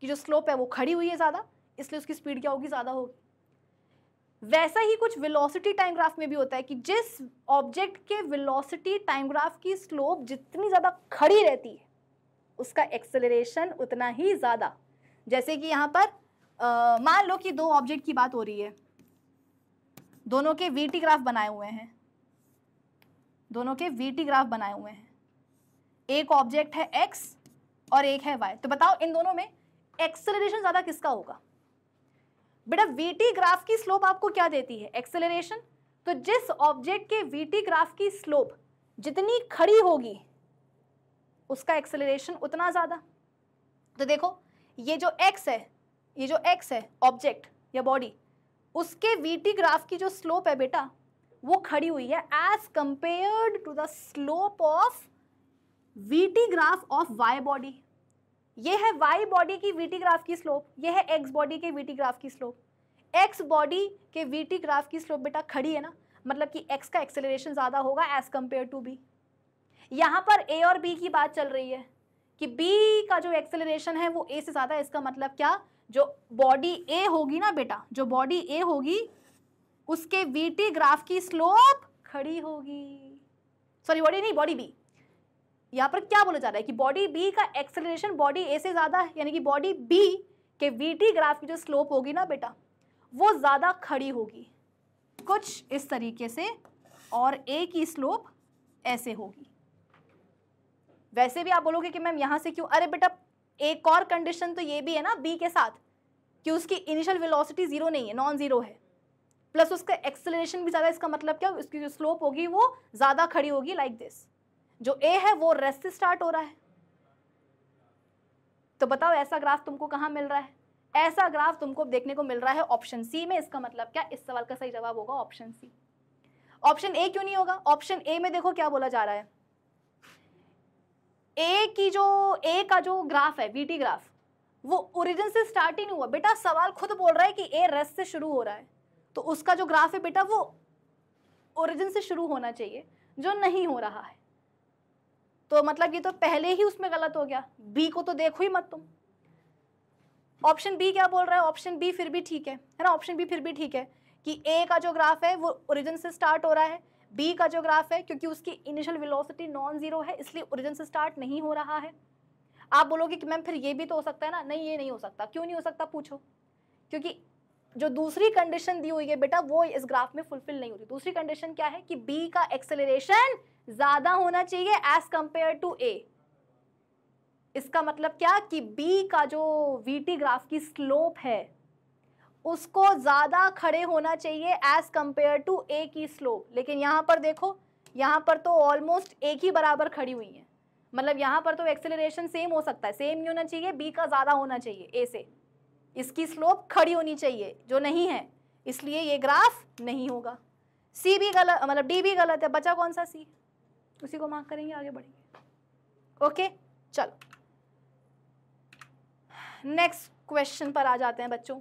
की जो स्लोप है वो खड़ी हुई है ज़्यादा इसलिए उसकी स्पीड क्या होगी ज़्यादा होगी वैसा ही कुछ वेलोसिटी टाइम ग्राफ में भी होता है कि जिस ऑब्जेक्ट के वेलोसिटी टाइम ग्राफ की स्लोप जितनी ज़्यादा खड़ी रहती है उसका एक्सेलरेशन उतना ही ज़्यादा जैसे कि यहाँ पर मान लो कि दो ऑब्जेक्ट की बात हो रही है दोनों के वीटी ग्राफ बनाए हुए हैं दोनों के वीटी ग्राफ बनाए हुए हैं एक ऑब्जेक्ट है एक्स और एक है वाई तो बताओ इन दोनों में एक्सेलरेशन ज़्यादा किसका होगा बेटा वीटी ग्राफ की स्लोप आपको क्या देती है एक्सेलरेशन तो जिस ऑब्जेक्ट के वीटी ग्राफ की स्लोप जितनी खड़ी होगी उसका एक्सेलरेशन उतना ज़्यादा तो देखो ये जो एक्स है ये जो एक्स है ऑब्जेक्ट या बॉडी उसके वीटी ग्राफ की जो स्लोप है बेटा वो खड़ी हुई है as compared to the slope of VT graph of Y body ये है वाई बॉडी की वीटी ग्राफ की स्लोप ये है एक्स बॉडी के वीटी ग्राफ की स्लोप एक्स बॉडी के वीटी ग्राफ की स्लोप बेटा खड़ी है ना मतलब कि एक्स का एक्सेलरेशन ज़्यादा होगा एज कम्पेयर टू बी यहाँ पर ए और बी की बात चल रही है कि बी का जो एक्सेलरेशन है वो ए से ज़्यादा है इसका मतलब क्या जो बॉडी ए होगी ना बेटा जो बॉडी ए होगी उसके वीटी ग्राफ की स्लोप खड़ी होगी सॉरी बॉडी नहीं बॉडी बी यहाँ पर क्या बोला जा रहा है कि बॉडी बी का एक्सेलरेशन बॉडी ए से ज़्यादा है यानी कि बॉडी बी के वीटी ग्राफ की जो स्लोप होगी ना बेटा वो ज़्यादा खड़ी होगी कुछ इस तरीके से और ए की स्लोप ऐसे होगी वैसे भी आप बोलोगे कि मैम यहाँ से क्यों अरे बेटा एक और कंडीशन तो ये भी है ना बी के साथ कि उसकी इनिशियल वेलोसिटी जीरो नहीं है नॉन जीरो है प्लस उसका एक्सेलरेशन भी ज़्यादा इसका मतलब क्या उसकी जो स्लोप होगी वो ज़्यादा खड़ी होगी लाइक like दिस जो ए है वो रेस्ट से स्टार्ट हो रहा है तो बताओ ऐसा ग्राफ तुमको कहाँ मिल रहा है ऐसा ग्राफ तुमको देखने को मिल रहा है ऑप्शन सी में इसका मतलब क्या इस सवाल का सही जवाब होगा ऑप्शन सी ऑप्शन ए क्यों नहीं होगा ऑप्शन ए में देखो क्या बोला जा रहा है ए की जो ए का जो ग्राफ है वीटी ग्राफ वो ओरिजिन से स्टार्ट ही नहीं हुआ बेटा सवाल खुद बोल रहा है कि ए रस से शुरू हो रहा है तो उसका जो ग्राफ है बेटा वो ओरिजिन से शुरू होना चाहिए जो नहीं हो रहा है तो मतलब ये तो पहले ही उसमें गलत हो गया बी को तो देखो ही मत तुम ऑप्शन बी क्या बोल रहा है ऑप्शन बी फिर भी ठीक है है ना ऑप्शन बी फिर भी ठीक है कि ए का जो ग्राफ है वो ओरिजिन से स्टार्ट हो रहा है बी का जो ग्राफ है क्योंकि उसकी इनिशियल वेलोसिटी नॉन जीरो है इसलिए ओरिजिन से स्टार्ट नहीं हो रहा है आप बोलोगे कि मैम फिर ये भी तो हो सकता है ना नहीं ये नहीं हो सकता क्यों नहीं हो सकता पूछो क्योंकि जो दूसरी कंडीशन दी हुई है बेटा वो इस ग्राफ में फुलफिल नहीं हो रही दूसरी कंडीशन क्या है कि बी का एक्सेलरेशन ज्यादा होना चाहिए एज कंपेयर टू ए इसका मतलब क्या कि बी का जो वीटी ग्राफ की स्लोप है उसको ज़्यादा खड़े होना चाहिए एज कम्पेयर टू ए की स्लोप लेकिन यहाँ पर देखो यहाँ पर तो ऑलमोस्ट एक ही बराबर खड़ी हुई है मतलब यहाँ पर तो एक्सेलरेशन सेम हो सकता है सेम नहीं होना चाहिए बी का ज़्यादा होना चाहिए ए से इसकी स्लोप खड़ी होनी चाहिए जो नहीं है इसलिए ये ग्राफ नहीं होगा सी भी गलत मतलब डी भी गलत है बचा कौन सा सी उसी को मार्क करेंगे आगे बढ़ेंगे ओके चलो नेक्स्ट क्वेश्चन पर आ जाते हैं बच्चों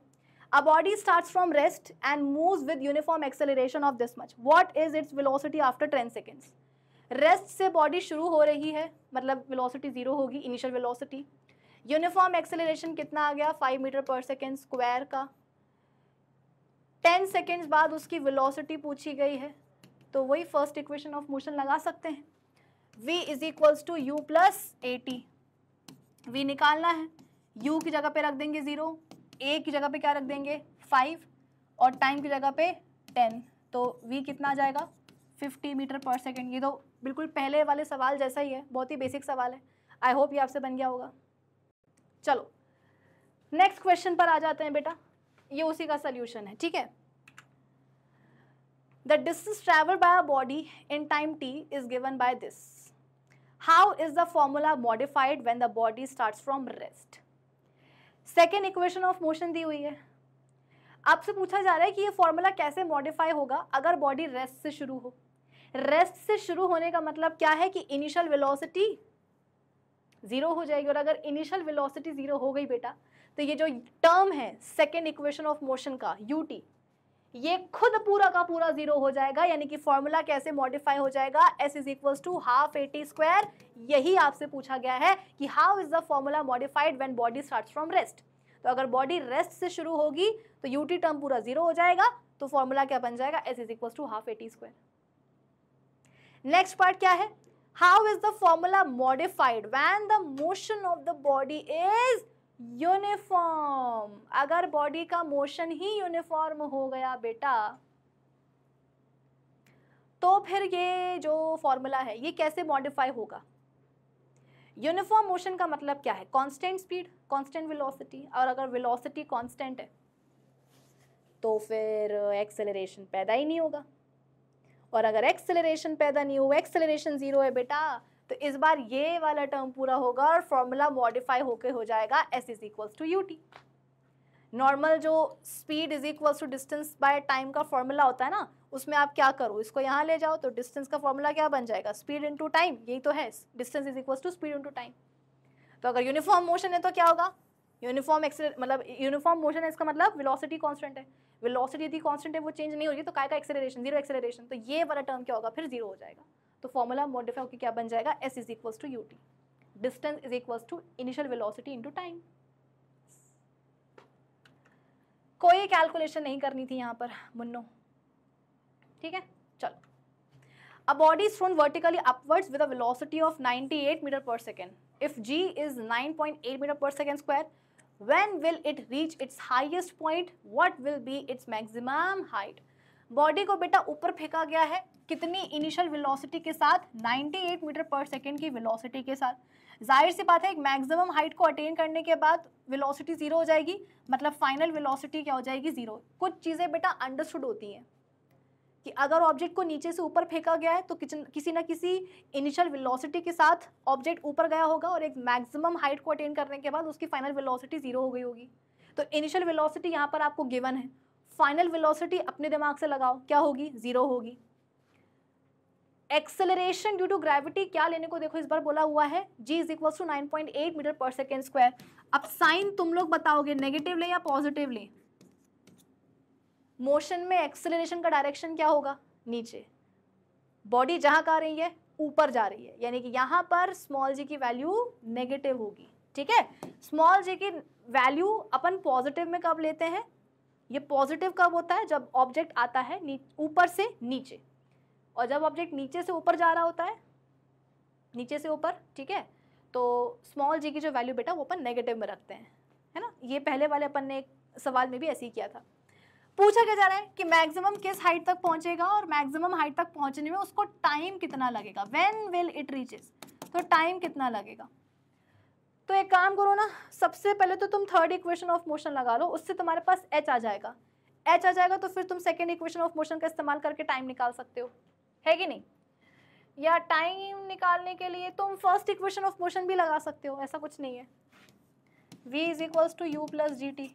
Our body starts from rest and moves with uniform acceleration of this much. What is its velocity after 10 seconds? Rest से बॉडी शुरू हो रही है मतलब वेलोसिटी जीरो होगी इनिशियल विलोसिटी यूनिफॉर्म एक्सेलरेशन कितना आ गया five metre per second square का टेन सेकेंड्स बाद उसकी विलोसिटी पूछी गई है तो वही फर्स्ट इक्वेशन ऑफ मोशन लगा सकते हैं v is equals to u plus a v निकालना है u की जगह पे रख देंगे ज़ीरो ए की जगह पे क्या रख देंगे फाइव और टाइम की जगह पे टेन तो वी कितना आ जाएगा फिफ्टी मीटर पर सेकेंड ये तो बिल्कुल पहले वाले सवाल जैसा ही है बहुत ही बेसिक सवाल है आई होप ये आपसे बन गया होगा चलो नेक्स्ट क्वेश्चन पर आ जाते हैं बेटा ये उसी का सल्यूशन है ठीक है the distance travel by a body in time t is given by this how is the formula modified when the body start from rest second equation of motion दी हुई है आपसे पूछा जा रहा है कि ये फॉर्मूला कैसे मॉडिफाई होगा अगर बॉडी रेस्ट से शुरू हो रेस्ट से शुरू होने का मतलब क्या है कि इनिशियल वेलोसिटी जीरो हो जाएगी और अगर इनिशियल वेलोसिटी जीरो हो गई बेटा तो ये जो टर्म है सेकेंड इक्वेशन ऑफ मोशन का यूटी ये खुद पूरा का पूरा जीरो हो जाएगा यानी कि फॉर्मूला कैसे मॉडिफाई हो जाएगा s is equal to half a t square यही आपसे पूछा गया है कि how is the formula modified when body start from rest तो अगर बॉडी रेस्ट से शुरू होगी तो यूटी टर्म पूरा जीरो हो जाएगा तो फॉर्मूला क्या बन जाएगा s is equal to half a t square next part क्या है how is the formula modified when the motion of the body is uniform अगर बॉडी का मोशन ही यूनिफॉर्म हो गया बेटा तो फिर ये जो फॉर्मूला है ये कैसे मॉडिफाई होगा यूनिफॉर्म मोशन का मतलब क्या है कांस्टेंट स्पीड कांस्टेंट वेलोसिटी और अगर वेलोसिटी कांस्टेंट है तो फिर एक्सेलरेशन पैदा ही नहीं होगा और अगर एक्सेलरेशन पैदा नहीं हो एक्सेलरेशन ज़ीरो है बेटा तो इस बार ये वाला टर्म पूरा होगा और फॉर्मूला मॉडिफाई होकर हो जाएगा s is equals to u t normal जो speed is equals to distance by time का फॉर्मूला होता है ना उसमें आप क्या करो इसको यहाँ ले जाओ तो डिस्टेंस का फॉर्मूला क्या बन जाएगा स्पीड इंटू टाइम यही तो है distance is equals to speed into time तो अगर यूनिफॉर्म मोशन है तो क्या होगा यूनिफॉर्म एक्सेलर मतलब यूनिफॉर्म मोशन है इसका मतलब वेलोसिटी कांस्टेंट है वेलोसिटी यदि कांस्टेंट है वो चेंज नहीं होगी तो काय का एक्सेलरेशन जीरो एक्सेलरेशन तो ये वाला टर्म क्या होगा फिर जीरो हो जाएगा तो फॉर्मूला मॉडिफाई होकर क्या बन जाएगा s is equal to u t distance is equal to initial velocity into time कोई कैलकुलेशन नहीं करनी थी यहां पर मुन्नो ठीक है चलो a body thrown vertically upwards with a velocity of 98 metre per second if g is 9.8 metre per second square when will it reach its highest point what will be its maximum height body को बेटा ऊपर फेंका गया है कितनी initial velocity के साथ 98 metre per second की वेलोसिटी के साथ जाहिर सी बात है एक मैक्सिमम हाइट को अटेन करने के बाद वेलोसिटी ज़ीरो हो जाएगी मतलब फाइनल वेलोसिटी क्या हो जाएगी ज़ीरो कुछ चीज़ें बेटा अंडरस्टूड होती हैं कि अगर ऑब्जेक्ट को नीचे से ऊपर फेंका गया है तो किसी ना किसी इनिशियल वेलोसिटी के साथ ऑब्जेक्ट ऊपर गया होगा और एक मैक्सिमम हाइट को अटेन करने के बाद उसकी फाइनल वेलोसिटी ज़ीरो हो गई होगी तो इनिशियल वेलोसिटी यहाँ पर आपको गिवन है फाइनल वेलोसिटी अपने दिमाग से लगाओ क्या होगी जीरो होगी एक्सेलरेशन ड्यू टू ग्रेविटी क्या लेने को देखो इस बार बोला हुआ है g is equal to nine point eight metre per second square अब साइन तुम लोग बताओगे नेगेटिव ले या पॉजिटिव ले मोशन में एक्सेलरेशन का डायरेक्शन क्या होगा नीचे बॉडी जहाँ का रही है ऊपर जा रही है यानी कि यहाँ पर स्मॉल जी की वैल्यू नेगेटिव होगी ठीक है स्मॉल जी की वैल्यू अपन पॉजिटिव में कब लेते हैं ये पॉजिटिव कब होता है जब ऑब्जेक्ट आता है ऊपर से नीचे और जब ऑब्जेक्ट नीचे से ऊपर जा रहा होता है नीचे से ऊपर ठीक है तो स्मॉल जी की जो वैल्यू बेटा वो अपन नेगेटिव में रखते हैं है ना ये पहले वाले अपन ने एक सवाल में भी ऐसे ही किया था पूछा क्या जा रहा है कि मैक्सिमम किस हाइट तक पहुंचेगा और मैक्सिमम हाइट तक पहुंचने में उसको टाइम कितना लगेगा वेन विल इट रीचेस तो टाइम कितना लगेगा तो एक काम करो ना सबसे पहले तो तुम थर्ड इक्वेशन ऑफ मोशन लगा लो उससे तुम्हारे पास एच आ जाएगा एच आ जाएगा तो फिर तुम सेकेंड इक्वेशन ऑफ मोशन का इस्तेमाल करके टाइम निकाल सकते हो है कि नहीं या टाइम निकालने के लिए तुम फर्स्ट इक्वेशन ऑफ मोशन भी लगा सकते हो ऐसा कुछ नहीं है v is equals to u plus g t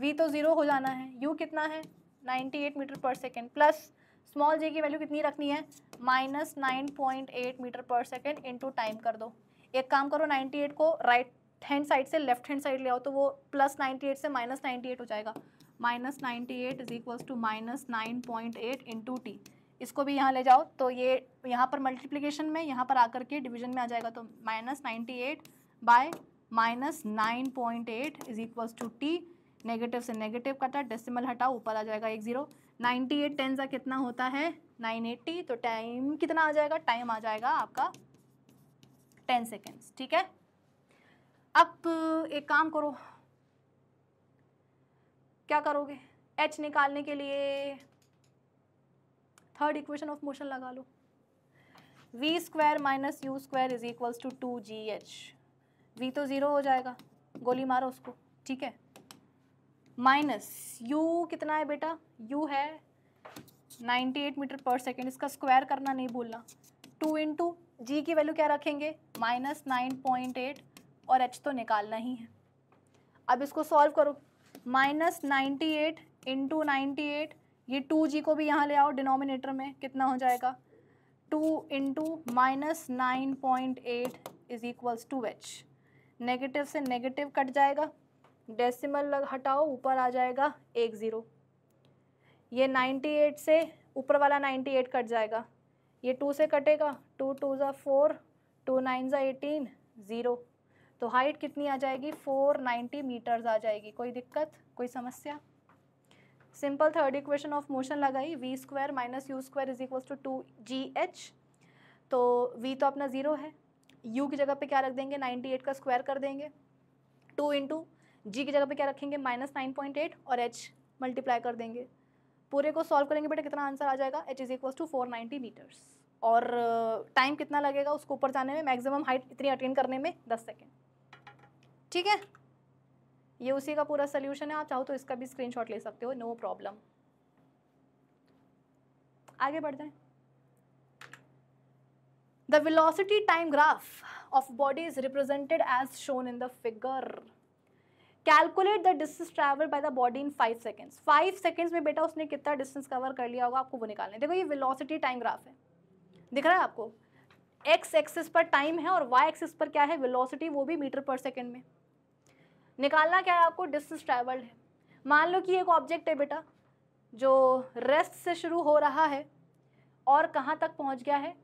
v तो ज़ीरो हो जाना है u कितना है 98 metre per second plus small j की वैल्यू कितनी रखनी है minus nine point eight metre per second into time कर दो एक काम करो 98 को राइट हैंड साइड से लेफ्ट हैंड साइड ले आओ तो वो प्लस नाइन्टी से माइनस नाइन्टी हो जाएगा minus ninety eight is equals to minus nine point eight t इसको भी यहाँ ले जाओ तो ये यहाँ पर मल्टीप्लीकेशन में यहाँ पर आकर के डिवीजन में आ जाएगा तो minus ninety eight by minus nine point eight is equals to t negative से नेगेटिव कटा डेसिमल हटा ऊपर आ जाएगा एक ज़ीरो नाइन्टी एट टेन का कितना होता है नाइन एट्टी तो टाइम कितना आ जाएगा टाइम आ जाएगा आपका टेन सेकेंड्स ठीक है अब एक काम करो क्या करोगे एच निकालने के लिए थर्ड इक्वेशन ऑफ मोशन लगा लो v square minus u square is equals to two g h v तो ज़ीरो हो जाएगा गोली मारो उसको ठीक है माइनस यू कितना है बेटा यू है 98 मीटर पर सेकेंड इसका स्क्वायर करना नहीं भूलना टू इंटू जी की वैल्यू क्या रखेंगे माइनस नाइन पॉइंट एट और एच तो निकालना ही है अब इसको सॉल्व करो minus ninety eight into ninety eight ये टू जी को भी यहाँ ले आओ डिनोमिनेटर में कितना हो जाएगा two into minus nine point eight is equals to h negative से नेगेटिव कट जाएगा डेसिमल लग हटाओ ऊपर आ जाएगा एक ज़ीरो ये एट से ऊपर वाला नाइन्टी एट कट जाएगा ये टू से कटेगा टू टू ज़ा फोर टू नाइन ज़ा एटीन ज़ीरो तो हाइट कितनी आ जाएगी फोर नाइन्टी मीटर्स आ जाएगी कोई दिक्कत कोई समस्या simple third equation of motion लगाई v square minus u square is equals to two g h तो वी तो अपना ज़ीरो है यू की जगह पे क्या रख देंगे नाइन्टी एट का स्क्वायर कर देंगे टू इंटू जी की जगह पे क्या रखेंगे माइनस नाइन पॉइंट एट और एच मल्टीप्लाई कर देंगे पूरे को सॉल्व करेंगे बेटा कितना आंसर आ जाएगा h is equal to four ninety metres और टाइम uh, कितना लगेगा उसको ऊपर जाने में मैक्सिमम हाइट इतनी अटेन करने में दस सेकेंड ठीक है ये उसी का पूरा सोल्यूशन है आप चाहो तो इसका भी स्क्रीन ले सकते हो नो प्रॉब्लम आगे बढ़ जाए The velocity time graph of body is represented as shown in the figure. Calculate the distance travel by the body in five seconds five seconds में बेटा उसने कितना डिस्टेंस कवर कर लिया होगा आपको वो निकालना है देखो ये वेलोसिटी टाइम ग्राफ है दिख रहा है आपको एक्स एक्सिस पर टाइम है और वाई एक्सिस पर क्या है वेलोसिटी वो भी मीटर पर सेकेंड में निकालना क्या है आपको डिस्टेंस ट्रैवल्ड है मान लो कि एक ऑब्जेक्ट है बेटा जो रेस्ट से शुरू हो रहा है और कहाँ तक पहुँच गया है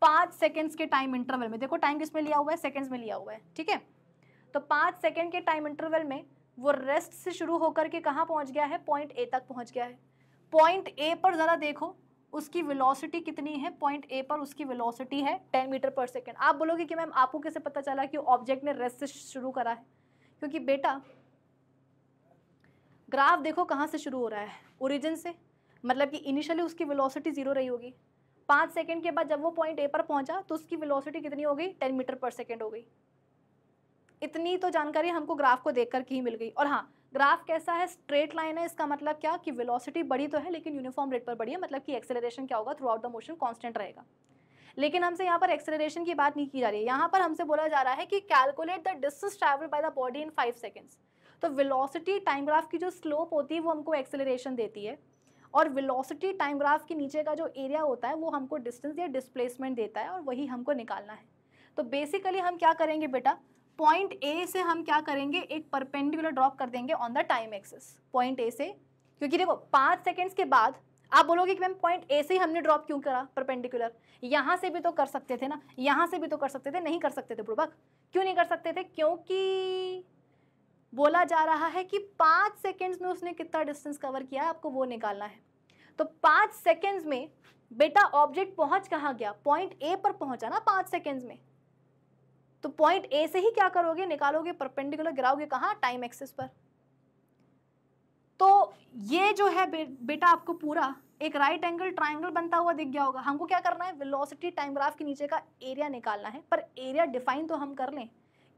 पाँच सेकेंड्स के टाइम इंटरवल में देखो टाइम किस में लिया हुआ है सेकेंड्स में लिया हुआ है ठीक है तो पाँच सेकेंड के टाइम इंटरवल में वो रेस्ट से शुरू होकर के कहाँ पहुँच गया है पॉइंट ए तक पहुँच गया है पॉइंट ए पर ज़रा देखो उसकी वेलोसिटी कितनी है पॉइंट ए पर उसकी वेलोसिटी है टेन मीटर पर सेकेंड आप बोलोगे कि मैम आपको कैसे पता चला कि ऑब्जेक्ट ने रेस्ट से शुरू करा है क्योंकि बेटा ग्राफ देखो कहाँ से शुरू हो रहा है ओरिजिन से मतलब कि इनिशियली उसकी वेलोसिटी जीरो रही होगी पाँच सेकेंड के बाद जब वो पॉइंट ए पर पहुंचा तो उसकी वेलोसिटी कितनी हो गई टेन मीटर पर सेकेंड हो गई इतनी तो जानकारी हमको ग्राफ को देख करके ही मिल गई और हाँ ग्राफ कैसा है स्ट्रेट लाइन है इसका मतलब क्या कि वेलोसिटी बड़ी तो है लेकिन यूनिफॉर्म रेट पर बड़ी है मतलब कि एक्सेलरेशन क्या होगा throughout the motion constant रहेगा लेकिन हमसे यहाँ पर एक्सेलरेशन की बात नहीं की जा रही है यहाँ पर हमसे बोला जा रहा है कि calculate the distance travel by the body in five seconds तो विलोसिटी टाइम ग्राफ की जो स्लोप होती है वो हमको एक्सेलरेशन देती है और विलोसिटी टाइम ग्राफ के नीचे का जो एरिया होता है वो हमको डिस्टेंस या डिस्प्लेसमेंट देता है और वही हमको निकालना है तो बेसिकली हम क्या करेंगे बेटा पॉइंट ए से हम क्या करेंगे एक परपेंडिकुलर ड्रॉप कर देंगे on the time axis point a से क्योंकि देखो पाँच सेकेंड्स के बाद आप बोलोगे कि मैम पॉइंट ए से ही हमने ड्रॉप क्यों करा परपेंडिकुलर यहाँ से भी तो कर सकते थे ना यहाँ से भी तो कर सकते थे नहीं कर सकते थे पूर्वक क्यों नहीं कर सकते थे क्योंकि बोला जा रहा है कि पाँच सेकेंड्स में उसने कितना डिस्टेंस कवर किया है आपको वो निकालना है तो पाँच सेकेंड्स में बेटा ऑब्जेक्ट पहुँच कहाँ गया पॉइंट ए पर पहुँचा ना पाँच सेकेंड्स में तो पॉइंट ए से ही क्या करोगे निकालोगे परपेंडिकुलर गिराओगे कहाँ टाइम एक्सिस पर तो ये जो है बे, बेटा आपको पूरा एक राइट एंगल ट्राइंगल बनता हुआ दिख गया होगा हमको क्या करना है वेलोसिटी टाइम ग्राफ के नीचे का एरिया निकालना है पर एरिया डिफाइन तो हम कर लें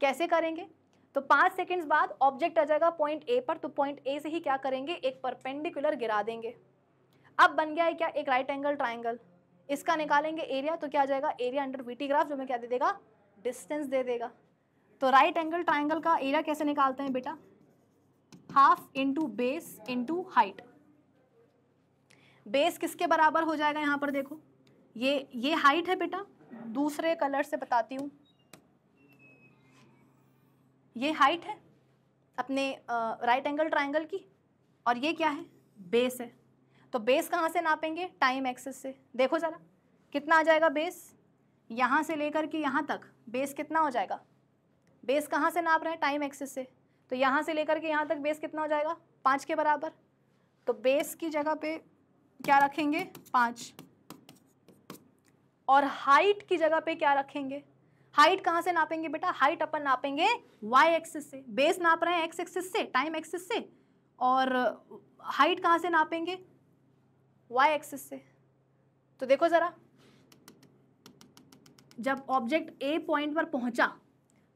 कैसे करेंगे तो पाँच सेकेंड्स बाद ऑब्जेक्ट आ जाएगा पॉइंट ए पर तो पॉइंट ए से ही क्या करेंगे एक परपेंडिकुलर गिरा देंगे अब बन गया है क्या एक राइट एंगल ट्राइंगल इसका निकालेंगे एरिया तो क्या आ जाएगा एरिया अंडर वीटी ग्राफ जो हमें क्या दे देगा डिस्टेंस दे देगा तो राइट एंगल ट्राइंगल का एरिया कैसे निकालते हैं बेटा half into base into height base किसके बराबर हो जाएगा यहाँ पर देखो ये ये हाइट है बेटा दूसरे कलर से बताती हूँ ये हाइट है अपने राइट एंगल ट्राइंगल की और ये क्या है बेस है तो बेस कहाँ से नापेंगे टाइम एक्सेस से देखो ज़रा कितना आ जाएगा बेस यहाँ से लेकर के यहाँ तक बेस कितना हो जाएगा बेस कहाँ से नाप रहे हैं टाइम एक्सिस से तो यहाँ से लेकर के यहाँ तक बेस कितना हो जाएगा पाँच के बराबर तो बेस की जगह पे क्या रखेंगे पाँच और हाइट की जगह पे क्या रखेंगे हाइट कहाँ से नापेंगे बेटा हाइट अपन नापेंगे वाई एक्सिस से बेस नाप रहे हैं एक्स एक्सिस से टाइम एक्सिस से और हाइट कहाँ से नापेंगे वाई एक्सिस से तो देखो ज़रा जब ऑब्जेक्ट ए पॉइंट पर पहुंचा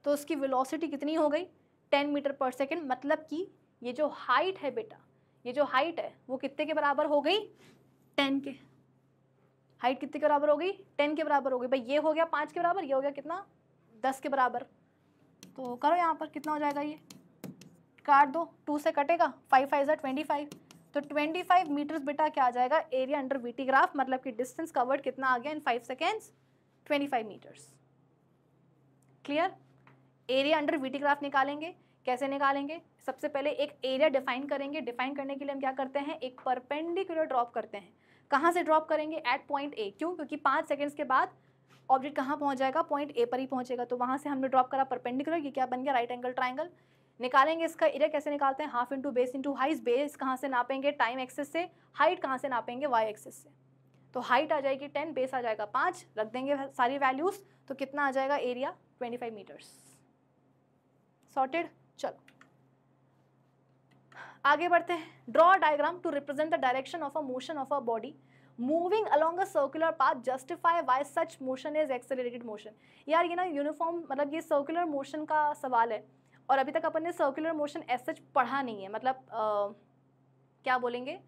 तो उसकी वेलोसिटी कितनी हो गई 10 मीटर पर सेकेंड मतलब कि ये जो हाइट है बेटा ये जो हाइट है वो कितने के बराबर हो गई 10 के हाइट कितने के बराबर हो गई 10 के बराबर हो गई भाई ये हो गया पाँच के बराबर ये हो गया कितना दस के बराबर तो करो यहाँ पर कितना हो जाएगा ये काट दो टू से कटेगा फाइव फाइव जै ट्वेंटी फाइव तो ट्वेंटी फाइव मीटर्स बेटा क्या आ जाएगा एरिया अंडर वीटी ग्राफ मतलब कि डिस्टेंस कवर्ड कितना आ गया in five seconds 25 metres clear area under VT graph निकालेंगे कैसे निकालेंगे सबसे पहले एक एरिया डिफाइन करेंगे डिफाइन करने के लिए हम क्या करते हैं एक परपेंडिकुलर ड्रॉप करते हैं कहाँ से ड्रॉप करेंगे एट पॉइंट ए क्यों क्योंकि पाँच सेकेंड्स के बाद ऑब्जेक्ट कहाँ पहुँच जाएगा पॉइंट ए पर ही पहुँचेगा तो वहाँ से हमने ड्रॉप करा परपेंडिकुलर ये क्या बन गया राइट एंगल ट्राइंगल निकालेंगे इसका एरिया कैसे निकालते हैं half into base into height base कहाँ से नापेंगे टाइम एक्सेस से हाइट कहाँ से नापेंगे वाई एक्सेस से तो हाइट आ जाएगी टेन बेस आ जाएगा पांच रख देंगे सारी वैल्यूज़ तो कितना आ जाएगा area twenty five metres sorted चलो आगे बढ़ते हैं draw diagram to represent the direction of a motion of a body moving along a circular path justify why such motion is accelerated motion यार ये ना यूनिफॉर्म मतलब ये सर्कुलर मोशन का सवाल है और अभी तक अपन ने सर्कुलर मोशन एज सच पढ़ा नहीं है मतलब आ, क्या बोलेंगे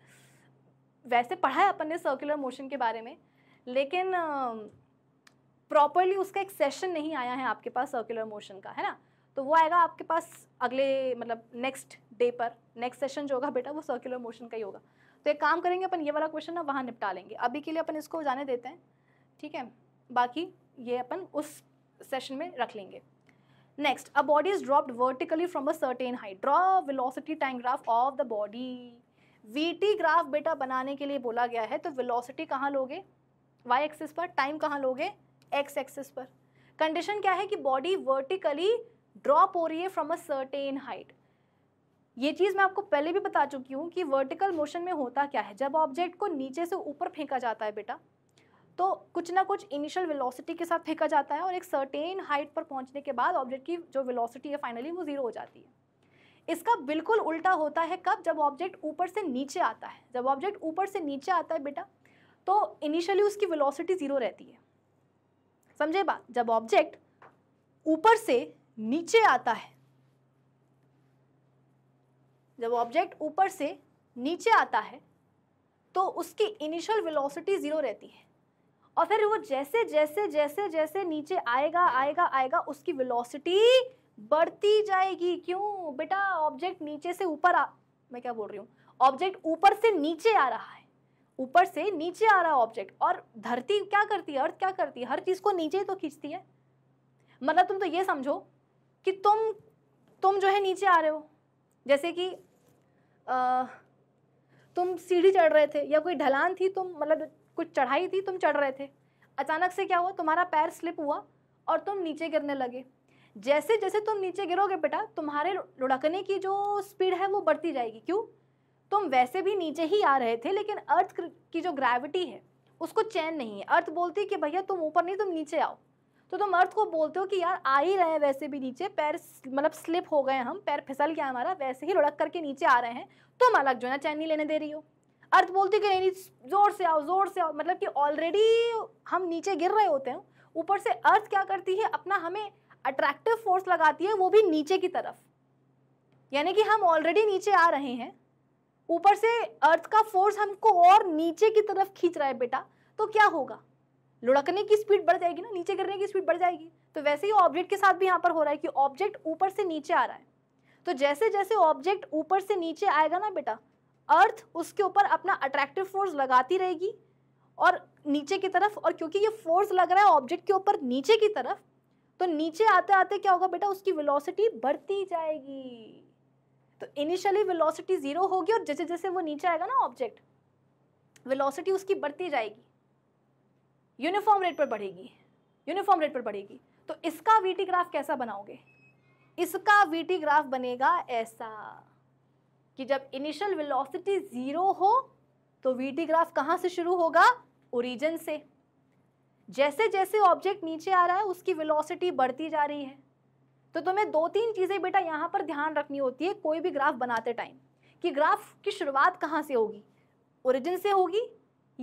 वैसे पढ़ा है अपन ने सर्कुलर मोशन के बारे में लेकिन प्रॉपरली उसका एक सेशन नहीं आया है आपके पास सर्कुलर मोशन का है ना तो वो आएगा आपके पास अगले मतलब नेक्स्ट डे पर नेक्स्ट सेशन जो होगा बेटा वो सर्कुलर मोशन का ही होगा तो एक काम करेंगे अपन ये वाला क्वेश्चन ना वहाँ निपटा लेंगे अभी के लिए अपन इसको जाने देते हैं ठीक है बाकी ये अपन उस सेशन में रख लेंगे next a body is dropped vertically from a certain height draw velocity time graph of the body VT graph बेटा बनाने के लिए बोला गया है तो वेलोसिटी कहाँ लोगे वाई एक्सिस पर टाइम कहाँ लोगे एक्स एक्सिस पर कंडीशन क्या है कि बॉडी वर्टिकली ड्रॉप हो रही है फ्रॉम अ सर्टेन हाइट ये चीज़ मैं आपको पहले भी बता चुकी हूँ कि वर्टिकल मोशन में होता क्या है जब ऑब्जेक्ट को नीचे से ऊपर फेंका जाता है बेटा तो कुछ ना कुछ इनिशियल वेलोसिटी के साथ फेंका जाता है और एक सर्टेन हाइट पर पहुंचने के बाद ऑब्जेक्ट की जो वेलोसिटी है फाइनली वो ज़ीरो हो जाती है इसका बिल्कुल उल्टा होता है कब जब ऑब्जेक्ट ऊपर से नीचे आता है जब ऑब्जेक्ट ऊपर से नीचे आता है बेटा तो इनिशियली उसकी वेलोसिटी ज़ीरो रहती है समझे बात जब ऑब्जेक्ट ऊपर से नीचे आता है जब ऑब्जेक्ट ऊपर से नीचे आता है तो उसकी इनिशियल वेलोसिटी ज़ीरो रहती है और फिर वो जैसे जैसे जैसे जैसे नीचे आएगा आएगा आएगा उसकी वेलोसिटी बढ़ती जाएगी क्यों बेटा ऑब्जेक्ट नीचे से ऊपर आ मैं क्या बोल रही हूँ ऑब्जेक्ट ऊपर से नीचे आ रहा है ऊपर से नीचे आ रहा है ऑब्जेक्ट और धरती क्या करती है अर्थ क्या करती है हर चीज़ को नीचे तो खींचती है मतलब तुम तो ये समझो कि तुम तुम जो है नीचे आ रहे हो जैसे कि आ, तुम सीढ़ी चढ़ रहे थे या कोई ढलान थी तुम मतलब कुछ चढ़ाई थी तुम चढ़ रहे थे अचानक से क्या हुआ तुम्हारा पैर स्लिप हुआ और तुम नीचे गिरने लगे जैसे जैसे तुम नीचे गिरोगे बेटा तुम्हारे लुढ़कने की जो स्पीड है वो बढ़ती जाएगी क्यों तुम वैसे भी नीचे ही आ रहे थे लेकिन अर्थ की जो ग्रेविटी है उसको चैन नहीं है अर्थ बोलती है कि भैया तुम ऊपर नहीं तुम नीचे आओ तो तुम अर्थ को बोलते हो कि यार आ ही रहे हैं वैसे भी नीचे पैर मतलब स्लिप हो गए हम पैर फिसल गया हमारा वैसे ही लुढ़क करके नीचे आ रहे हैं तुम अलग जो ना चैन नहीं लेने दे रही हो अर्थ बोलती कि नहीं नहीं जोर से आओ जोर से आओ मतलब कि ऑलरेडी हम नीचे गिर रहे होते हैं ऊपर से अर्थ क्या करती है अपना हमें अट्रैक्टिव फोर्स लगाती है वो भी नीचे की तरफ यानी कि हम ऑलरेडी नीचे आ रहे हैं ऊपर से अर्थ का फोर्स हमको और नीचे की तरफ खींच रहा है बेटा तो क्या होगा लुढ़कने की स्पीड बढ़ जाएगी ना नीचे गिरने की स्पीड बढ़ जाएगी तो वैसे ही ऑब्जेक्ट के साथ भी यहाँ पर हो रहा है कि ऑब्जेक्ट ऊपर से नीचे आ रहा है तो जैसे जैसे ऑब्जेक्ट ऊपर से नीचे आएगा ना बेटा अर्थ उसके ऊपर अपना अट्रैक्टिव फोर्स लगाती रहेगी और नीचे की तरफ और क्योंकि ये फोर्स लग रहा है ऑब्जेक्ट के ऊपर नीचे की तरफ तो नीचे आते आते क्या होगा बेटा उसकी वेलोसिटी बढ़ती जाएगी तो इनिशियली वेलोसिटी जीरो होगी और जैसे जैसे वो नीचे आएगा ना ऑब्जेक्ट वेलोसिटी उसकी बढ़ती जाएगी यूनिफॉर्म रेट पर बढ़ेगी यूनिफॉर्म रेट पर बढ़ेगी तो इसका वीटी ग्राफ कैसा बनाओगे इसका वीटी ग्राफ बनेगा ऐसा कि जब इनिशियल वेलोसिटी ज़ीरो हो तो वीटी ग्राफ कहाँ से शुरू होगा ओरिजिन से जैसे जैसे ऑब्जेक्ट नीचे आ रहा है उसकी वेलोसिटी बढ़ती जा रही है तो तुम्हें दो तीन चीज़ें बेटा यहाँ पर ध्यान रखनी होती है कोई भी ग्राफ बनाते टाइम कि ग्राफ की शुरुआत कहाँ से होगी ओरिजिन से होगी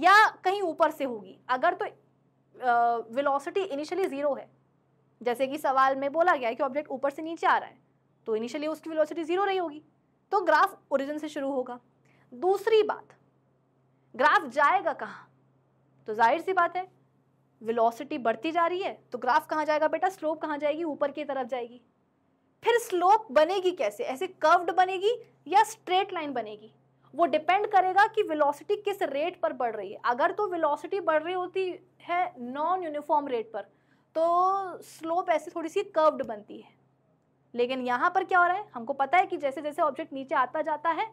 या कहीं ऊपर से होगी अगर तो वेलोसिटी इनिशियली ज़ीरो है जैसे कि सवाल में बोला गया है कि ऑब्जेक्ट ऊपर से नीचे आ रहा है तो इनिशियली उसकी वेलोसिटी ज़ीरो रही होगी तो ग्राफ ओरिजिन से शुरू होगा दूसरी बात ग्राफ जाएगा कहाँ तो जाहिर सी बात है वेलोसिटी बढ़ती जा रही है तो ग्राफ कहाँ जाएगा बेटा स्लोप कहाँ जाएगी ऊपर की तरफ जाएगी फिर स्लोप बनेगी कैसे ऐसे कर्व्ड बनेगी या स्ट्रेट लाइन बनेगी वो डिपेंड करेगा कि वेलोसिटी किस रेट पर बढ़ रही है अगर तो वेलोसिटी बढ़ रही होती है नॉन यूनिफॉर्म रेट पर तो स्लोप ऐसे थोड़ी सी कर्व्ड बनती है लेकिन यहाँ पर क्या हो रहा है हमको पता है कि जैसे जैसे ऑब्जेक्ट नीचे आता जाता है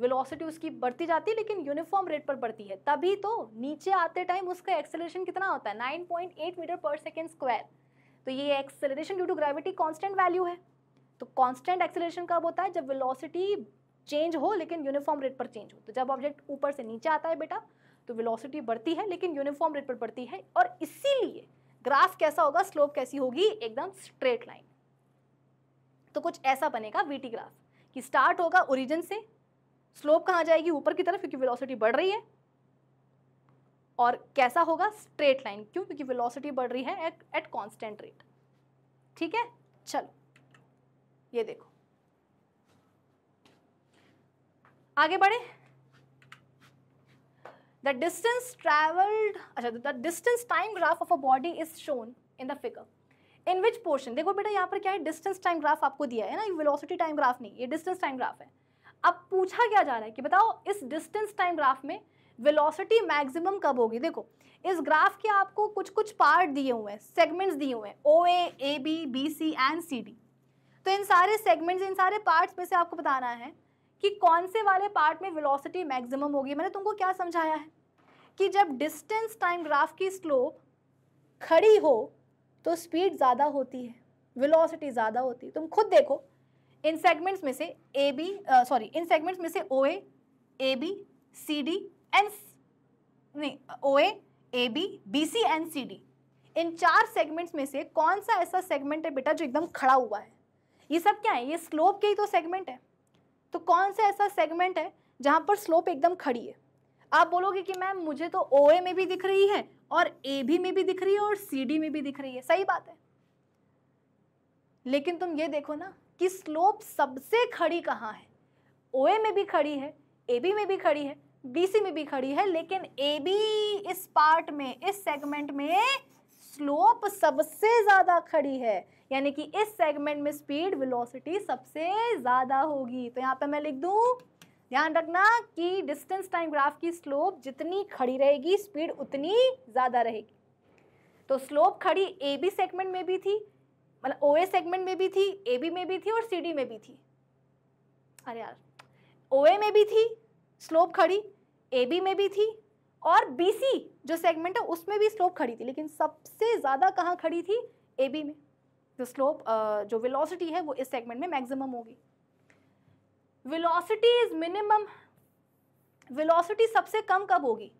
वेलोसिटी उसकी बढ़ती जाती है लेकिन यूनिफॉर्म रेट पर बढ़ती है तभी तो नीचे आते टाइम उसका एक्सेलरेशन कितना होता है nine point eight metre per second square तो ये acceleration due to gravity constant value है तो कांस्टेंट एक्सेलरेशन कब होता है जब वेलोसिटी चेंज हो लेकिन यूनिफॉर्म रेट पर चेंज हो तो जब ऑब्जेक्ट ऊपर से नीचे आता है बेटा तो वेलोसिटी बढ़ती है लेकिन यूनिफॉर्म रेट पर बढ़ती है और इसीलिए ग्राफ कैसा होगा स्लोप कैसी होगी एकदम स्ट्रेट लाइन तो कुछ ऐसा बनेगा वीटी ग्राफ कि स्टार्ट होगा ओरिजिन से स्लोप कहाँ जाएगी ऊपर की तरफ क्योंकि वेलोसिटी बढ़ रही है और कैसा होगा स्ट्रेट लाइन क्यों क्योंकि वेलोसिटी बढ़ रही है एट एट कांस्टेंट रेट ठीक है चलो ये देखो आगे बढ़े द डिस्टेंस ट्रेवल्ड अच्छा the distance time graph of a body is shown in the figure in which portion देखो बेटा यहां पर क्या है डिस्टेंस टाइम ग्राफ आपको दिया है ना ये वेलोसिटी टाइम ग्राफ नहीं ये डिस्टेंस टाइम ग्राफ है अब पूछा क्या जा रहा है कि बताओ इस डिस्टेंस टाइम ग्राफ में वेलोसिटी मैक्सिमम कब होगी देखो इस ग्राफ के आपको कुछ कुछ पार्ट दिए हुए हैं सेगमेंट्स दिए हुए हैं O A A B B C and C D तो इन सारे सेगमेंट्स इन सारे पार्ट्स में से आपको बताना है कि कौन से वाले पार्ट में वेलोसिटी मैक्सिमम होगी मैंने तुमको क्या समझाया है कि जब डिस्टेंस टाइम ग्राफ की स्लोप खड़ी हो तो स्पीड ज़्यादा होती है वेलोसिटी ज़्यादा होती है तुम खुद देखो इन सेगमेंट्स में से ए बी सॉरी इन सेगमेंट्स में से O A B C D and नहीं O A B B C and C D इन चार सेगमेंट्स में से कौन सा ऐसा सेगमेंट है बेटा जो एकदम खड़ा हुआ है ये सब क्या है ये स्लोप के ही तो सेगमेंट है तो कौन सा ऐसा सेगमेंट है जहाँ पर स्लोप एकदम खड़ी है आप बोलोगे कि मैम मुझे तो ओ में भी दिख रही है और ए बी में भी दिख रही है और सी डी में भी दिख रही है सही बात है लेकिन तुम ये देखो ना कि स्लोप सबसे खड़ी कहाँ है ओ में भी खड़ी है ए बी में भी खड़ी है बी सी में भी खड़ी है लेकिन ए बी इस पार्ट में इस सेगमेंट में स्लोप सबसे ज़्यादा खड़ी है यानी कि इस सेगमेंट में स्पीड वेलोसिटी सबसे ज़्यादा होगी तो यहाँ पे मैं लिख दूँ ध्यान रखना कि डिस्टेंस टाइम ग्राफ की स्लोप जितनी खड़ी रहेगी स्पीड उतनी ज़्यादा रहेगी तो स्लोप खड़ी ए बी सेगमेंट में भी थी मतलब ओ ए सेगमेंट में भी थी ए बी में भी थी और सी डी में भी थी अरे यार ओ ए में भी थी स्लोप खड़ी ए बी में भी थी और बी सी जो सेगमेंट है उसमें भी स्लोप खड़ी थी लेकिन सबसे ज़्यादा कहाँ खड़ी थी ए बी में जो स्लोप जो विलोसिटी है वो इस सेगमेंट में मैक्सिमम होगी विलोसिटी इज मिनिमम विलोसिटी सबसे कम कब होगी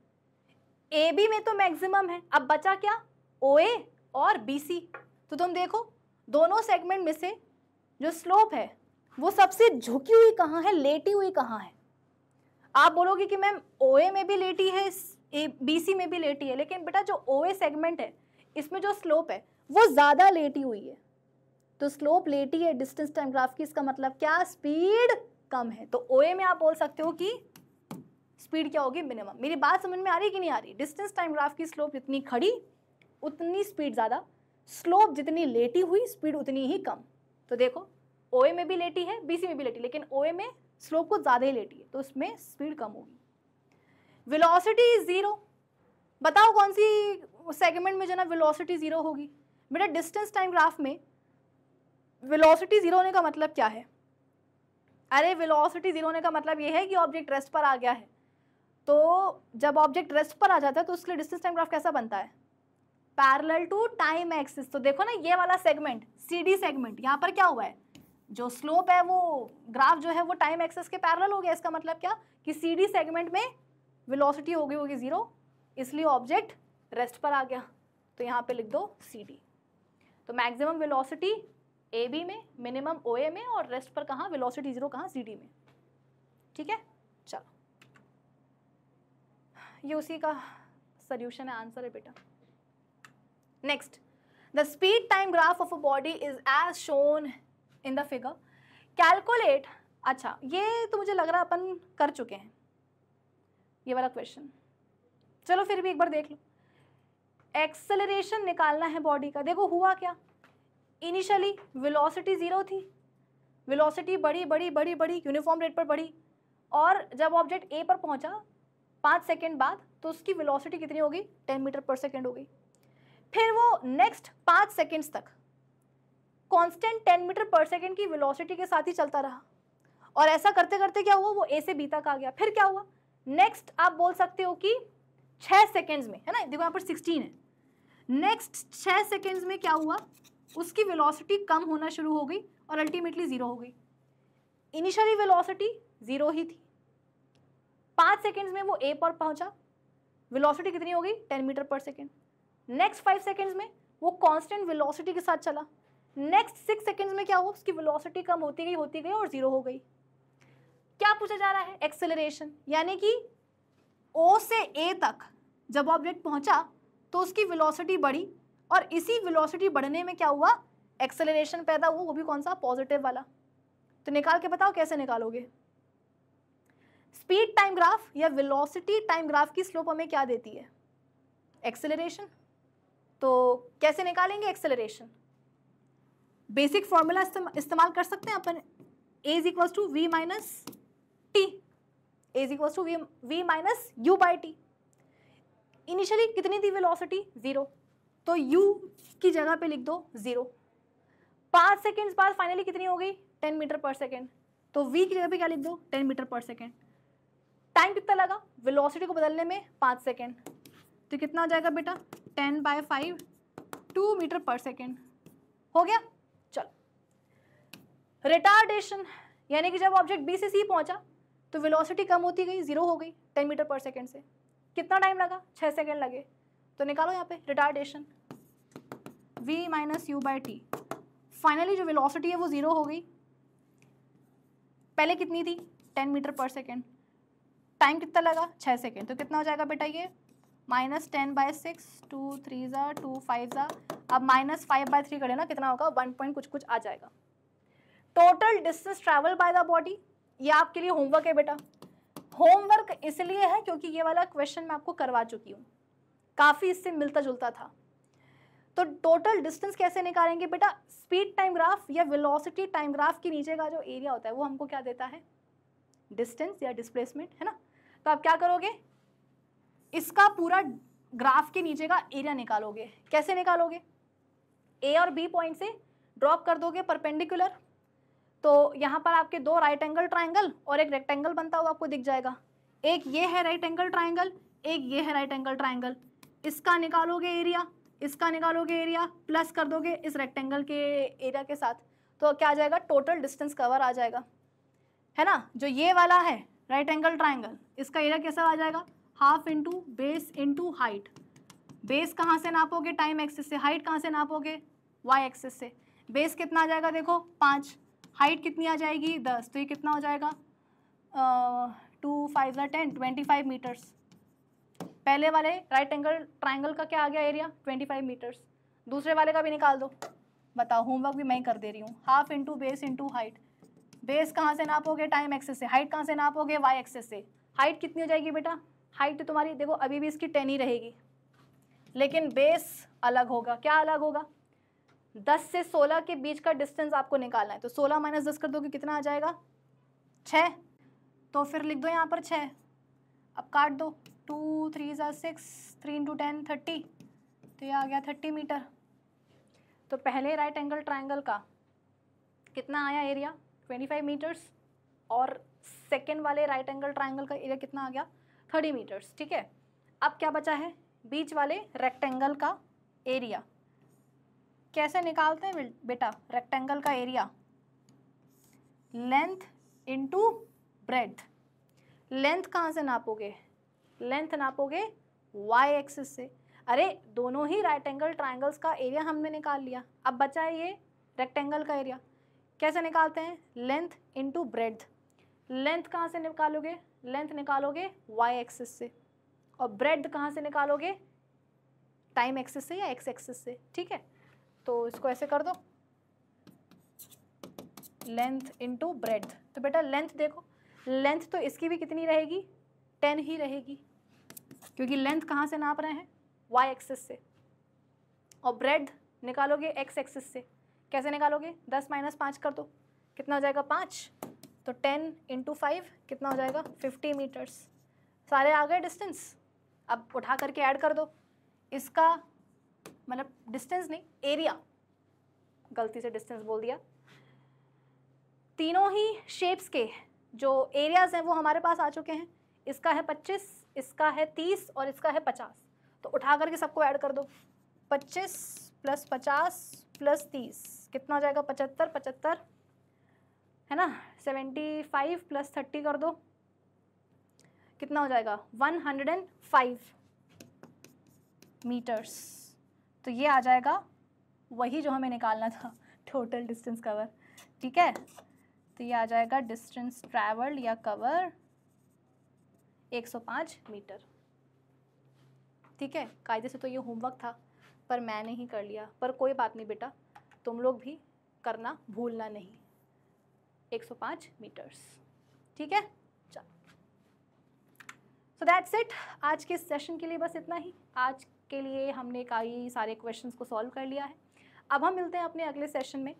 ए बी में तो मैक्सिमम है अब बचा क्या ओ ए और बी सी तो तुम देखो दोनों सेगमेंट में से जो स्लोप है वो सबसे झुकी हुई कहाँ है लेटी हुई कहाँ है आप बोलोगे कि मैम ओ में भी लेटी है ए बी सी में भी लेटी है लेकिन बेटा जो ओ सेगमेंट है इसमें जो स्लोप है वो ज़्यादा लेटी हुई है तो स्लोप लेटी है डिस्टेंस टाइम ग्राफ की इसका मतलब क्या स्पीड कम है तो ओ में आप बोल सकते हो कि स्पीड क्या होगी मिनिमम मेरी बात समझ में आ रही कि नहीं आ रही डिस्टेंस टाइम ग्राफ की स्लोप जितनी खड़ी उतनी स्पीड ज़्यादा स्लोप जितनी लेटी हुई स्पीड उतनी ही कम तो देखो ओ में भी लेटी है बी में भी लेटी लेकिन ओ में स्लोप कुछ ज़्यादा ही लेटी है तो उसमें स्पीड कम होगी वेलोसिटी ज़ीरो बताओ कौन सी सेगमेंट में जो ना वेलोसिटी ज़ीरो होगी बेटा डिस्टेंस टाइम ग्राफ में वेलोसिटी ज़ीरो होने का मतलब क्या है अरे वेलोसिटी ज़ीरो होने का मतलब ये है कि ऑब्जेक्ट रेस्ट पर आ गया है तो जब ऑब्जेक्ट रेस्ट पर आ जाता है तो उसके लिए डिस्टेंस टाइम ग्राफ कैसा बनता है पैरल टू टाइम एक्सिस तो देखो ना ये वाला सेगमेंट सी डी सेगमेंट यहाँ पर क्या हुआ है जो स्लोप है वो ग्राफ जो है वो टाइम एक्सेस के पैरल हो गया इसका मतलब क्या कि सी डी सेगमेंट में विलोसिटी हो गई होगी ज़ीरो इसलिए ऑब्जेक्ट रेस्ट पर आ गया तो यहाँ पे लिख दो सी डी तो मैक्सिमम विलोसिटी ए बी में मिनिमम ओ ए में और रेस्ट पर कहाँ विलोसिटी ज़ीरो कहाँ सी डी में ठीक है चलो ये उसी का सल्यूशन है आंसर है बेटा next the speed time graph of a body is as shown in the figure calculate अच्छा ये तो मुझे लग रहा अपन कर चुके हैं ये वाला क्वेश्चन चलो फिर भी एक बार देख लो एक्सेलरेशन निकालना है बॉडी का देखो हुआ क्या इनिशियली वेलोसिटी ज़ीरो थी वेलोसिटी बड़ी बड़ी बड़ी बड़ी यूनिफॉर्म रेट पर बढ़ी और जब ऑब्जेक्ट ए पर पहुंचा पाँच सेकेंड बाद तो उसकी वेलोसिटी कितनी होगी टेन मीटर पर सेकेंड होगी फिर वो नेक्स्ट पाँच सेकेंड्स तक constant ten metre per second की वेलोसिटी के साथ ही चलता रहा और ऐसा करते करते क्या हुआ वो ए से बी तक आ गया फिर क्या हुआ नेक्स्ट आप बोल सकते हो कि छः सेकेंड्स में है ना देखो यहाँ पर सिक्सटीन है नेक्स्ट छः सेकेंड्स में क्या हुआ उसकी विलोसिटी कम होना शुरू हो गई और अल्टीमेटली ज़ीरो हो गई इनिशियली विलोसिटी ज़ीरो ही थी पाँच सेकेंड्स में वो ए पर पहुंचा विलोसिटी कितनी हो गई ten metre per second next five seconds में वो कॉन्स्टेंट विलोसिटी के साथ चला नेक्स्ट सिक्स सेकेंड्स में क्या हुआ उसकी विलोसिटी कम होती गई होती गई और जीरो हो गई क्या पूछा जा रहा है एक्सेलरेशन यानी कि ओ से ए तक जब ऑब्जेक्ट पहुंचा तो उसकी विलोसिटी बढ़ी और इसी विलोसिटी बढ़ने में क्या हुआ एक्सेलरेशन पैदा हुआ वो भी कौन सा पॉजिटिव वाला तो निकाल के बताओ कैसे निकालोगे स्पीड टाइम ग्राफ या विलोसिटी टाइम ग्राफ की स्लोप हमें क्या देती है एक्सेलरेशन तो कैसे निकालेंगे एक्सेलरेशन बेसिक फॉर्मूला इस्तेमाल कर सकते हैं अपन a is equals to v minus t a is equals to v v minus u by t initially कितनी थी वेलोसिटी ज़ीरो तो u की जगह पे लिख दो ज़ीरो पाँच सेकेंड्स बाद फाइनली कितनी हो गई टेन मीटर पर सेकेंड तो v की जगह पे क्या लिख दो ten metre per second time कितना लगा वेलोसिटी को बदलने में पाँच सेकेंड तो कितना हो जाएगा बेटा ten by five two metre per second हो गया चलो रिटार्डेशन यानी कि जब ऑब्जेक्ट बी से सी पहुंचा तो वेलोसिटी कम होती गई जीरो हो गई टेन मीटर पर सेकेंड से कितना टाइम लगा छः सेकेंड लगे तो निकालो यहाँ पे retardation v minus u by t finally जो वेलोसिटी है वो ज़ीरो हो गई पहले कितनी थी ten metre per second time कितना लगा छः सेकेंड तो कितना हो जाएगा बेटा ये minus ten by six two three ज़ा टू फाइव ज़ा अब माइनस फाइव बाय थ्री करें ना कितना होगा वन पॉइंट कुछ कुछ आ जाएगा total distance travel by the body ये आपके लिए होमवर्क है बेटा होमवर्क इसलिए है क्योंकि ये वाला क्वेश्चन मैं आपको करवा चुकी हूँ काफ़ी इससे मिलता जुलता था तो टोटल डिस्टेंस कैसे निकालेंगे बेटा स्पीड टाइम ग्राफ या वेलोसिटी टाइम ग्राफ के नीचे का जो एरिया होता है वो हमको क्या देता है डिस्टेंस या डिस्प्लेसमेंट है ना तो आप क्या करोगे इसका पूरा ग्राफ के नीचे का एरिया निकालोगे कैसे निकालोगे ए और बी पॉइंट से ड्रॉप कर दोगे परपेंडिकुलर तो यहाँ पर आपके दो राइट एंगल ट्राइंगल और एक रेक्टेंगल बनता हुआ आपको दिख जाएगा एक ये है राइट एंगल ट्राइंगल एक ये है राइट एंगल ट्राइंगल इसका निकालोगे एरिया इसका निकालोगे एरिया प्लस कर दोगे इस रेक्टेंगल के एरिया के साथ तो क्या आ जाएगा टोटल डिस्टेंस कवर आ जाएगा है ना जो ये वाला है राइट एंगल ट्राइंगल इसका एरिया कैसा आ जाएगा half into base into height base कहाँ से नापोगे टाइम एक्सेस से हाइट कहाँ से नापोगे वाई एक्सेस से बेस कितना आ जाएगा देखो पाँच हाइट कितनी आ जाएगी दस तो ये कितना हो जाएगा टू फाइव या टेन ट्वेंटी फाइव मीटर्स पहले वाले राइट एंगल ट्राइंगल का क्या आ गया एरिया ट्वेंटी फाइव मीटर्स दूसरे वाले का भी निकाल दो बताओ होमवर्क भी मैं ही कर दे रही हूँ half into base into height base कहाँ से नापोगे टाइम एक्सेस से हाइट कहाँ से नापोगे वाई एक्सेस से हाइट कितनी हो जाएगी बेटा हाइट तो तुम्हारी देखो अभी भी इसकी टेन ही रहेगी लेकिन बेस अलग होगा क्या अलग होगा दस से सोलह के बीच का डिस्टेंस आपको निकालना है तो सोलह माइनस दस कर दोगे कितना आ जाएगा छः तो फिर लिख दो यहाँ पर छः अब काट दो टू थ्री ज़ा six three into ten thirty तो ये आ गया थर्टी मीटर तो पहले राइट एंगल ट्राइंगल का कितना आया एरिया ट्वेंटी फाइव मीटर्स और सेकेंड वाले राइट एंगल ट्राइंगल का एरिया कितना आ गया थर्टी मीटर्स ठीक है अब क्या बचा है बीच वाले रेक्टेंगल का एरिया कैसे निकालते हैं बेटा रेक्टेंगल का area length into breadth length कहाँ से नापोगे लेंथ नापोगे वाई एक्सिस से अरे दोनों ही राइट एंगल ट्राइंगल्स का एरिया हमने निकाल लिया अब बचा है ये रेक्टेंगल का एरिया कैसे निकालते हैं लेंथ इनटू ब्रेथ लेंथ कहाँ से निकालोगे लेंथ निकालोगे वाई एक्सिस से और ब्रेड कहाँ से निकालोगे टाइम एक्सिस से या एक्स एक्सिस से ठीक है तो इसको ऐसे कर दो लेंथ इंटू ब्रेड तो बेटा लेंथ देखो लेंथ तो इसकी भी कितनी रहेगी टेन ही रहेगी क्योंकि लेंथ कहाँ से नाप रहे हैं वाई एक्सिस से और ब्रेड निकालोगे एक्स एक्सिस से कैसे निकालोगे दस माइनस पाँच कर दो कितना हो जाएगा पाँच तो टेन इंटू फाइव कितना हो जाएगा फिफ्टी मीटर्स सारे आ गए डिस्टेंस अब उठा करके ऐड कर दो इसका मतलब डिस्टेंस नहीं एरिया गलती से डिस्टेंस बोल दिया तीनों ही शेप्स के जो एरियाज़ हैं वो हमारे पास आ चुके हैं इसका है पच्चीस इसका है तीस और इसका है पचास तो उठा करके सबको ऐड कर दो पच्चीस प्लस पचास प्लस तीस कितना हो जाएगा पचहत्तर पचहत्तर है ना सेवेंटी फाइव प्लस थर्टी कर दो कितना हो जाएगा one hundred and five metres तो ये आ जाएगा वही जो हमें निकालना था टोटल डिस्टेंस कवर ठीक है तो ये आ जाएगा डिस्टेंस ट्रैवल्ड या कवर 105 मीटर ठीक है कायदे से तो ये होमवर्क था पर मैंने ही कर लिया पर कोई बात नहीं बेटा तुम लोग भी करना भूलना नहीं 105 मीटर्स ठीक है चलो सो दैट्स इट आज के सेशन के लिए बस इतना ही आज के लिए हमने कई सारे क्वेश्चंस को सॉल्व कर लिया है अब हम मिलते हैं अपने अगले सेशन में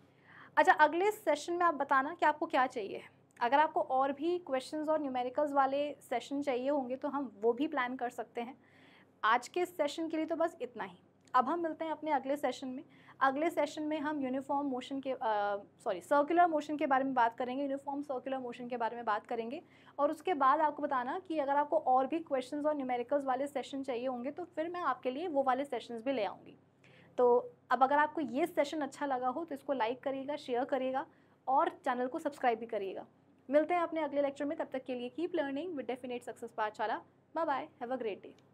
अच्छा अगले सेशन में आप बताना कि आपको क्या चाहिए अगर आपको और भी क्वेश्चंस और न्यूमेरिकल्स वाले सेशन चाहिए होंगे तो हम वो भी प्लान कर सकते हैं आज के सेशन के लिए तो बस इतना ही अब हम मिलते हैं अपने अगले सेशन में अगले सेशन में हम यूनिफॉर्म मोशन के सॉरी सर्कुलर मोशन के बारे में बात करेंगे यूनिफॉर्म सर्कुलर मोशन के बारे में बात करेंगे और उसके बाद आपको बताना कि अगर आपको और भी क्वेश्चन और न्यूमेरिकल्स वाले सेशन चाहिए होंगे तो फिर मैं आपके लिए वो वाले सेशन भी ले आऊँगी तो अब अगर आपको ये सेशन अच्छा लगा हो तो इसको लाइक करिएगा शेयर करिएगा और चैनल को सब्सक्राइब भी करिएगा मिलते हैं अपने अगले लेक्चर में तब तक के लिए keep learning with definite success Pathshala bye bye have a great day